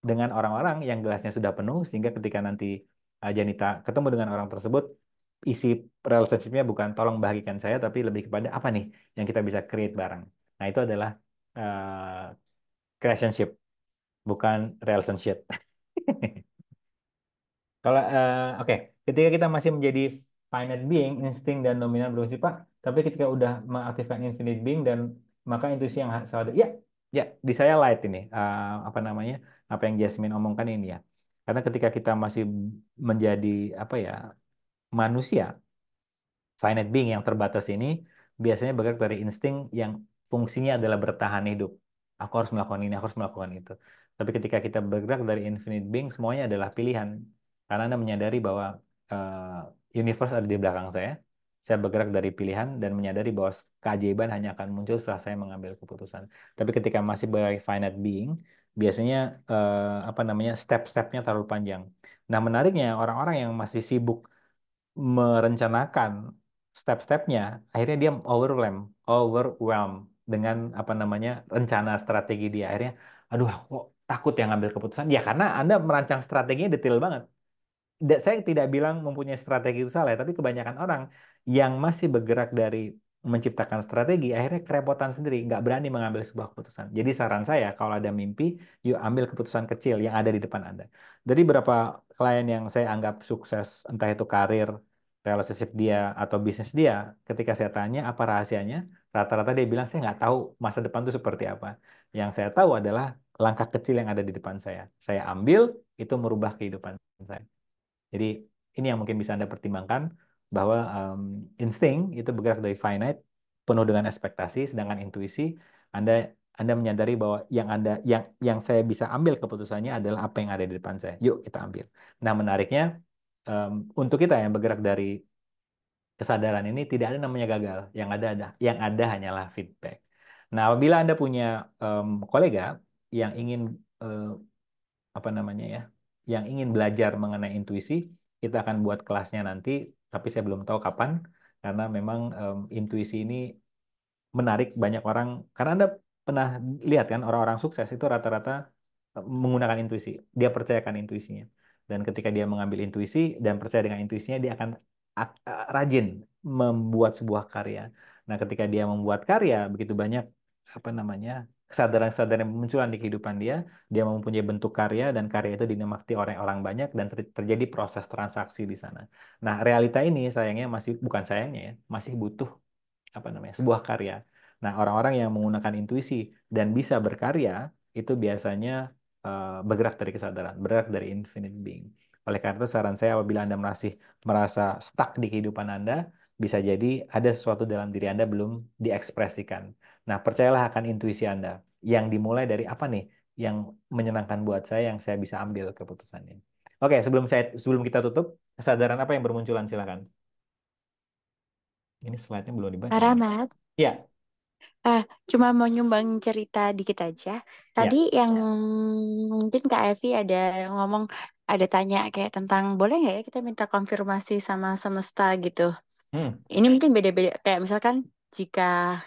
dengan orang-orang yang gelasnya sudah penuh sehingga ketika nanti Janita ketemu dengan orang tersebut isi relationship-nya bukan tolong bahagikan saya tapi lebih kepada apa nih yang kita bisa create bareng nah itu adalah uh, relationship bukan relationship *laughs* kalau uh, oke okay. ketika kita masih menjadi finite being insting dan dominan sih, pak tapi ketika udah mengaktifkan infinite being dan maka intuisi yang selalu ya ya di saya light ini uh, apa namanya apa yang Jasmine omongkan ini ya karena ketika kita masih menjadi apa ya manusia, finite being yang terbatas ini, biasanya bergerak dari insting yang fungsinya adalah bertahan hidup. Aku harus melakukan ini, aku harus melakukan itu. Tapi ketika kita bergerak dari infinite being, semuanya adalah pilihan. Karena Anda menyadari bahwa uh, universe ada di belakang saya. Saya bergerak dari pilihan dan menyadari bahwa keajaiban hanya akan muncul setelah saya mengambil keputusan. Tapi ketika masih bergerak finite being, biasanya uh, apa namanya step-stepnya terlalu panjang. Nah menariknya orang-orang yang masih sibuk merencanakan step-stepnya, akhirnya dia overwhelm, overwhelm dengan apa namanya rencana strategi dia. Akhirnya, aduh aku takut yang ngambil keputusan. Ya karena Anda merancang strateginya detail banget. Saya tidak bilang mempunyai strategi itu salah, ya, tapi kebanyakan orang yang masih bergerak dari menciptakan strategi, akhirnya kerepotan sendiri, nggak berani mengambil sebuah keputusan. Jadi saran saya, kalau ada mimpi, yuk ambil keputusan kecil yang ada di depan Anda. Jadi berapa klien yang saya anggap sukses, entah itu karir, relationship dia, atau bisnis dia, ketika saya tanya apa rahasianya, rata-rata dia bilang, saya nggak tahu masa depan itu seperti apa. Yang saya tahu adalah langkah kecil yang ada di depan saya. Saya ambil, itu merubah kehidupan saya. Jadi ini yang mungkin bisa Anda pertimbangkan, bahwa um, insting itu bergerak dari finite, penuh dengan ekspektasi, sedangkan intuisi, Anda anda menyadari bahwa yang Anda yang yang saya bisa ambil keputusannya adalah apa yang ada di depan saya. Yuk kita ambil. Nah, menariknya um, untuk kita yang bergerak dari kesadaran ini tidak ada namanya gagal. Yang ada ada yang ada hanyalah feedback. Nah, apabila Anda punya um, kolega yang ingin uh, apa namanya ya, yang ingin belajar mengenai intuisi, kita akan buat kelasnya nanti, tapi saya belum tahu kapan karena memang um, intuisi ini menarik banyak orang karena Anda pernah lihat kan orang-orang sukses itu rata-rata eh, menggunakan intuisi. Dia percayakan intuisinya. Dan ketika dia mengambil intuisi dan percaya dengan intuisinya, dia akan eh, rajin membuat sebuah karya. Nah, ketika dia membuat karya, begitu banyak apa namanya kesadaran-kesadaran yang munculan di kehidupan dia, dia mempunyai bentuk karya dan karya itu dinikmati oleh orang banyak dan ter terjadi proses transaksi di sana. Nah, realita ini sayangnya masih bukan sayangnya ya, masih butuh apa namanya sebuah karya Nah, orang-orang yang menggunakan intuisi dan bisa berkarya itu biasanya uh, bergerak dari kesadaran, bergerak dari infinite being. Oleh karena itu saran saya apabila Anda masih merasa stuck di kehidupan Anda, bisa jadi ada sesuatu dalam diri Anda belum diekspresikan. Nah, percayalah akan intuisi Anda yang dimulai dari apa nih yang menyenangkan buat saya yang saya bisa ambil keputusannya. Oke, sebelum saya sebelum kita tutup, kesadaran apa yang bermunculan silakan. Ini slide-nya belum dibaca. Karamat. Ya, Ah, cuma mau nyumbang cerita dikit aja. Ya. Tadi yang mungkin Kak Evi ada ngomong, ada tanya kayak tentang boleh nggak ya kita minta konfirmasi sama semesta gitu. Hmm. Ini mungkin beda-beda kayak misalkan jika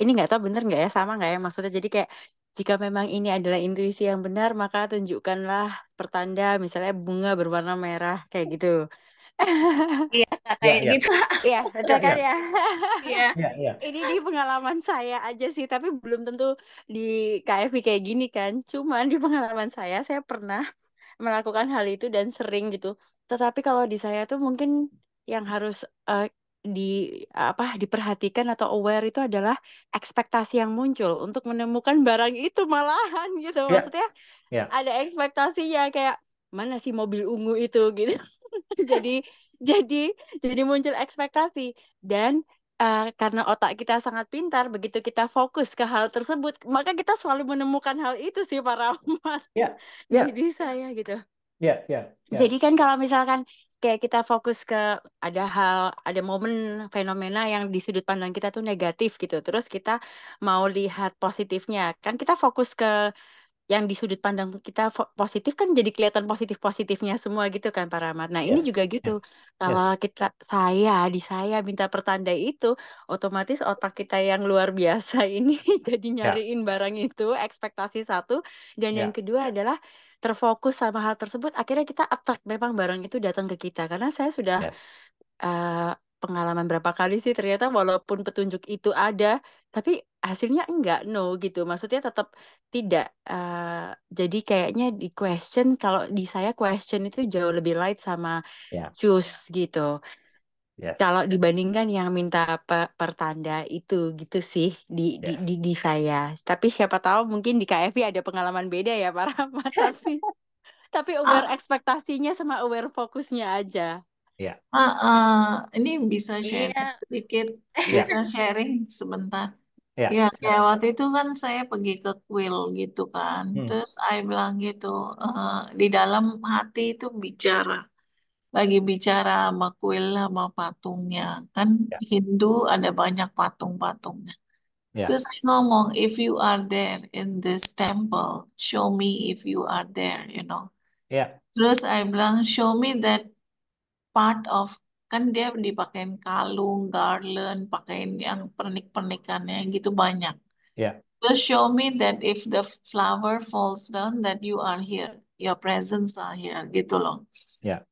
ini nggak tahu bener nggak ya sama nggak ya maksudnya jadi kayak jika memang ini adalah intuisi yang benar maka tunjukkanlah pertanda misalnya bunga berwarna merah kayak gitu. Iya, *laughs* kayak ya, gitu. Iya, betul kan iya. ya. Iya. iya. Ini di pengalaman saya aja sih, tapi belum tentu di KFI kayak gini kan. Cuman di pengalaman saya saya pernah melakukan hal itu dan sering gitu. Tetapi kalau di saya tuh mungkin yang harus uh, di apa diperhatikan atau aware itu adalah ekspektasi yang muncul untuk menemukan barang itu malahan gitu. Maksudnya yeah. Yeah. ada ekspektasinya kayak mana sih mobil ungu itu *laughs* gitu. *laughs* jadi jadi jadi muncul ekspektasi dan uh, karena otak kita sangat pintar begitu kita fokus ke hal tersebut maka kita selalu menemukan hal itu sih para umat yeah, yeah. jadi saya gitu yeah, yeah, yeah. jadi kan kalau misalkan kayak kita fokus ke ada hal ada momen fenomena yang di sudut pandang kita tuh negatif gitu terus kita mau lihat positifnya kan kita fokus ke yang di sudut pandang kita positif kan jadi kelihatan positif positifnya semua gitu kan Pak Rahmat. Nah yes. ini iya. juga gitu. Yes. Iya. Kalau iya. kita saya di saya minta pertanda itu, otomatis otak kita yang luar biasa *laughs* ini jadi nyariin yeah. barang itu ekspektasi satu dan yeah. yang kedua adalah terfokus sama hal tersebut. Akhirnya kita attract memang barang itu datang ke kita karena saya sudah yes. Eh, pengalaman berapa kali sih ternyata walaupun petunjuk itu ada, tapi hasilnya enggak no gitu. Maksudnya tetap tidak. Uh, jadi kayaknya di question kalau di saya question itu jauh lebih light sama yeah. choose gitu. Yes. Ya. Kalau dibandingkan yang minta pe pertanda itu gitu sih di, yes. di ya. di di saya. Tapi siapa tahu mungkin di KFI ada pengalaman beda ya para Tapi tapi aware ah. ekspektasinya sama aware fokusnya aja. Ya. Uh, uh, ini bisa iya. sharing *laughs* Iya. sedikit, Ya. kita sharing sebentar. Ya. Ya, kayak waktu itu kan saya pergi ke kuil gitu kan. Hmm. Terus saya bilang gitu, uh, di dalam hati itu bicara. Lagi bicara sama kuil sama patungnya. Kan Ya. Hindu ada banyak patung-patungnya. Ya. Terus saya ngomong, if you are there in this temple, show me if you are there, you know. Ya. Terus saya bilang, show me that part of kan dia dipakein kalung, garland, pakein yang pernik-pernikannya gitu banyak. Yeah. Just show me that if the flower falls down that you are here, your presence are here gitu loh. Yeah.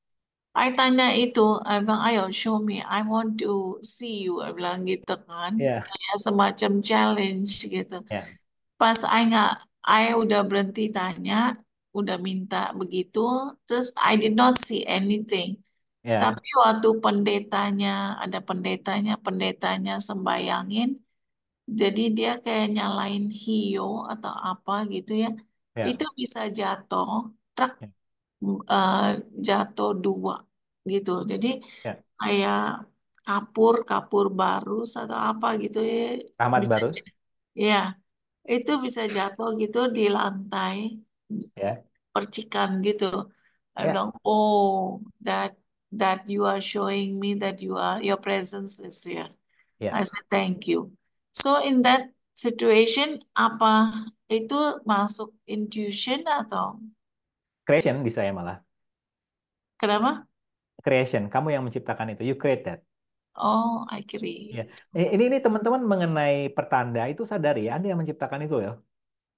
I tanya itu, I bilang, ayo show me, I want to see you, I bilang gitu kan. Yeah. Kayak semacam challenge gitu. Yeah. Pas I nggak, I udah berhenti tanya, udah minta begitu, terus I did not see anything Ya. Tapi waktu pendetanya, ada pendetanya, pendetanya sembayangin, jadi dia kayak nyalain hio atau apa gitu ya. Ya. Itu bisa jatuh, truk Ya. Eh, jatuh dua gitu. Jadi ya. kayak kapur, kapur barus atau apa gitu ya. Ahmad Bisa, Barus. ya, itu bisa jatuh gitu di lantai, Ya. percikan gitu. Saya Ya. oh, that that you are showing me that you are your presence is here. Yeah. I said thank you. So in that situation apa itu masuk intuition atau creation bisa ya malah. Kenapa? Creation, kamu yang menciptakan itu. You create that. Oh, I agree. Ya. Eh, ini ini teman-teman mengenai pertanda itu sadari ya, Anda yang menciptakan itu ya.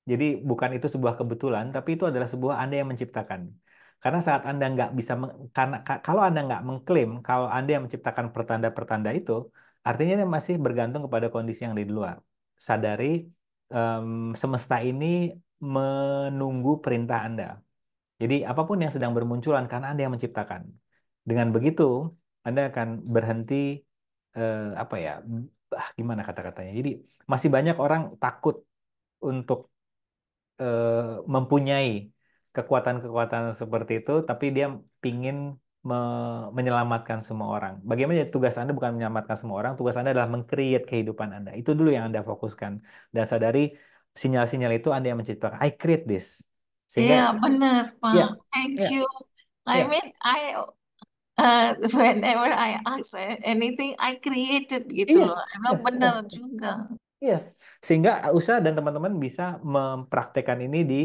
Jadi bukan itu sebuah kebetulan, tapi itu adalah sebuah Anda yang menciptakan. Karena saat Anda nggak bisa, karena kalau Anda nggak mengklaim, kalau Anda yang menciptakan pertanda-pertanda itu, artinya Anda masih bergantung kepada kondisi yang di luar. Sadari um, semesta ini menunggu perintah Anda. Jadi apapun yang sedang bermunculan karena Anda yang menciptakan. Dengan begitu, Anda akan berhenti uh, apa ya? bah, gimana kata-katanya? Jadi masih banyak orang takut untuk uh, mempunyai kekuatan-kekuatan seperti itu, tapi dia pingin me menyelamatkan semua orang. Bagaimana tugas Anda bukan menyelamatkan semua orang, tugas Anda adalah mengkreat kehidupan Anda. Itu dulu yang Anda fokuskan. Dan sadari sinyal-sinyal itu Anda yang menciptakan. I create this. Iya, yeah, benar, Pak. Yeah, Thank yeah, you. I yeah. mean, I uh, whenever I ask anything, I created gitu yeah. loh. Emang yeah. Iya. benar juga. Yes, iya. sehingga usaha dan teman-teman bisa mempraktekkan ini di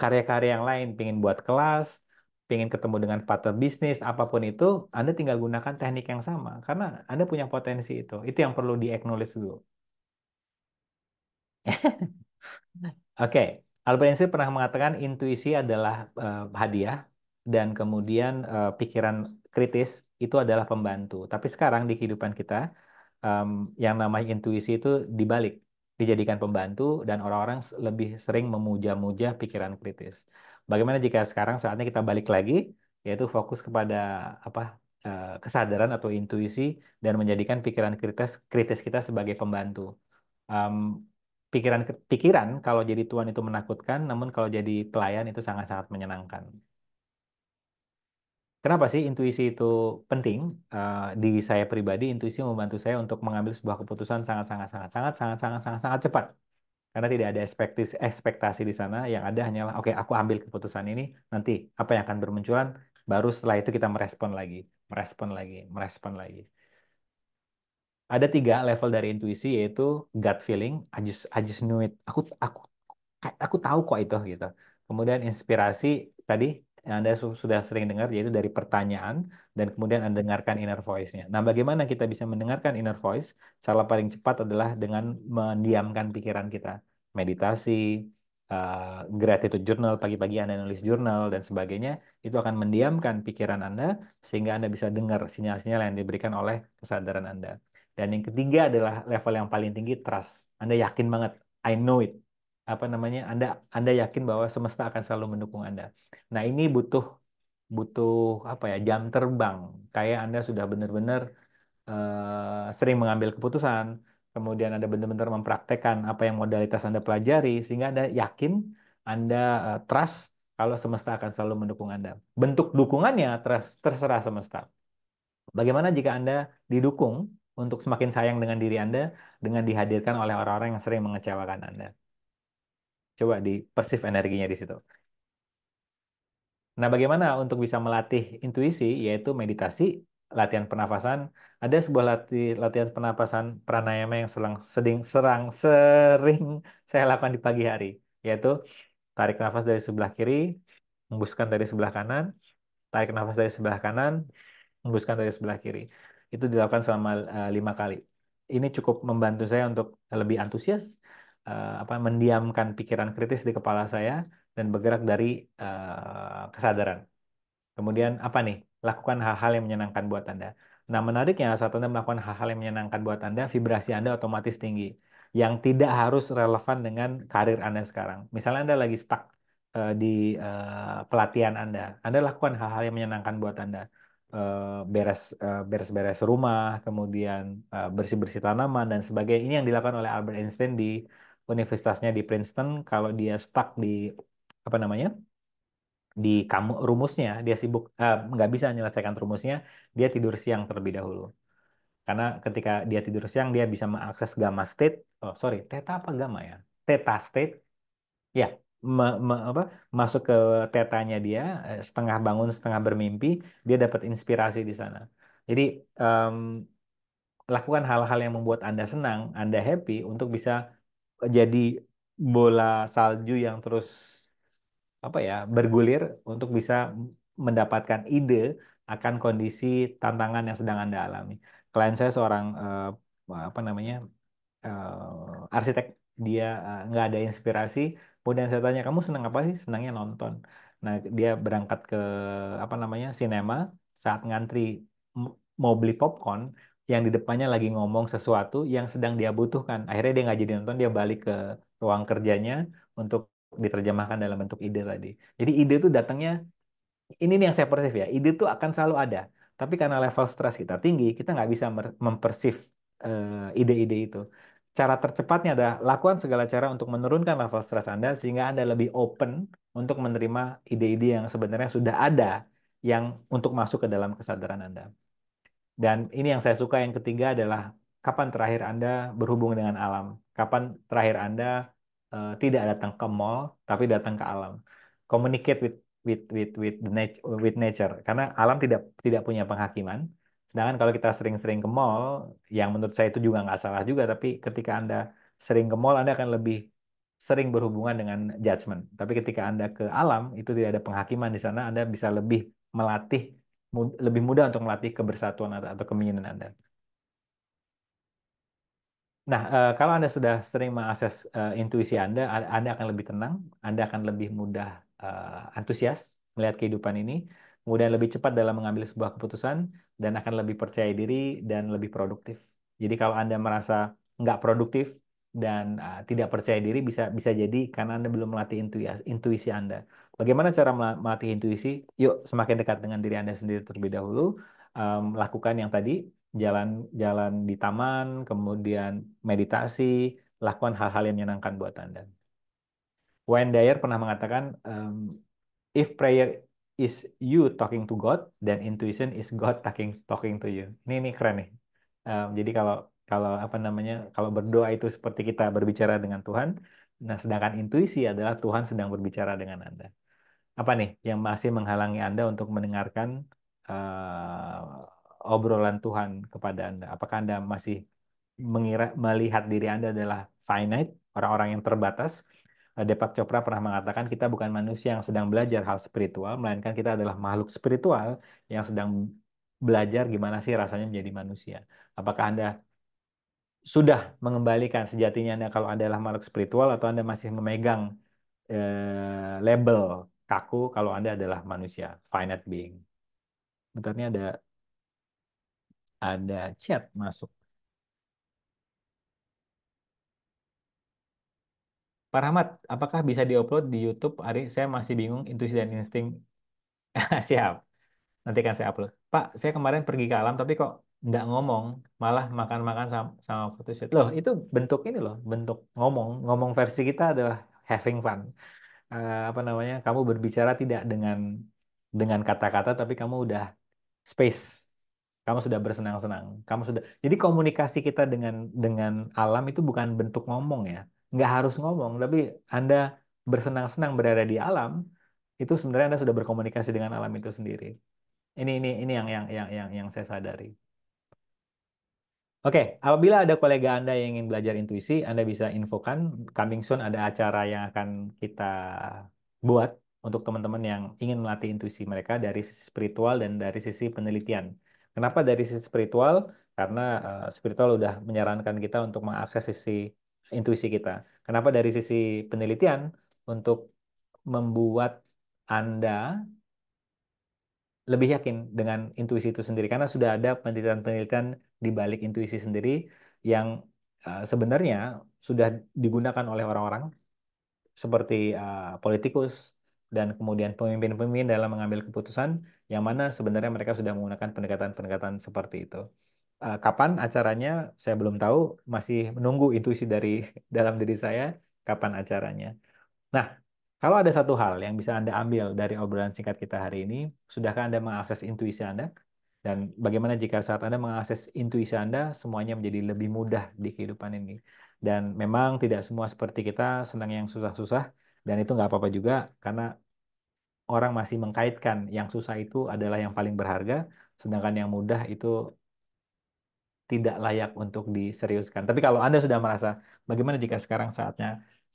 karya-karya yang lain, pingin buat kelas, pengen ketemu dengan partner bisnis, apapun itu, Anda tinggal gunakan teknik yang sama. Karena Anda punya potensi itu. Itu yang perlu di-acknowledge dulu. *laughs* Oke, okay. Albert Einstein pernah mengatakan intuisi adalah uh, hadiah dan kemudian uh, pikiran kritis itu adalah pembantu. Tapi sekarang di kehidupan kita, um, yang namanya intuisi itu dibalik dijadikan pembantu dan orang-orang lebih sering memuja-muja pikiran kritis. Bagaimana jika sekarang saatnya kita balik lagi yaitu fokus kepada apa eh, kesadaran atau intuisi dan menjadikan pikiran kritis kritis kita sebagai pembantu. Um, pikiran pikiran kalau jadi tuan itu menakutkan, namun kalau jadi pelayan itu sangat-sangat menyenangkan. Kenapa sih intuisi itu penting? Eh, di saya pribadi, intuisi membantu saya untuk mengambil sebuah keputusan sangat-sangat-sangat-sangat-sangat-sangat-sangat cepat. Karena tidak ada ekspektasi ekspektasi di sana, yang ada hanyalah, oke, okay, aku ambil keputusan ini, nanti apa yang akan bermunculan, baru setelah itu kita merespon lagi, merespon lagi, merespon lagi. Ada tiga level dari intuisi, yaitu gut feeling, I just, I just knew it, aku, aku, aku tahu kok itu, gitu. Kemudian inspirasi, tadi anda sudah sering dengar yaitu dari pertanyaan dan kemudian Anda dengarkan inner voice-nya. Nah, bagaimana kita bisa mendengarkan inner voice? Cara paling cepat adalah dengan mendiamkan pikiran kita. Meditasi, uh, gratitude journal, pagi-pagi Anda nulis jurnal dan sebagainya, itu akan mendiamkan pikiran Anda sehingga Anda bisa dengar sinyal-sinyal yang diberikan oleh kesadaran Anda. Dan yang ketiga adalah level yang paling tinggi trust. Anda yakin banget, I know it apa namanya Anda Anda yakin bahwa semesta akan selalu mendukung Anda. Nah ini butuh butuh apa ya jam terbang kayak Anda sudah benar-benar uh, sering mengambil keputusan kemudian Anda benar-benar mempraktekkan apa yang modalitas Anda pelajari sehingga Anda yakin Anda uh, trust kalau semesta akan selalu mendukung Anda. Bentuk dukungannya trust terserah semesta. Bagaimana jika Anda didukung untuk semakin sayang dengan diri Anda dengan dihadirkan oleh orang-orang yang sering mengecewakan Anda? Coba di persif energinya di situ. Nah, bagaimana untuk bisa melatih intuisi, yaitu meditasi, latihan pernafasan. Ada sebuah lati latihan pernafasan pranayama yang selang, seding, serang, sering saya lakukan di pagi hari, yaitu tarik nafas dari sebelah kiri, hembuskan dari sebelah kanan, tarik nafas dari sebelah kanan, hembuskan dari sebelah kiri. Itu dilakukan selama uh, lima kali. Ini cukup membantu saya untuk lebih antusias, uh, apa mendiamkan pikiran kritis di kepala saya dan bergerak dari uh, kesadaran. Kemudian apa nih? Lakukan hal-hal yang menyenangkan buat Anda. Nah, menariknya saat Anda melakukan hal-hal yang menyenangkan buat Anda, vibrasi Anda otomatis tinggi yang tidak harus relevan dengan karir Anda sekarang. Misalnya Anda lagi stuck uh, di uh, pelatihan Anda, Anda lakukan hal-hal yang menyenangkan buat Anda beres beres-beres rumah, kemudian bersih-bersih tanaman dan sebagainya. Ini yang dilakukan oleh Albert Einstein di universitasnya di Princeton kalau dia stuck di apa namanya di kamu rumusnya dia sibuk nggak eh, nggak bisa menyelesaikan rumusnya dia tidur siang terlebih dahulu karena ketika dia tidur siang dia bisa mengakses gamma state oh sorry theta apa gamma ya theta state ya me, me, apa, masuk ke tetanya dia eh, setengah bangun setengah bermimpi dia dapat inspirasi di sana jadi um, lakukan hal-hal yang membuat anda senang anda happy untuk bisa jadi bola salju yang terus apa ya bergulir untuk bisa mendapatkan ide akan kondisi tantangan yang sedang Anda alami. Klien saya seorang uh, apa namanya uh, arsitek dia uh, ada inspirasi kemudian saya tanya kamu senang apa sih senangnya nonton nah dia berangkat ke apa namanya sinema saat ngantri mau beli popcorn yang di depannya lagi ngomong sesuatu yang sedang dia butuhkan. Akhirnya dia nggak jadi nonton, dia balik ke ruang kerjanya untuk diterjemahkan dalam bentuk ide tadi. Jadi ide itu datangnya, ini nih yang saya persif ya, ide itu akan selalu ada. Tapi karena level stres kita tinggi, kita nggak bisa mempersif eh, ide-ide itu. Cara tercepatnya adalah lakukan segala cara untuk menurunkan level stres Anda sehingga Anda lebih open untuk menerima ide-ide yang sebenarnya sudah ada yang untuk masuk ke dalam kesadaran Anda. Dan ini yang saya suka yang ketiga adalah kapan terakhir Anda berhubung dengan alam? Kapan terakhir Anda uh, tidak datang ke mall tapi datang ke alam? Communicate with with with with the nature, with nature karena alam tidak tidak punya penghakiman. Sedangkan kalau kita sering-sering ke mall, yang menurut saya itu juga nggak salah juga, tapi ketika Anda sering ke mall, Anda akan lebih sering berhubungan dengan judgment. Tapi ketika Anda ke alam, itu tidak ada penghakiman di sana, Anda bisa lebih melatih lebih mudah untuk melatih kebersatuan atau keminginan Anda. Nah, eh, kalau Anda sudah sering mengakses eh, intuisi Anda, Anda akan lebih tenang, Anda akan lebih mudah eh, antusias melihat kehidupan ini, kemudian lebih cepat dalam mengambil sebuah keputusan, dan akan lebih percaya diri dan lebih produktif. Jadi kalau Anda merasa nggak produktif, dan uh, tidak percaya diri bisa bisa jadi karena Anda belum melatih intuisi, intuisi Anda. Bagaimana cara melatih intuisi? Yuk semakin dekat dengan diri Anda sendiri terlebih dahulu, um, lakukan yang tadi jalan-jalan di taman, kemudian meditasi, lakukan hal-hal yang menyenangkan buat Anda. Wayne Dyer pernah mengatakan um, if prayer is you talking to God, then intuition is God talking talking to you. Ini ini keren nih. Um, jadi kalau kalau apa namanya kalau berdoa itu seperti kita berbicara dengan Tuhan nah sedangkan intuisi adalah Tuhan sedang berbicara dengan anda apa nih yang masih menghalangi anda untuk mendengarkan uh, obrolan Tuhan kepada anda apakah anda masih mengira melihat diri anda adalah finite orang-orang yang terbatas eh, Depak Chopra pernah mengatakan kita bukan manusia yang sedang belajar hal spiritual, melainkan kita adalah makhluk spiritual yang sedang belajar gimana sih rasanya menjadi manusia. Apakah Anda sudah mengembalikan sejatinya Anda kalau Anda adalah makhluk spiritual atau Anda masih memegang eh, label kaku kalau Anda adalah manusia, finite being. Bentar ini ada ada chat masuk. Pak Rahmat, apakah bisa diupload di YouTube? Hari saya masih bingung intuisi dan insting. *laughs* Siap. Nanti kan saya upload. Pak, saya kemarin pergi ke alam tapi kok nggak ngomong, malah makan-makan sama, sama photoshoot. Loh, itu bentuk ini loh, bentuk ngomong. Ngomong versi kita adalah having fun. Uh, apa namanya? Kamu berbicara tidak dengan dengan kata-kata, tapi kamu udah space. Kamu sudah bersenang-senang. Kamu sudah. Jadi komunikasi kita dengan dengan alam itu bukan bentuk ngomong ya. Nggak harus ngomong, tapi Anda bersenang-senang berada di alam, itu sebenarnya Anda sudah berkomunikasi dengan alam itu sendiri. Ini ini ini yang yang yang yang yang saya sadari. Oke, apabila ada kolega Anda yang ingin belajar intuisi, Anda bisa infokan. Coming soon ada acara yang akan kita buat untuk teman-teman yang ingin melatih intuisi mereka dari sisi spiritual dan dari sisi penelitian. Kenapa dari sisi spiritual? Karena uh, spiritual udah menyarankan kita untuk mengakses sisi intuisi kita. Kenapa dari sisi penelitian? Untuk membuat Anda lebih yakin dengan intuisi itu sendiri. Karena sudah ada penelitian-penelitian di balik intuisi sendiri yang uh, sebenarnya sudah digunakan oleh orang-orang seperti uh, politikus dan kemudian pemimpin-pemimpin dalam mengambil keputusan yang mana sebenarnya mereka sudah menggunakan pendekatan-pendekatan seperti itu. Uh, kapan acaranya saya belum tahu, masih menunggu intuisi dari *laughs* dalam diri saya kapan acaranya. Nah, kalau ada satu hal yang bisa Anda ambil dari obrolan singkat kita hari ini, sudahkah Anda mengakses intuisi Anda? Dan bagaimana jika saat Anda mengakses intuisi Anda, semuanya menjadi lebih mudah di kehidupan ini. Dan memang tidak semua seperti kita senang yang susah-susah, dan itu nggak apa-apa juga, karena orang masih mengkaitkan yang susah itu adalah yang paling berharga, sedangkan yang mudah itu tidak layak untuk diseriuskan. Tapi kalau Anda sudah merasa, bagaimana jika sekarang saatnya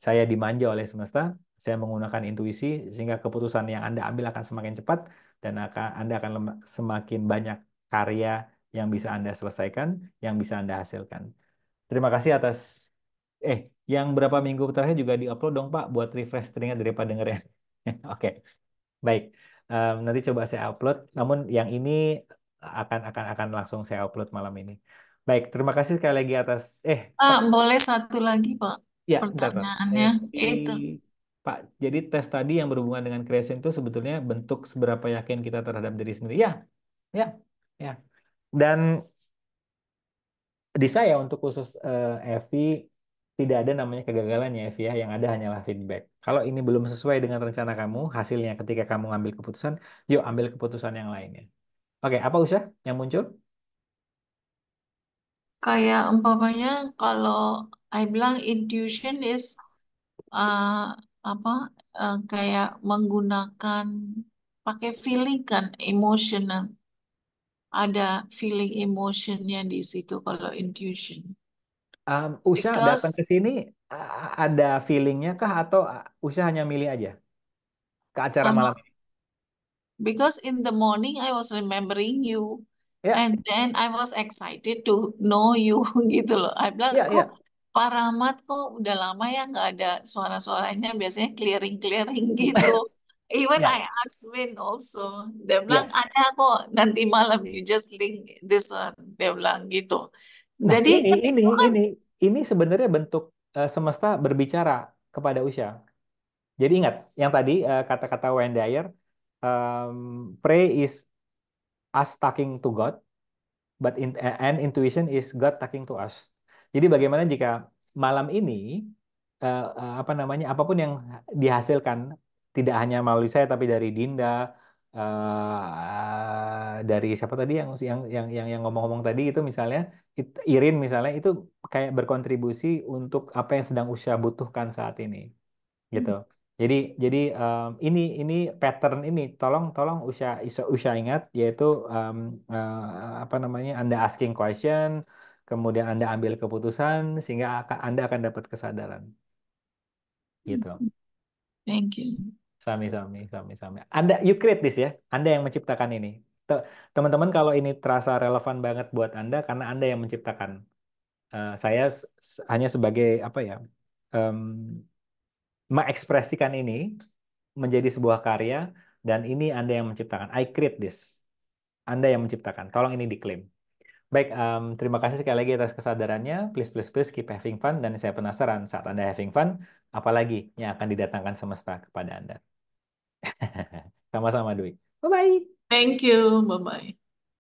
saya dimanja oleh semesta, saya menggunakan intuisi, sehingga keputusan yang Anda ambil akan semakin cepat, dan akan, Anda akan semakin banyak karya yang bisa Anda selesaikan, yang bisa Anda hasilkan. Terima kasih atas eh yang berapa minggu terakhir juga diupload dong Pak buat refresh telinga daripada dengerin. *laughs* Oke. okay. Baik. Um, nanti coba saya upload. Namun yang ini akan akan akan langsung saya upload malam ini. Baik, terima kasih sekali lagi atas eh ah Pak. boleh satu lagi Pak ya, pertanyaannya bentar, bentar. itu Pak, jadi tes tadi yang berhubungan dengan creation itu sebetulnya bentuk seberapa yakin kita terhadap diri sendiri. Ya, ya, ya. Dan di saya untuk khusus uh, Evi tidak ada namanya kegagalannya Evi ya, yang ada hanyalah feedback. Kalau ini belum sesuai dengan rencana kamu, hasilnya ketika kamu ngambil keputusan, yuk ambil keputusan yang lainnya. Oke, apa usah yang muncul? Kayak umpamanya kalau I bilang intuition is uh, apa uh, kayak menggunakan pakai feeling kan emotional ada feeling emotionnya di situ kalau intuition Um, Usha datang ke sini ada feelingnya kah atau Usha hanya milih aja ke acara malam ini? because in the morning I was remembering you yeah. and then I was excited to know you *laughs* gitu loh I bilang yeah, kok ya. Pak Rahmat kok udah lama ya nggak ada suara-suaranya biasanya clearing-clearing *laughs* gitu. Even ya. I ask asked Win also, dia ya. bilang yeah. ada kok nanti malam you just link this one, dia bilang gitu. Nah, Jadi ini, kan ini, kan ini, ini sebenarnya bentuk uh, semesta berbicara kepada Usha. Jadi ingat, yang tadi eh, kata-kata Wayne Dyer, um, pray is us talking to God, but in, and intuition is God talking to us. Jadi bagaimana jika malam ini uh, apa namanya apapun yang dihasilkan tidak hanya melalui saya tapi dari Dinda uh, dari siapa tadi yang yang yang yang ngomong-ngomong tadi itu misalnya it, Irin misalnya itu kayak berkontribusi untuk apa yang sedang usia butuhkan saat ini gitu. Hmm. Jadi jadi um, ini ini pattern ini tolong tolong usia usia ingat yaitu um, uh, apa namanya Anda asking question kemudian Anda ambil keputusan sehingga Anda akan dapat kesadaran. Gitu. Hmm. Thank you. Sami, sami, sami, sami. Anda, you create this ya. Anda yang menciptakan ini. Teman-teman kalau ini terasa relevan banget buat Anda karena Anda yang menciptakan. Uh, saya hanya sebagai apa ya, um, mengekspresikan ini menjadi sebuah karya dan ini Anda yang menciptakan. I create this. Anda yang menciptakan. Tolong ini diklaim. Baik, um, terima kasih sekali lagi atas kesadarannya. Please, please, please keep having fun. Dan saya penasaran saat Anda having fun, apalagi yang akan didatangkan semesta kepada Anda. *laughs* Sama-sama, Dwi. Bye-bye. Thank you. Bye-bye.